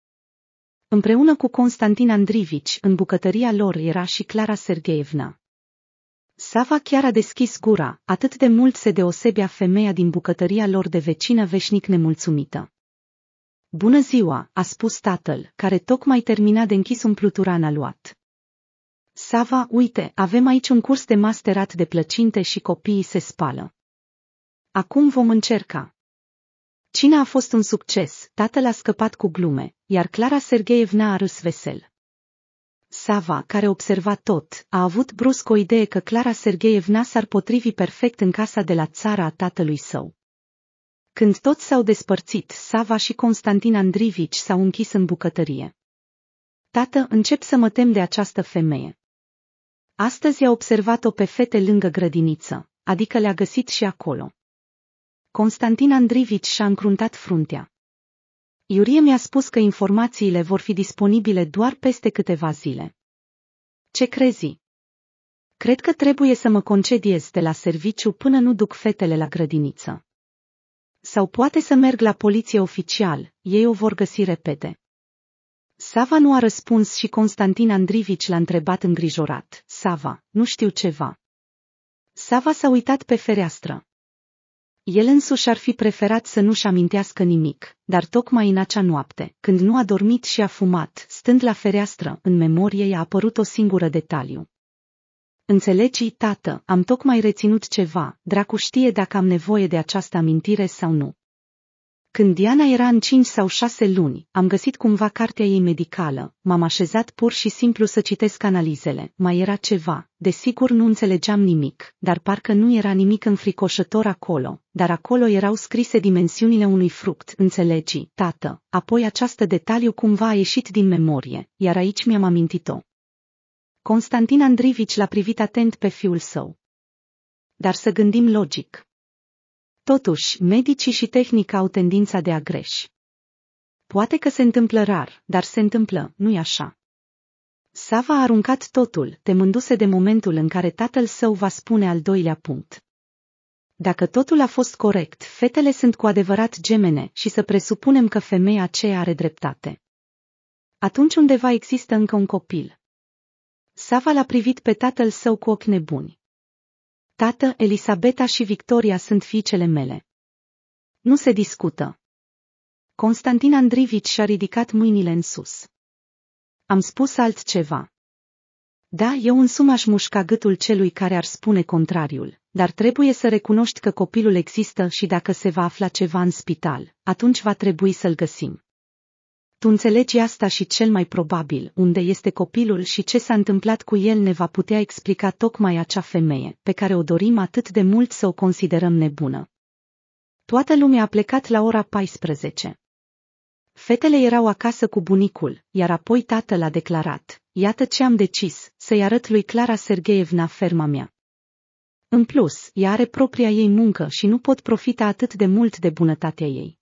Împreună cu Constantin Andrivici, în bucătăria lor era și Clara Sergeevna. Sava chiar a deschis gura, atât de mult se deosebea femeia din bucătăria lor de vecină veșnic nemulțumită. Bună ziua, a spus tatăl, care tocmai termina de închis un pluturan aluat. Sava, uite, avem aici un curs de masterat de plăcinte și copiii se spală. Acum vom încerca. Cina a fost un succes, tatăl a scăpat cu glume, iar Clara Sergeevna a râs vesel. Sava, care observa tot, a avut brusc o idee că Clara Sergeevna s-ar potrivi perfect în casa de la țara a tatălui său. Când toți s-au despărțit, Sava și Constantin Andrivici s-au închis în bucătărie. Tată, încep să mă tem de această femeie. Astăzi a observat-o pe fete lângă grădiniță, adică le-a găsit și acolo. Constantin Andrivici și-a încruntat fruntea. Iurie mi-a spus că informațiile vor fi disponibile doar peste câteva zile. Ce crezi? Cred că trebuie să mă concediez de la serviciu până nu duc fetele la grădiniță. Sau poate să merg la poliție oficial, ei o vor găsi repede. Sava nu a răspuns și Constantin Andrivici l-a întrebat îngrijorat. Sava, nu știu ceva. Sava s-a uitat pe fereastră. El însuși ar fi preferat să nu-și amintească nimic, dar tocmai în acea noapte, când nu a dormit și a fumat, stând la fereastră, în memorie i-a apărut o singură detaliu. Înțelegi, tată, am tocmai reținut ceva, dracu știe dacă am nevoie de această amintire sau nu. Când Diana era în cinci sau șase luni, am găsit cumva cartea ei medicală, m-am așezat pur și simplu să citesc analizele, mai era ceva, desigur nu înțelegeam nimic, dar parcă nu era nimic înfricoșător acolo, dar acolo erau scrise dimensiunile unui fruct, înțelegi, tată, apoi această detaliu cumva a ieșit din memorie, iar aici mi-am amintit-o. Constantin Andrivici l-a privit atent pe fiul său. Dar să gândim logic, Totuși, medicii și tehnica au tendința de a greși. Poate că se întâmplă rar, dar se întâmplă, nu-i așa? Sava a aruncat totul, temându-se de momentul în care tatăl său va spune al doilea punct. Dacă totul a fost corect, fetele sunt cu adevărat gemene și să presupunem că femeia aceea are dreptate. Atunci undeva există încă un copil. Sava l-a privit pe tatăl său cu ochi nebuni. Tată, Elisabeta și Victoria sunt fiicele mele. Nu se discută. Constantin Andrivici și-a ridicat mâinile în sus. Am spus altceva. Da, eu însumi aș mușca gâtul celui care ar spune contrariul, dar trebuie să recunoști că copilul există și dacă se va afla ceva în spital, atunci va trebui să-l găsim. Tu înțelegi asta și cel mai probabil unde este copilul și ce s-a întâmplat cu el ne va putea explica tocmai acea femeie, pe care o dorim atât de mult să o considerăm nebună. Toată lumea a plecat la ora 14. Fetele erau acasă cu bunicul, iar apoi tatăl a declarat, iată ce am decis, să-i arăt lui Clara Sergeevna ferma mea. În plus, ea are propria ei muncă și nu pot profita atât de mult de bunătatea ei.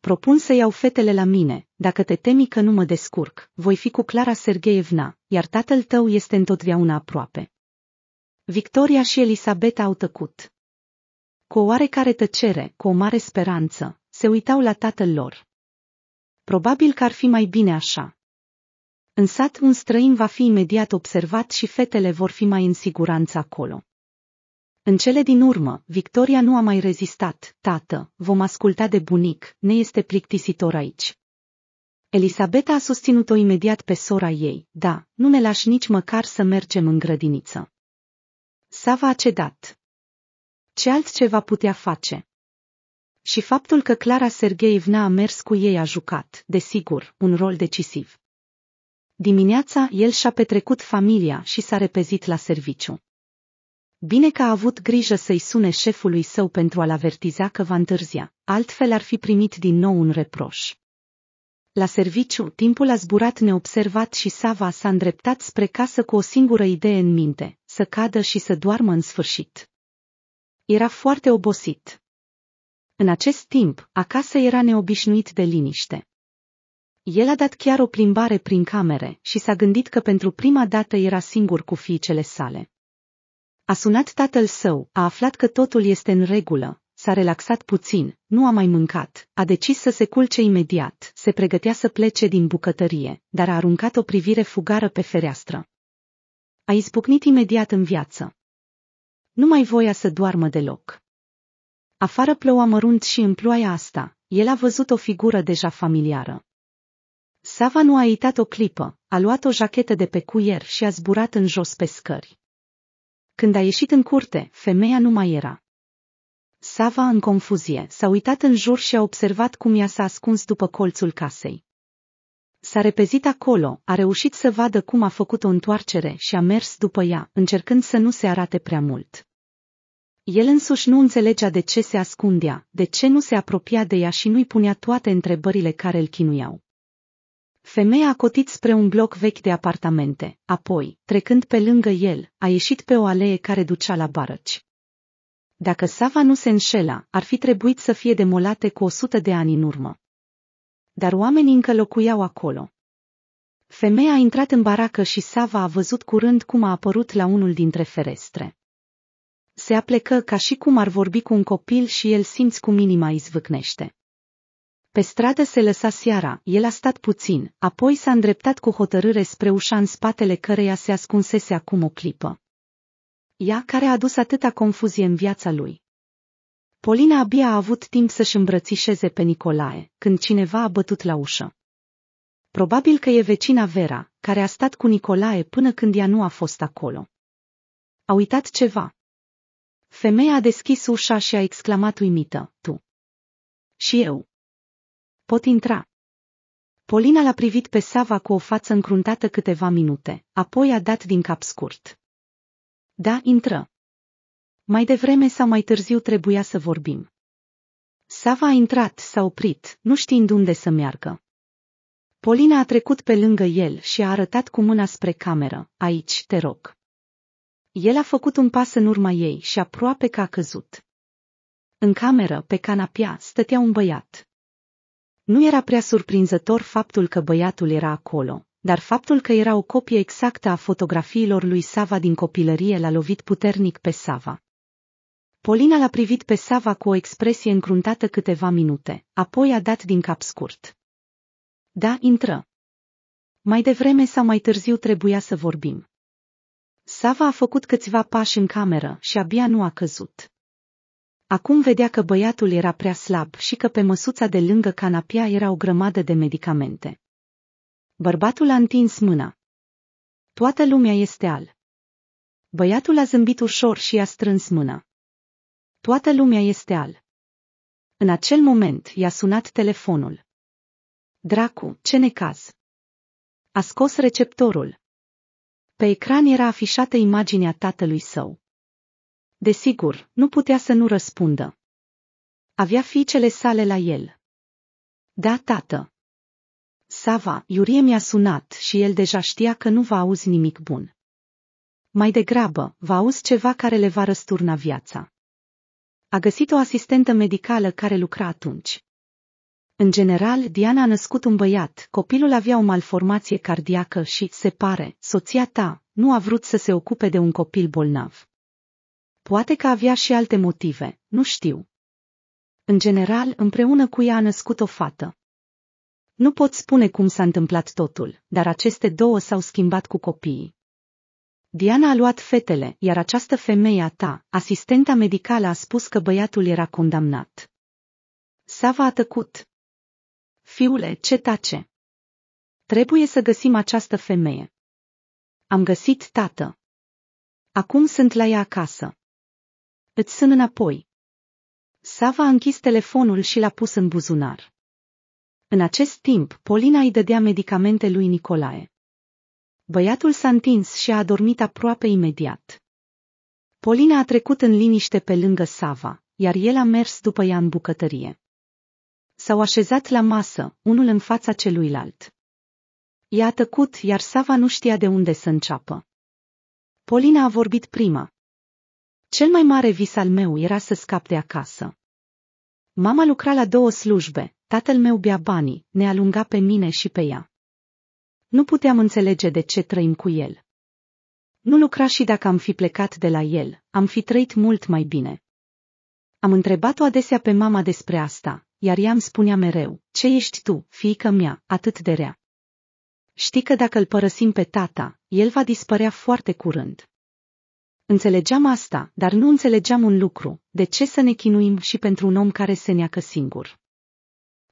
Propun să iau fetele la mine, dacă te temi că nu mă descurc, voi fi cu Clara Sergeevna, iar tatăl tău este întotdeauna aproape. Victoria și Elisabeta au tăcut. Cu o oarecare tăcere, cu o mare speranță, se uitau la tatăl lor. Probabil că ar fi mai bine așa. În sat un străin va fi imediat observat și fetele vor fi mai în siguranță acolo. În cele din urmă, Victoria nu a mai rezistat. Tată, vom asculta de bunic, ne este plictisitor aici. Elisabeta a susținut-o imediat pe sora ei, da, nu ne lași nici măcar să mergem în grădiniță. Sava a cedat. Ce altceva putea face? Și faptul că Clara Sergeevna a mers cu ei a jucat, desigur, un rol decisiv. Dimineața, el și-a petrecut familia și s-a repezit la serviciu. Bine că a avut grijă să-i sune șefului său pentru a-l avertiza că va întârzia, altfel ar fi primit din nou un reproș. La serviciu, timpul a zburat neobservat și Sava s-a îndreptat spre casă cu o singură idee în minte, să cadă și să doarmă în sfârșit. Era foarte obosit. În acest timp, acasă era neobișnuit de liniște. El a dat chiar o plimbare prin camere și s-a gândit că pentru prima dată era singur cu fiicele sale. A sunat tatăl său, a aflat că totul este în regulă, s-a relaxat puțin, nu a mai mâncat, a decis să se culce imediat, se pregătea să plece din bucătărie, dar a aruncat o privire fugară pe fereastră. A izbucnit imediat în viață. Nu mai voia să doarmă deloc. Afară ploua mărunt și în ploaia asta, el a văzut o figură deja familiară. Sava nu a uitat o clipă, a luat o jachetă de pe cuier și a zburat în jos pe scări. Când a ieșit în curte, femeia nu mai era. Sava, în confuzie, s-a uitat în jur și a observat cum ea s-a ascuns după colțul casei. S-a repezit acolo, a reușit să vadă cum a făcut o întoarcere și a mers după ea, încercând să nu se arate prea mult. El însuși nu înțelegea de ce se ascundea, de ce nu se apropia de ea și nu-i punea toate întrebările care îl chinuiau. Femeia a cotit spre un bloc vechi de apartamente, apoi, trecând pe lângă el, a ieșit pe o alee care ducea la barăci. Dacă Sava nu se înșela, ar fi trebuit să fie demolate cu o sută de ani în urmă. Dar oamenii încă locuiau acolo. Femeia a intrat în baracă și Sava a văzut curând cum a apărut la unul dintre ferestre. Se aplecă ca și cum ar vorbi cu un copil și el simți cum inima izvâcnește. Pe stradă se lăsa seara, el a stat puțin, apoi s-a îndreptat cu hotărâre spre ușa în spatele căreia se ascunsese acum o clipă. Ea care a adus atâta confuzie în viața lui. Polina abia a avut timp să-și îmbrățișeze pe Nicolae, când cineva a bătut la ușă. Probabil că e vecina Vera, care a stat cu Nicolae până când ea nu a fost acolo. A uitat ceva. Femeia a deschis ușa și a exclamat uimită, tu. Și eu. Pot intra. Polina l-a privit pe Sava cu o față încruntată câteva minute, apoi a dat din cap scurt. Da, intră. Mai devreme sau mai târziu trebuia să vorbim. Sava a intrat, s-a oprit, nu știind unde să meargă. Polina a trecut pe lângă el și a arătat cu mâna spre cameră, aici, te rog. El a făcut un pas în urma ei și aproape că a căzut. În cameră, pe canapea, stătea un băiat. Nu era prea surprinzător faptul că băiatul era acolo, dar faptul că era o copie exactă a fotografiilor lui Sava din copilărie l-a lovit puternic pe Sava. Polina l-a privit pe Sava cu o expresie încruntată câteva minute, apoi a dat din cap scurt. Da, intră. Mai devreme sau mai târziu trebuia să vorbim. Sava a făcut câțiva pași în cameră și abia nu a căzut. Acum vedea că băiatul era prea slab și că pe măsuța de lângă canapia era o grămadă de medicamente. Bărbatul a întins mâna. Toată lumea este al. Băiatul a zâmbit ușor și a strâns mâna. Toată lumea este al. În acel moment i-a sunat telefonul. Dracu, ce necaz! A scos receptorul. Pe ecran era afișată imaginea tatălui său. Desigur, nu putea să nu răspundă. Avea fiicele sale la el. Da, tată. Sava, Iurie mi-a sunat și el deja știa că nu va auzi nimic bun. Mai degrabă, va auzi ceva care le va răsturna viața. A găsit o asistentă medicală care lucra atunci. În general, Diana a născut un băiat, copilul avea o malformație cardiacă și, se pare, soția ta nu a vrut să se ocupe de un copil bolnav. Poate că avea și alte motive, nu știu. În general, împreună cu ea a născut o fată. Nu pot spune cum s-a întâmplat totul, dar aceste două s-au schimbat cu copiii. Diana a luat fetele, iar această femeie a ta, asistenta medicală, a spus că băiatul era condamnat. Sava a tăcut. Fiule, ce tace? Trebuie să găsim această femeie. Am găsit tată. Acum sunt la ea acasă. Îți sun înapoi. Sava a închis telefonul și l-a pus în buzunar. În acest timp, Polina îi dădea medicamente lui Nicolae. Băiatul s-a întins și a adormit aproape imediat. Polina a trecut în liniște pe lângă Sava, iar el a mers după ea în bucătărie. S-au așezat la masă, unul în fața celuilalt. Ea a tăcut, iar Sava nu știa de unde să înceapă. Polina a vorbit prima, cel mai mare vis al meu era să scap de acasă. Mama lucra la două slujbe, tatăl meu bea banii, ne alunga pe mine și pe ea. Nu puteam înțelege de ce trăim cu el. Nu lucra și dacă am fi plecat de la el, am fi trăit mult mai bine. Am întrebat-o adesea pe mama despre asta, iar ea îmi spunea mereu, ce ești tu, fiică mea, atât de rea? Știi că dacă îl părăsim pe tata, el va dispărea foarte curând. Înțelegeam asta, dar nu înțelegeam un lucru, de ce să ne chinuim și pentru un om care se neacă singur.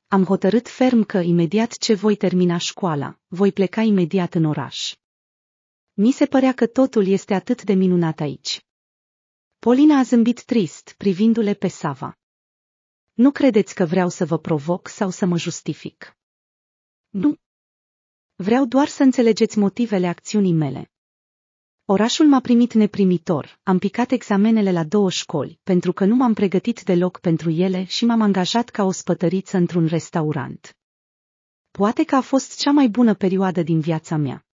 Am hotărât ferm că imediat ce voi termina școala, voi pleca imediat în oraș. Mi se părea că totul este atât de minunat aici. Polina a zâmbit trist, privindu-le pe Sava. Nu credeți că vreau să vă provoc sau să mă justific. Nu. Vreau doar să înțelegeți motivele acțiunii mele, Orașul m-a primit neprimitor, am picat examenele la două școli, pentru că nu m-am pregătit deloc pentru ele și m-am angajat ca o spătăriță într-un restaurant. Poate că a fost cea mai bună perioadă din viața mea.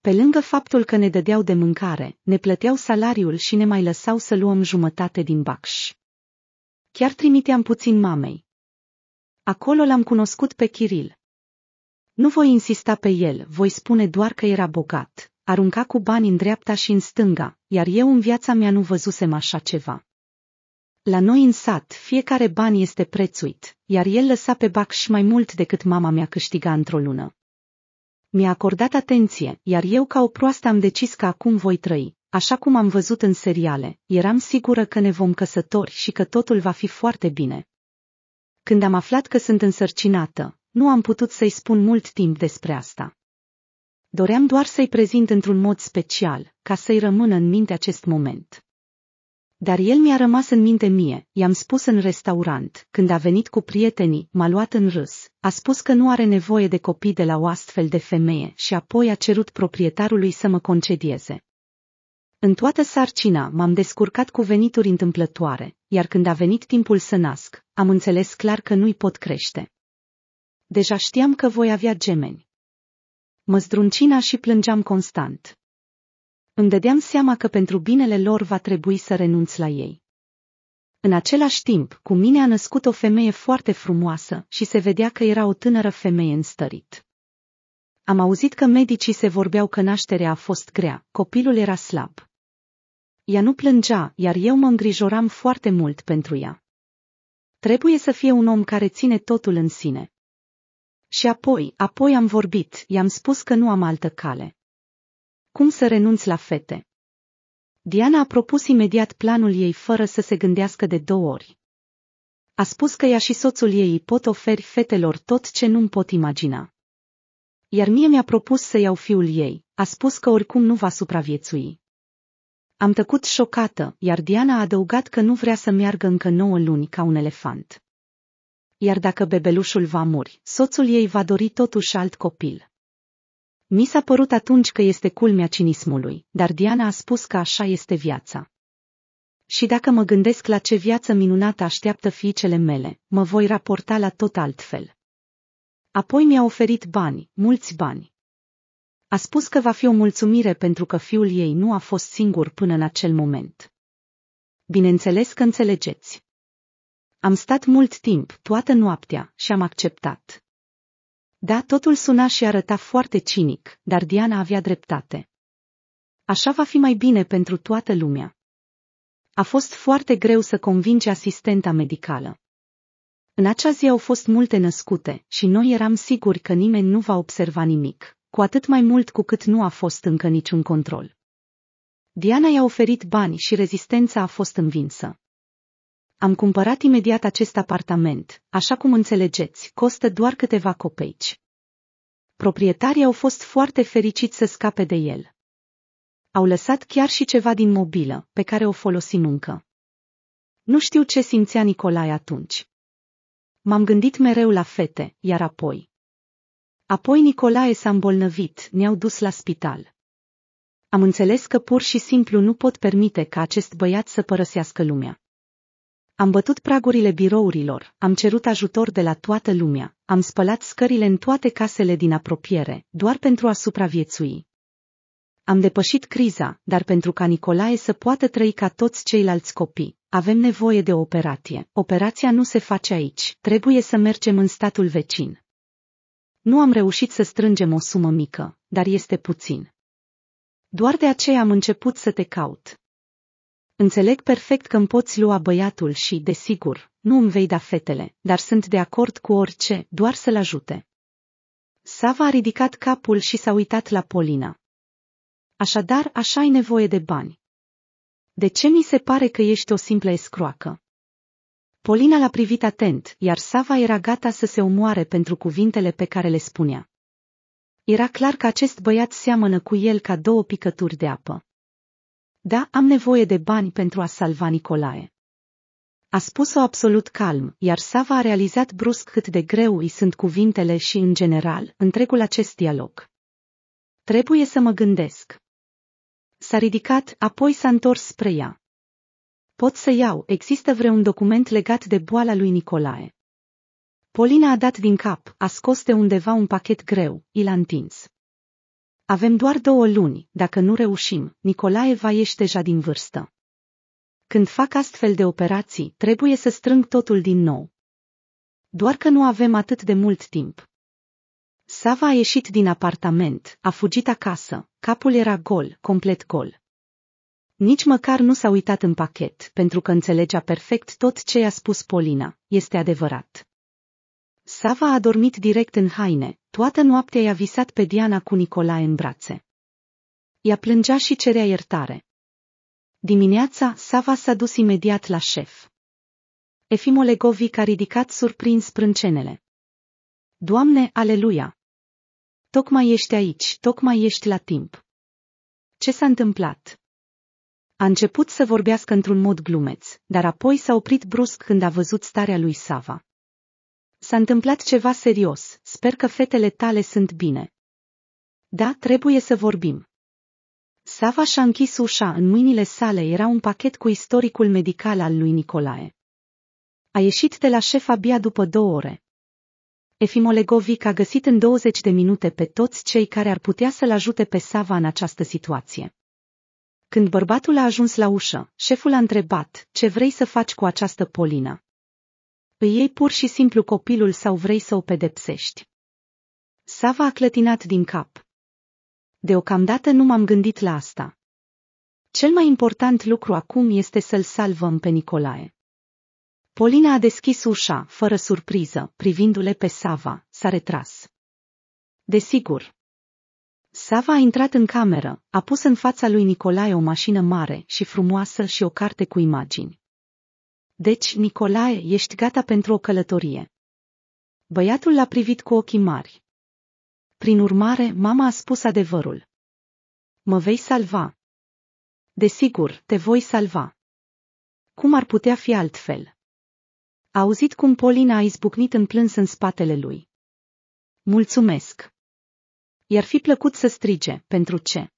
Pe lângă faptul că ne dădeau de mâncare, ne plăteau salariul și ne mai lăsau să luăm jumătate din bacș. Chiar trimiteam puțin mamei. Acolo l-am cunoscut pe Kiril. Nu voi insista pe el, voi spune doar că era bogat, arunca cu bani în dreapta și în stânga, iar eu în viața mea nu văzusem așa ceva. La noi în sat, fiecare ban este prețuit, iar el lăsa pe bac și mai mult decât mama mea câștiga într-o lună. Mi-a acordat atenție, iar eu ca o proastă am decis că acum voi trăi, așa cum am văzut în seriale, eram sigură că ne vom căsători și că totul va fi foarte bine. Când am aflat că sunt însărcinată, nu am putut să-i spun mult timp despre asta. Doream doar să-i prezint într-un mod special, ca să-i rămână în minte acest moment. Dar el mi-a rămas în minte mie, i-am spus în restaurant, când a venit cu prietenii, m-a luat în râs, a spus că nu are nevoie de copii de la o astfel de femeie și apoi a cerut proprietarului să mă concedieze. În toată sarcina m-am descurcat cu venituri întâmplătoare, iar când a venit timpul să nasc, am înțeles clar că nu-i pot crește. Deja știam că voi avea gemeni. Mă struncina și plângeam constant. Îmi dădeam seama că pentru binele lor va trebui să renunț la ei. În același timp, cu mine a născut o femeie foarte frumoasă și se vedea că era o tânără femeie înstărit. Am auzit că medicii se vorbeau că nașterea a fost grea, copilul era slab. Ea nu plângea, iar eu mă îngrijoram foarte mult pentru ea. Trebuie să fie un om care ține totul în sine, și apoi, apoi am vorbit, i-am spus că nu am altă cale. Cum să renunț la fete? Diana a propus imediat planul ei fără să se gândească de două ori. A spus că ea și soțul ei pot oferi fetelor tot ce nu-mi pot imagina. Iar mie mi-a propus să iau fiul ei, a spus că oricum nu va supraviețui. Am tăcut șocată, iar Diana a adăugat că nu vrea să meargă încă nouă luni ca un elefant iar dacă bebelușul va muri, soțul ei va dori totuși alt copil. Mi s-a părut atunci că este culmea cinismului, dar Diana a spus că așa este viața. Și dacă mă gândesc la ce viață minunată așteaptă fiicele mele, mă voi raporta la tot altfel. Apoi mi-a oferit bani, mulți bani. A spus că va fi o mulțumire pentru că fiul ei nu a fost singur până în acel moment. Bineînțeles că înțelegeți. Am stat mult timp, toată noaptea, și am acceptat. Da, totul suna și arăta foarte cinic, dar Diana avea dreptate. Așa va fi mai bine pentru toată lumea. A fost foarte greu să convinge asistenta medicală. În acea zi au fost multe născute și noi eram siguri că nimeni nu va observa nimic, cu atât mai mult cu cât nu a fost încă niciun control. Diana i-a oferit bani și rezistența a fost învinsă am cumpărat imediat acest apartament, așa cum înțelegeți, costă doar câteva copeici. Proprietarii au fost foarte fericiți să scape de el. Au lăsat chiar și ceva din mobilă, pe care o folosim încă. Nu știu ce simțea Nicolae atunci. M-am gândit mereu la fete, iar apoi. Apoi Nicolae s-a îmbolnăvit, ne-au dus la spital. Am înțeles că pur și simplu nu pot permite ca acest băiat să părăsească lumea. Am bătut pragurile birourilor, am cerut ajutor de la toată lumea, am spălat scările în toate casele din apropiere, doar pentru a supraviețui. Am depășit criza, dar pentru ca Nicolae să poată trăi ca toți ceilalți copii, avem nevoie de o operație. Operația nu se face aici, trebuie să mergem în statul vecin. Nu am reușit să strângem o sumă mică, dar este puțin. Doar de aceea am început să te caut. Înțeleg perfect că îmi poți lua băiatul și, desigur, nu îmi vei da fetele, dar sunt de acord cu orice, doar să-l ajute. Sava a ridicat capul și s-a uitat la Polina. Așadar, așa ai nevoie de bani. De ce mi se pare că ești o simplă escroacă? Polina l-a privit atent, iar Sava era gata să se omoare pentru cuvintele pe care le spunea. Era clar că acest băiat seamănă cu el ca două picături de apă. Da, am nevoie de bani pentru a salva Nicolae. A spus-o absolut calm, iar Sava a realizat brusc cât de greu îi sunt cuvintele și, în general, întregul acest dialog. Trebuie să mă gândesc. S-a ridicat, apoi s-a întors spre ea. Pot să iau, există vreun document legat de boala lui Nicolae. Polina a dat din cap, a scos de undeva un pachet greu, i l-a întins. Avem doar două luni, dacă nu reușim, Nicolae va ieși deja din vârstă. Când fac astfel de operații, trebuie să strâng totul din nou. Doar că nu avem atât de mult timp. Sava a ieșit din apartament, a fugit acasă, capul era gol, complet gol. Nici măcar nu s-a uitat în pachet, pentru că înțelegea perfect tot ce i-a spus Polina, este adevărat. Sava a dormit direct în haine, toată noaptea i-a visat pe Diana cu Nicolae în brațe. Ea plângea și cerea iertare. Dimineața, Sava s-a dus imediat la șef. Efim Olegovic a ridicat surprins prâncenele. Doamne, aleluia! Tocmai ești aici, tocmai ești la timp. Ce s-a întâmplat? A început să vorbească într-un mod glumeț, dar apoi s-a oprit brusc când a văzut starea lui Sava. S-a întâmplat ceva serios, sper că fetele tale sunt bine. Da, trebuie să vorbim. Sava și-a închis ușa, în mâinile sale era un pachet cu istoricul medical al lui Nicolae. A ieșit de la șef abia după două ore. Efimolegovic a găsit în 20 de minute pe toți cei care ar putea să-l ajute pe Sava în această situație. Când bărbatul a ajuns la ușă, șeful a întrebat, ce vrei să faci cu această Polina? Îi iei pur și simplu copilul sau vrei să o pedepsești? Sava a clătinat din cap. Deocamdată nu m-am gândit la asta. Cel mai important lucru acum este să-l salvăm pe Nicolae. Polina a deschis ușa, fără surpriză, privindu-le pe Sava, s-a retras. Desigur. Sava a intrat în cameră, a pus în fața lui Nicolae o mașină mare și frumoasă și o carte cu imagini. Deci, Nicolae, ești gata pentru o călătorie. Băiatul l-a privit cu ochii mari. Prin urmare, mama a spus adevărul. Mă vei salva. Desigur, te voi salva. Cum ar putea fi altfel? A auzit cum Polina a izbucnit în plâns în spatele lui. Mulțumesc. I-ar fi plăcut să strige, pentru ce?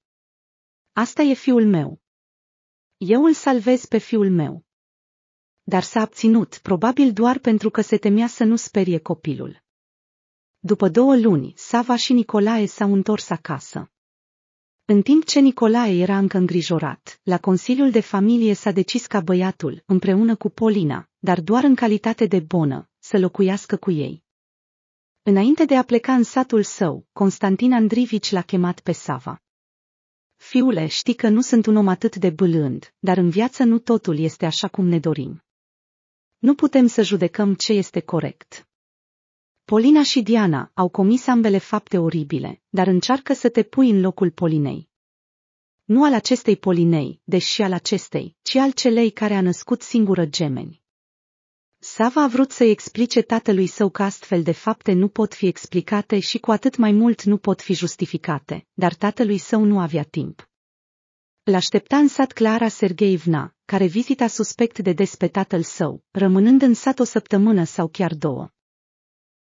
Asta e fiul meu. Eu îl salvez pe fiul meu dar s-a abținut, probabil doar pentru că se temea să nu sperie copilul. După două luni, Sava și Nicolae s-au întors acasă. În timp ce Nicolae era încă îngrijorat, la Consiliul de Familie s-a decis ca băiatul, împreună cu Polina, dar doar în calitate de bonă, să locuiască cu ei. Înainte de a pleca în satul său, Constantin Andrivici l-a chemat pe Sava. Fiule, știi că nu sunt un om atât de bâlând, dar în viață nu totul este așa cum ne dorim. Nu putem să judecăm ce este corect. Polina și Diana au comis ambele fapte oribile, dar încearcă să te pui în locul Polinei. Nu al acestei Polinei, deși al acestei, ci al celei care a născut singură gemeni. Sava a vrut să-i explice tatălui său că astfel de fapte nu pot fi explicate și cu atât mai mult nu pot fi justificate, dar tatălui său nu avea timp. L-aștepta în sat Clara Sergeivna, care vizita suspect de des pe tatăl său, rămânând în sat o săptămână sau chiar două.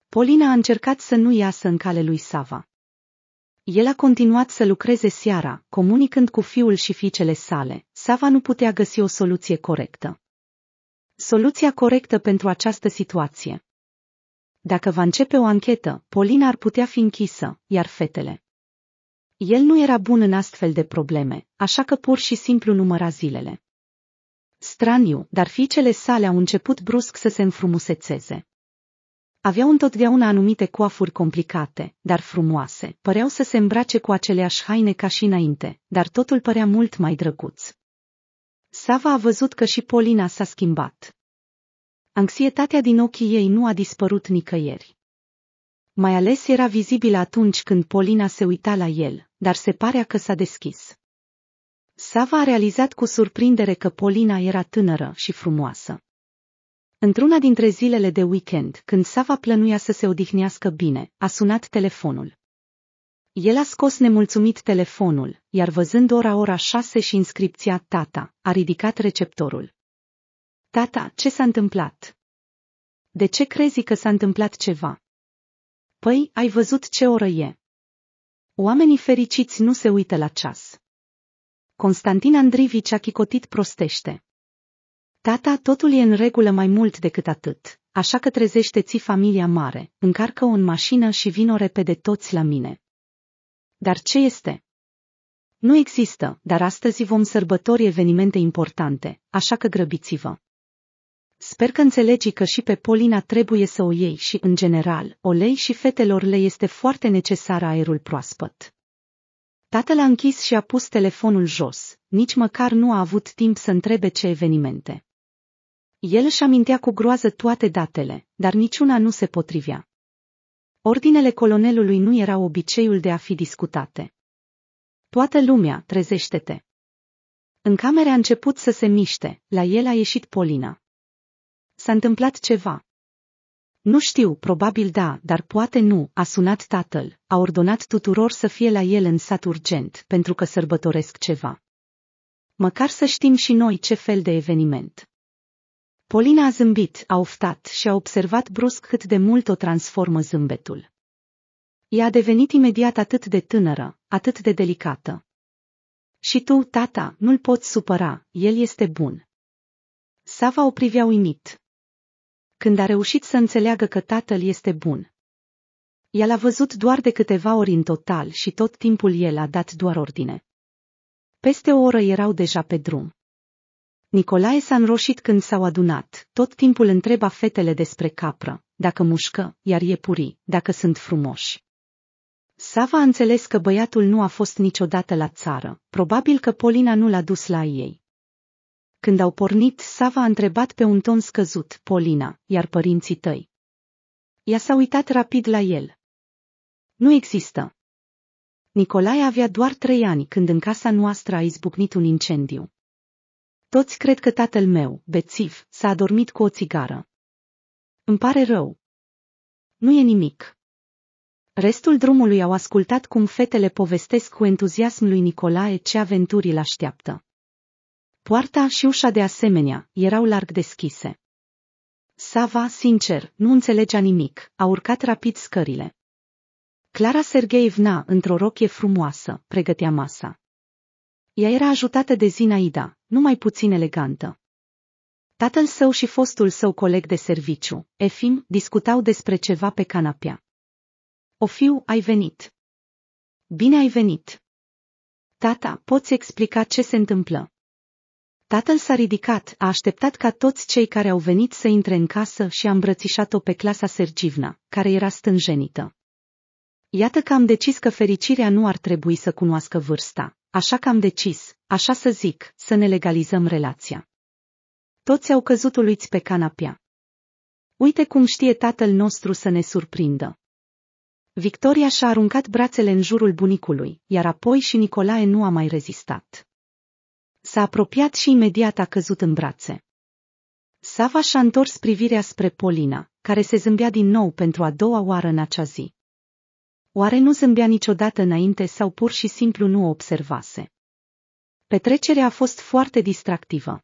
Polina a încercat să nu iasă în cale lui Sava. El a continuat să lucreze seara, comunicând cu fiul și fiicele sale. Sava nu putea găsi o soluție corectă. Soluția corectă pentru această situație. Dacă va începe o anchetă, Polina ar putea fi închisă, iar fetele. El nu era bun în astfel de probleme, așa că pur și simplu număra zilele. Straniu, dar fiicele sale au început brusc să se înfrumusețeze. Aveau întotdeauna anumite coafuri complicate, dar frumoase, păreau să se îmbrace cu aceleași haine ca și înainte, dar totul părea mult mai drăguț. Sava a văzut că și Polina s-a schimbat. Anxietatea din ochii ei nu a dispărut nicăieri. Mai ales era vizibilă atunci când Polina se uita la el, dar se parea că s-a deschis. Sava a realizat cu surprindere că Polina era tânără și frumoasă. Într-una dintre zilele de weekend, când Sava plănuia să se odihnească bine, a sunat telefonul. El a scos nemulțumit telefonul, iar văzând ora ora șase și inscripția tata, a ridicat receptorul. Tata, ce s-a întâmplat? De ce crezi că s-a întâmplat ceva? Păi, ai văzut ce oră e. Oamenii fericiți nu se uită la ceas. Constantin Andrivici a chicotit prostește. Tata, totul e în regulă mai mult decât atât, așa că trezește-ți familia mare, încarcă-o în mașină și vino repede toți la mine. Dar ce este? Nu există, dar astăzi vom sărbători evenimente importante, așa că grăbiți-vă. Sper că înțelegi că și pe Polina trebuie să o iei și, în general, olei și fetelor le este foarte necesar aerul proaspăt. Tatăl a închis și a pus telefonul jos, nici măcar nu a avut timp să întrebe ce evenimente. El își amintea cu groază toate datele, dar niciuna nu se potrivea. Ordinele colonelului nu erau obiceiul de a fi discutate. Toată lumea, trezește-te! În camera a început să se miște, la el a ieșit Polina. S-a întâmplat ceva. Nu știu, probabil da, dar poate nu, a sunat tatăl, a ordonat tuturor să fie la el în sat urgent, pentru că sărbătoresc ceva. Măcar să știm și noi ce fel de eveniment. Polina a zâmbit, a oftat și a observat brusc cât de mult o transformă zâmbetul. Ea a devenit imediat atât de tânără, atât de delicată. Și tu, tata, nu-l poți supăra, el este bun. Sava o privea uimit când a reușit să înțeleagă că tatăl este bun. El a văzut doar de câteva ori în total și tot timpul el a dat doar ordine. Peste o oră erau deja pe drum. Nicolae s-a înroșit când s-au adunat, tot timpul întreba fetele despre capră, dacă mușcă, iar iepurii, dacă sunt frumoși. Sava a înțeles că băiatul nu a fost niciodată la țară, probabil că Polina nu l-a dus la ei, când au pornit, Sava a întrebat pe un ton scăzut, Polina, iar părinții tăi. Ea s-a uitat rapid la el. Nu există. Nicolae avea doar trei ani când în casa noastră a izbucnit un incendiu. Toți cred că tatăl meu, bețiv, s-a adormit cu o țigară. Îmi pare rău. Nu e nimic. Restul drumului au ascultat cum fetele povestesc cu entuziasm lui Nicolae ce aventuri îl așteaptă. Poarta și ușa de asemenea erau larg deschise. Sava, sincer, nu înțelegea nimic, a urcat rapid scările. Clara Sergeevna, într-o rochie frumoasă, pregătea masa. Ea era ajutată de Zinaida, numai puțin elegantă. Tatăl său și fostul său coleg de serviciu, Efim, discutau despre ceva pe canapea. O fiu, ai venit. Bine ai venit. Tata, poți explica ce se întâmplă? Tatăl s-a ridicat, a așteptat ca toți cei care au venit să intre în casă și a îmbrățișat-o pe clasa Sergivna, care era stânjenită. Iată că am decis că fericirea nu ar trebui să cunoască vârsta, așa că am decis, așa să zic, să ne legalizăm relația. Toți au căzut uluiți pe canapea. Uite cum știe tatăl nostru să ne surprindă. Victoria și-a aruncat brațele în jurul bunicului, iar apoi și Nicolae nu a mai rezistat. S-a apropiat și imediat a căzut în brațe. Sava și-a întors privirea spre Polina, care se zâmbea din nou pentru a doua oară în acea zi. Oare nu zâmbea niciodată înainte sau pur și simplu nu o observase? Petrecerea a fost foarte distractivă.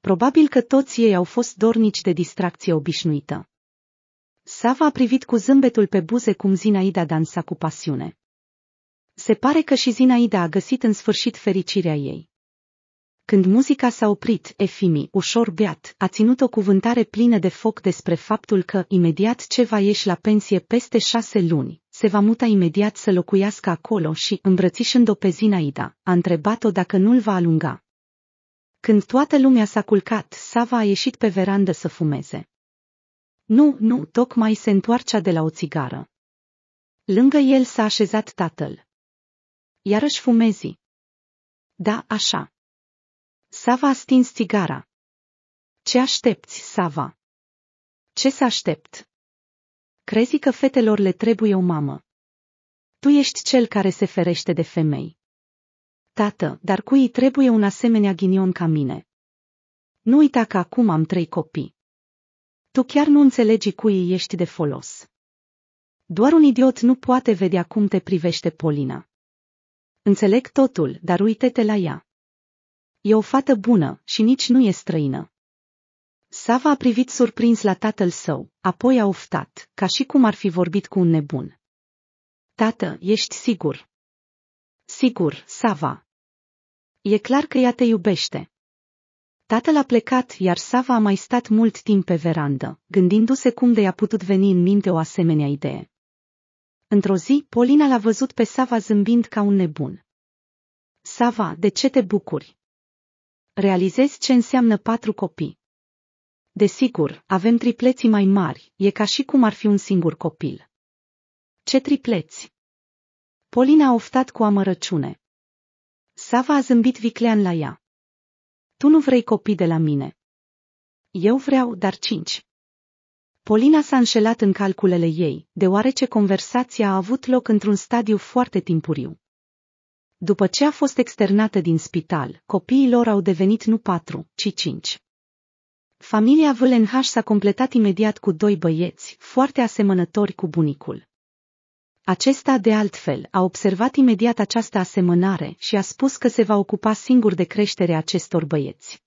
Probabil că toți ei au fost dornici de distracție obișnuită. Sava a privit cu zâmbetul pe buze cum Zinaida dansa cu pasiune. Se pare că și Zinaida a găsit în sfârșit fericirea ei. Când muzica s-a oprit, Efimi, ușor beat, a ținut o cuvântare plină de foc despre faptul că, imediat ce va ieși la pensie peste șase luni, se va muta imediat să locuiască acolo și, îmbrățișând-o pe Zinaida, a întrebat-o dacă nu-l va alunga. Când toată lumea s-a culcat, Sava a ieșit pe verandă să fumeze. Nu, nu, tocmai se întoarcea de la o țigară. Lângă el s-a așezat tatăl. Iarăși fumezi. Da, așa. Sava a stins țigara. Ce aștepți, Sava? Ce să aștept? Crezi că fetelor le trebuie o mamă. Tu ești cel care se ferește de femei. Tată, dar cui trebuie un asemenea ghinion ca mine? Nu uita că acum am trei copii. Tu chiar nu înțelegi cui ești de folos. Doar un idiot nu poate vedea cum te privește Polina. Înțeleg totul, dar uite-te la ea. E o fată bună și nici nu e străină. Sava a privit surprins la tatăl său, apoi a oftat, ca și cum ar fi vorbit cu un nebun. Tată, ești sigur? Sigur, Sava. E clar că ea te iubește. Tatăl a plecat, iar Sava a mai stat mult timp pe verandă, gândindu-se cum de i-a putut veni în minte o asemenea idee. Într-o zi, Polina l-a văzut pe Sava zâmbind ca un nebun. Sava, de ce te bucuri? realizezi ce înseamnă patru copii. Desigur, avem tripleții mai mari, e ca și cum ar fi un singur copil. Ce tripleți? Polina a oftat cu amărăciune. Sava a zâmbit viclean la ea. Tu nu vrei copii de la mine. Eu vreau, dar cinci. Polina s-a înșelat în calculele ei, deoarece conversația a avut loc într-un stadiu foarte timpuriu. După ce a fost externată din spital, copiii lor au devenit nu patru, ci cinci. Familia Vâlenhaș s-a completat imediat cu doi băieți, foarte asemănători cu bunicul. Acesta, de altfel, a observat imediat această asemănare și a spus că se va ocupa singur de creșterea acestor băieți.